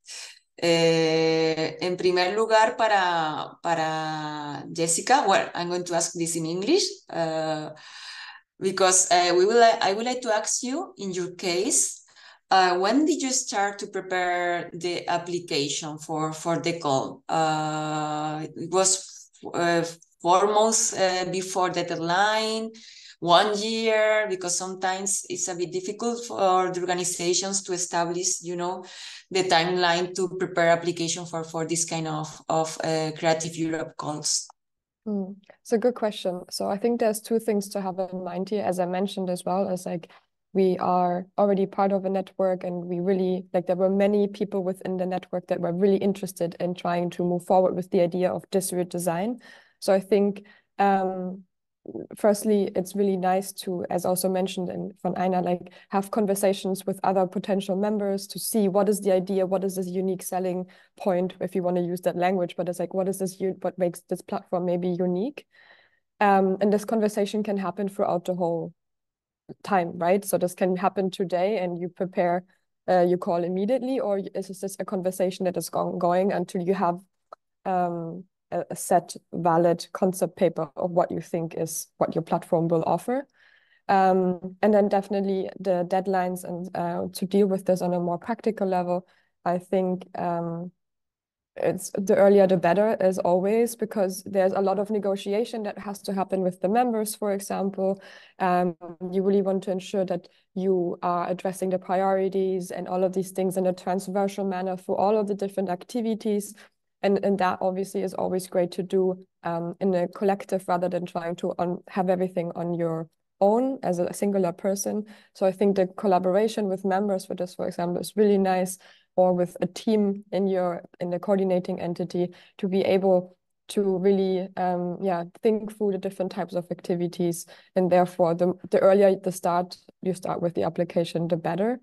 Eh, en primer lugar, para, para Jessica, well, I'm going to ask this in English uh, because uh, we will, I would like to ask you in your case, uh, when did you start to prepare the application for, for the call? Uh, it was uh, four months uh, before the deadline one year because sometimes it's a bit difficult for the organizations to establish you know the timeline to prepare application for for this kind of of uh, creative europe calls mm. it's a good question so i think there's two things to have in mind here as i mentioned as well as like we are already part of a network and we really like there were many people within the network that were really interested in trying to move forward with the idea of discrete design so i think um, firstly, it's really nice to, as also mentioned in von Einer, like have conversations with other potential members to see what is the idea, what is this unique selling point, if you want to use that language, but it's like, what is this, what makes this platform maybe unique? Um, and this conversation can happen throughout the whole time, right? So this can happen today and you prepare uh, your call immediately, or is this a conversation that is going until you have um, a, a set valid concept paper of what you think is what your platform will offer. Um, and then definitely the deadlines and uh, to deal with this on a more practical level, I think um, it's the earlier the better as always because there's a lot of negotiation that has to happen with the members for example um, you really want to ensure that you are addressing the priorities and all of these things in a transversal manner for all of the different activities and and that obviously is always great to do um, in a collective rather than trying to on, have everything on your own as a singular person. So I think the collaboration with members for this, for example, is really nice, or with a team in your in the coordinating entity to be able to really um, yeah think through the different types of activities and therefore the the earlier the start you start with the application the better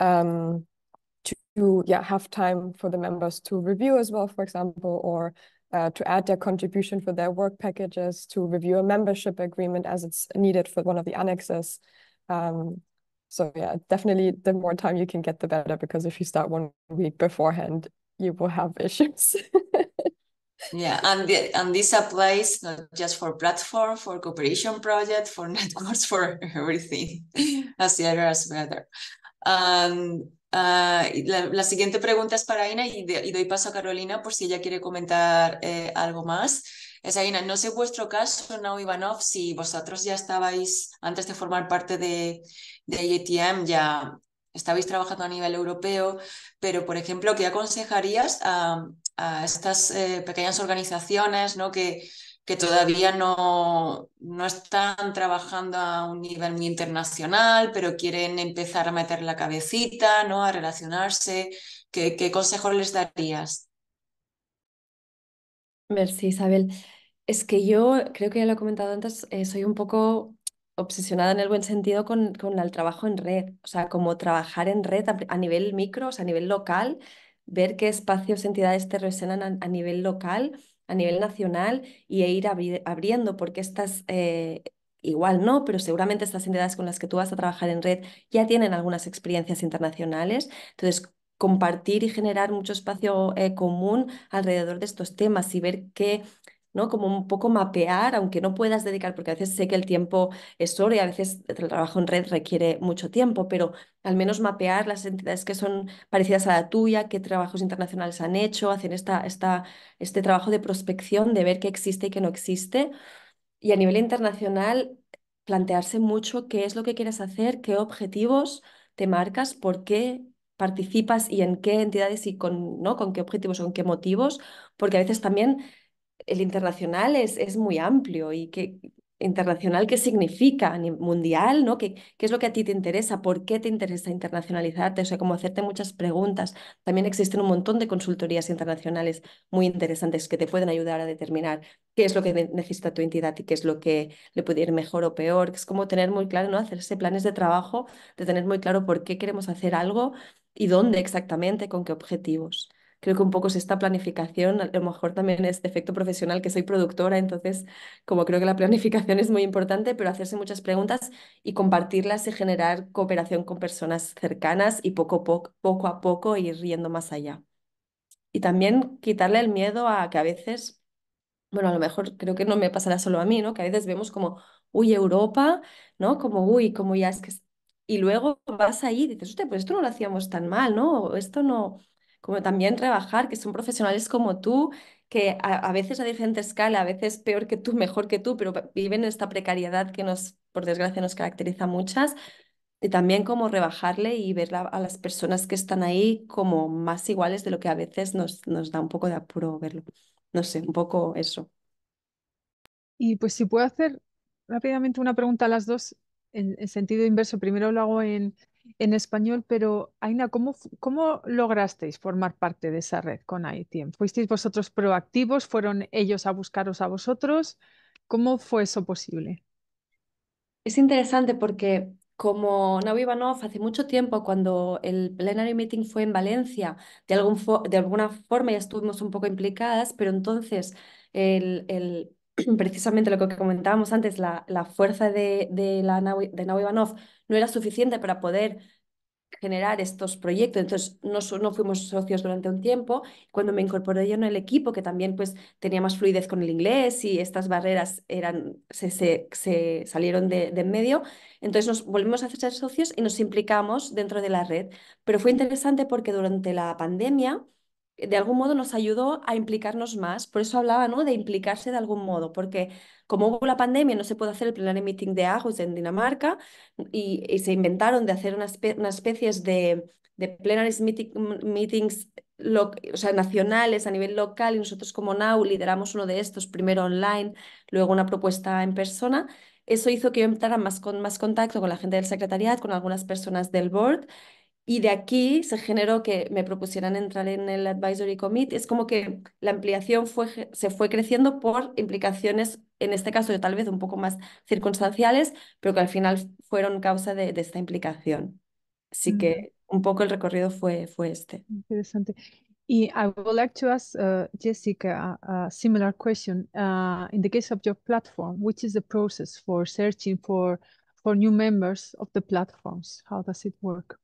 um, to yeah have time for the members to review as well, for example, or uh, to add their contribution for their work packages, to review a membership agreement as it's needed for one of the annexes. Um, so yeah, definitely the more time you can get, the better, because if you start one week beforehand, you will have issues. yeah, and, the, and this applies not just for platform, for cooperation project, for networks, for everything, as the others better. Um, Ah, la, siguiente pregunta es para Aina y, doy paso a Carolina por si ella quiere comentar eh, algo más. Es Aina, no sé vuestro caso, Nao Ivanov, si vosotros ya estabais, antes de formar parte de, de ya estabais trabajando a nivel europeo, pero por ejemplo, ¿qué aconsejarías a, estas eh, pequeñas organizaciones ¿no? que, que todavía no, no, están trabajando a un nivel muy internacional, pero quieren empezar a meter la cabecita, ¿no? a relacionarse. ¿Qué, qué consejos les darías? Merci, Isabel. Es que yo creo que ya lo he comentado antes, eh, soy un poco obsesionada en el buen sentido con, con el trabajo en red, o sea, como trabajar en red a, nivel micro, o sea, a nivel local, ver qué espacios, entidades te resuenan a nivel local a nivel nacional y e ir abriendo, porque estas, eh, igual no, pero seguramente estas entidades con las que tú vas a trabajar en red ya tienen algunas experiencias internacionales. Entonces, compartir y generar mucho espacio eh, común alrededor de estos temas y ver qué como un poco mapear, aunque no puedas dedicar, porque a veces sé que el tiempo es oro y a veces el trabajo en red requiere mucho tiempo, pero al menos mapear las entidades que son parecidas a la tuya, qué trabajos internacionales han hecho, hacen esta, esta, este trabajo de prospección, de ver qué existe y qué no existe. Y a nivel internacional, plantearse mucho qué es lo que quieres hacer, qué objetivos te marcas, por qué participas y en qué entidades y con, ¿no? con qué objetivos o con qué motivos, porque a veces también el internacional es, es muy amplio y qué internacional qué significa, mundial, ¿no? ¿Qué, ¿Qué es lo que a ti te interesa? ¿Por qué te interesa internacionalizarte? O sea, como hacerte muchas preguntas. También existen un montón de consultorías internacionales muy interesantes que te pueden ayudar a determinar qué es lo que necesita tu entidad y qué es lo que le puede ir mejor o peor. Es como tener muy claro, ¿no? Hacerse planes de trabajo, de tener muy claro por qué queremos hacer algo y dónde exactamente, con qué objetivos creo que un poco es esta planificación, a lo mejor también es de efecto profesional que soy productora, entonces como creo que la planificación es muy importante, pero hacerse muchas preguntas y compartirlas y generar cooperación con personas cercanas y poco, poco, poco a poco ir yendo más allá. Y también quitarle el miedo a que a veces, bueno, a lo mejor creo que no me pasará solo a mí, ¿no? Que a veces vemos como, uy, Europa, ¿no? Como, uy, como ya es que... Y luego vas ahí y dices, usted, pues esto no lo hacíamos tan mal, ¿no? Esto no, como también rebajar, que son profesionales como tú, que a, veces a diferente escala, a veces peor que tú, mejor que tú, pero viven esta precariedad que nos, por desgracia, nos caracteriza a muchas. Y también como rebajarle y ver a, las personas que están ahí como más iguales de lo que a veces nos, nos da un poco de apuro verlo. No sé, un poco eso. Y pues si puedo hacer rápidamente una pregunta a las dos en, en sentido inverso. Primero lo hago en, en español, pero Aina, ¿cómo, ¿cómo lograsteis formar parte de esa red con ITM? E ¿Fuisteis vosotros proactivos? ¿Fueron ellos a buscaros a vosotros? ¿Cómo fue eso posible? Es interesante porque como Navi Ivanov, hace mucho tiempo, cuando el plenary meeting fue en Valencia, de, algún de alguna forma ya estuvimos un poco implicadas, pero entonces el precisamente lo que comentábamos antes, la, fuerza de, de, la, de Ivanov no era suficiente para poder generar estos proyectos. Entonces, no, no fuimos socios durante un tiempo. Cuando me incorporé yo en el equipo, que también pues, tenía más fluidez con el inglés y estas barreras eran, se, salieron de, de, en medio, entonces nos volvimos a hacer socios y nos implicamos dentro de la red. Pero fue interesante porque durante la pandemia de algún modo nos ayudó a implicarnos más. Por eso hablaba ¿no? de implicarse de algún modo, porque como hubo la pandemia, no se puede hacer el plenary meeting de Aarhus en Dinamarca y, se inventaron de hacer unas, especie especies de, de plenary meetings o sea, nacionales a nivel local y nosotros como NAU lideramos uno de estos, primero online, luego una propuesta en persona. Eso hizo que yo entrara más con más contacto con la gente del secretariado, con algunas personas del board y de aquí se generó que me propusieran entrar en el Advisory Committee. Es como que la ampliación fue, se fue creciendo por implicaciones, en este caso tal vez un poco más circunstanciales, pero que al final fueron causa de, esta implicación. Así mm. que un poco el recorrido fue, fue este. Interesante. Y I would like to ask uh, Jessica a, a, similar question. Uh, in the case of your platform, which is the process for searching for, for new members of the platforms? How does it work?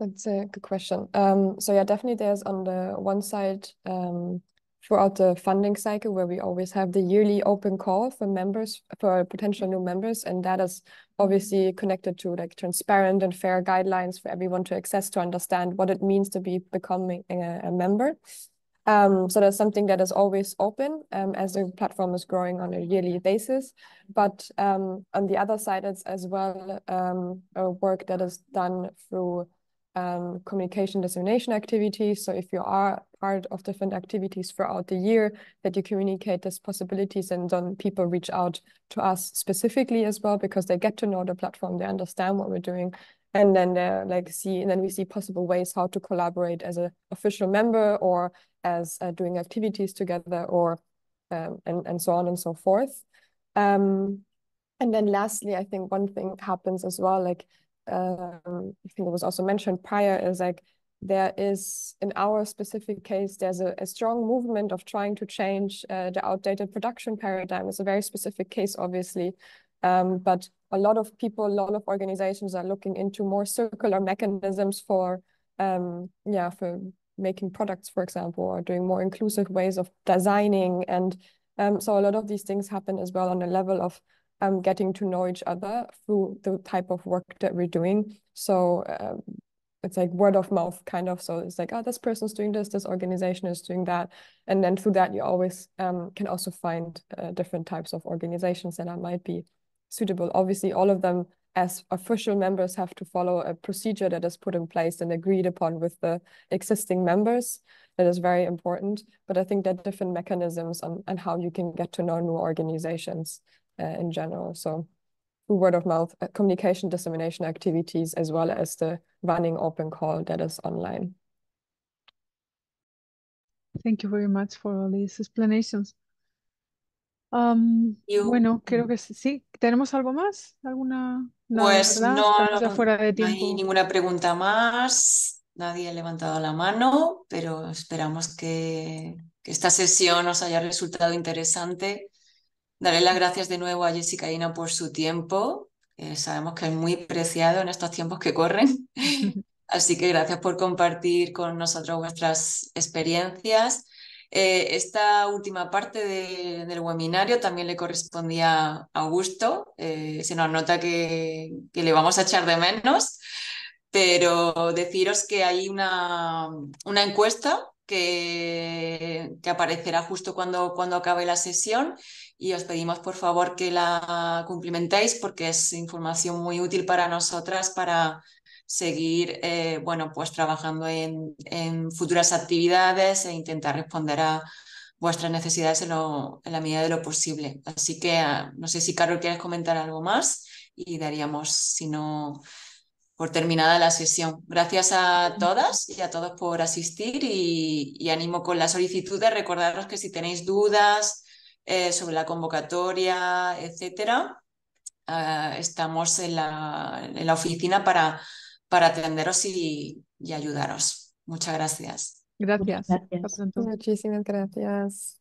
That's a good question. Um, so yeah, definitely there's on the one side um, throughout the funding cycle where we always have the yearly open call for members for potential new members, and that is obviously connected to like transparent and fair guidelines for everyone to access to understand what it means to be becoming a, a member. Um, so that's something that is always open um, as the platform is growing on a yearly basis. But um, on the other side, it's as well um, a work that is done through um, communication dissemination activities. So if you are part of different activities throughout the year, that you communicate these possibilities and then people reach out to us specifically as well because they get to know the platform, they understand what we're doing. And then they uh, like see, and then we see possible ways how to collaborate as an official member or as uh, doing activities together or um, and, and so on and so forth. Um, and then lastly, I think one thing happens as well, like um, I think it was also mentioned prior, is like there is, in our specific case, there's a, a strong movement of trying to change uh, the outdated production paradigm. It's a very specific case, obviously, um, but a lot of people, a lot of organizations are looking into more circular mechanisms for, um, yeah, for making products, for example, or doing more inclusive ways of designing. And um, so a lot of these things happen as well on the level of um, getting to know each other through the type of work that we're doing. So um, it's like word of mouth kind of. So it's like, oh, this person's doing this, this organization is doing that. And then through that, you always um, can also find uh, different types of organizations that might be suitable. Obviously, all of them as official members have to follow a procedure that is put in place and agreed upon with the existing members. That is very important. But I think there are different mechanisms on, on how you can get to know new organizations. Uh, in general. So word of mouth uh, communication dissemination activities, as well as the running open call that is online. Thank you very much for all these explanations. Um, Bueno, creo que sí. ¿Tenemos algo más? ¿Alguna? Nada, pues no, no, fuera de tiempo. hay ninguna pregunta más. Nadie ha levantado la mano, pero esperamos que, que esta sesión os haya resultado interesante Daré las gracias de nuevo a Jessica Ina por su tiempo. Eh, sabemos que es muy preciado en estos tiempos que corren. Así que gracias por compartir con nosotros vuestras experiencias. Eh, esta última parte del webinario también le correspondía a Augusto. Eh, se nos nota que, le vamos a echar de menos, pero deciros que hay una, encuesta que, que aparecerá justo cuando, cuando acabe la sesión y os pedimos por favor que la cumplimentéis porque es información muy útil para nosotras para seguir eh, bueno, pues trabajando en, futuras actividades e intentar responder a vuestras necesidades en, la medida de lo posible. Así que ah, no sé si Carol quieres comentar algo más y daríamos, si no, por terminada la sesión. Gracias a todas y a todos por asistir y, y animo con la solicitud de recordaros que si tenéis dudas, eh, sobre la convocatoria, etcétera. Ah, estamos en la, oficina para, para atenderos y, ayudaros. Muchas gracias. Gracias. gracias. Muchísimas gracias.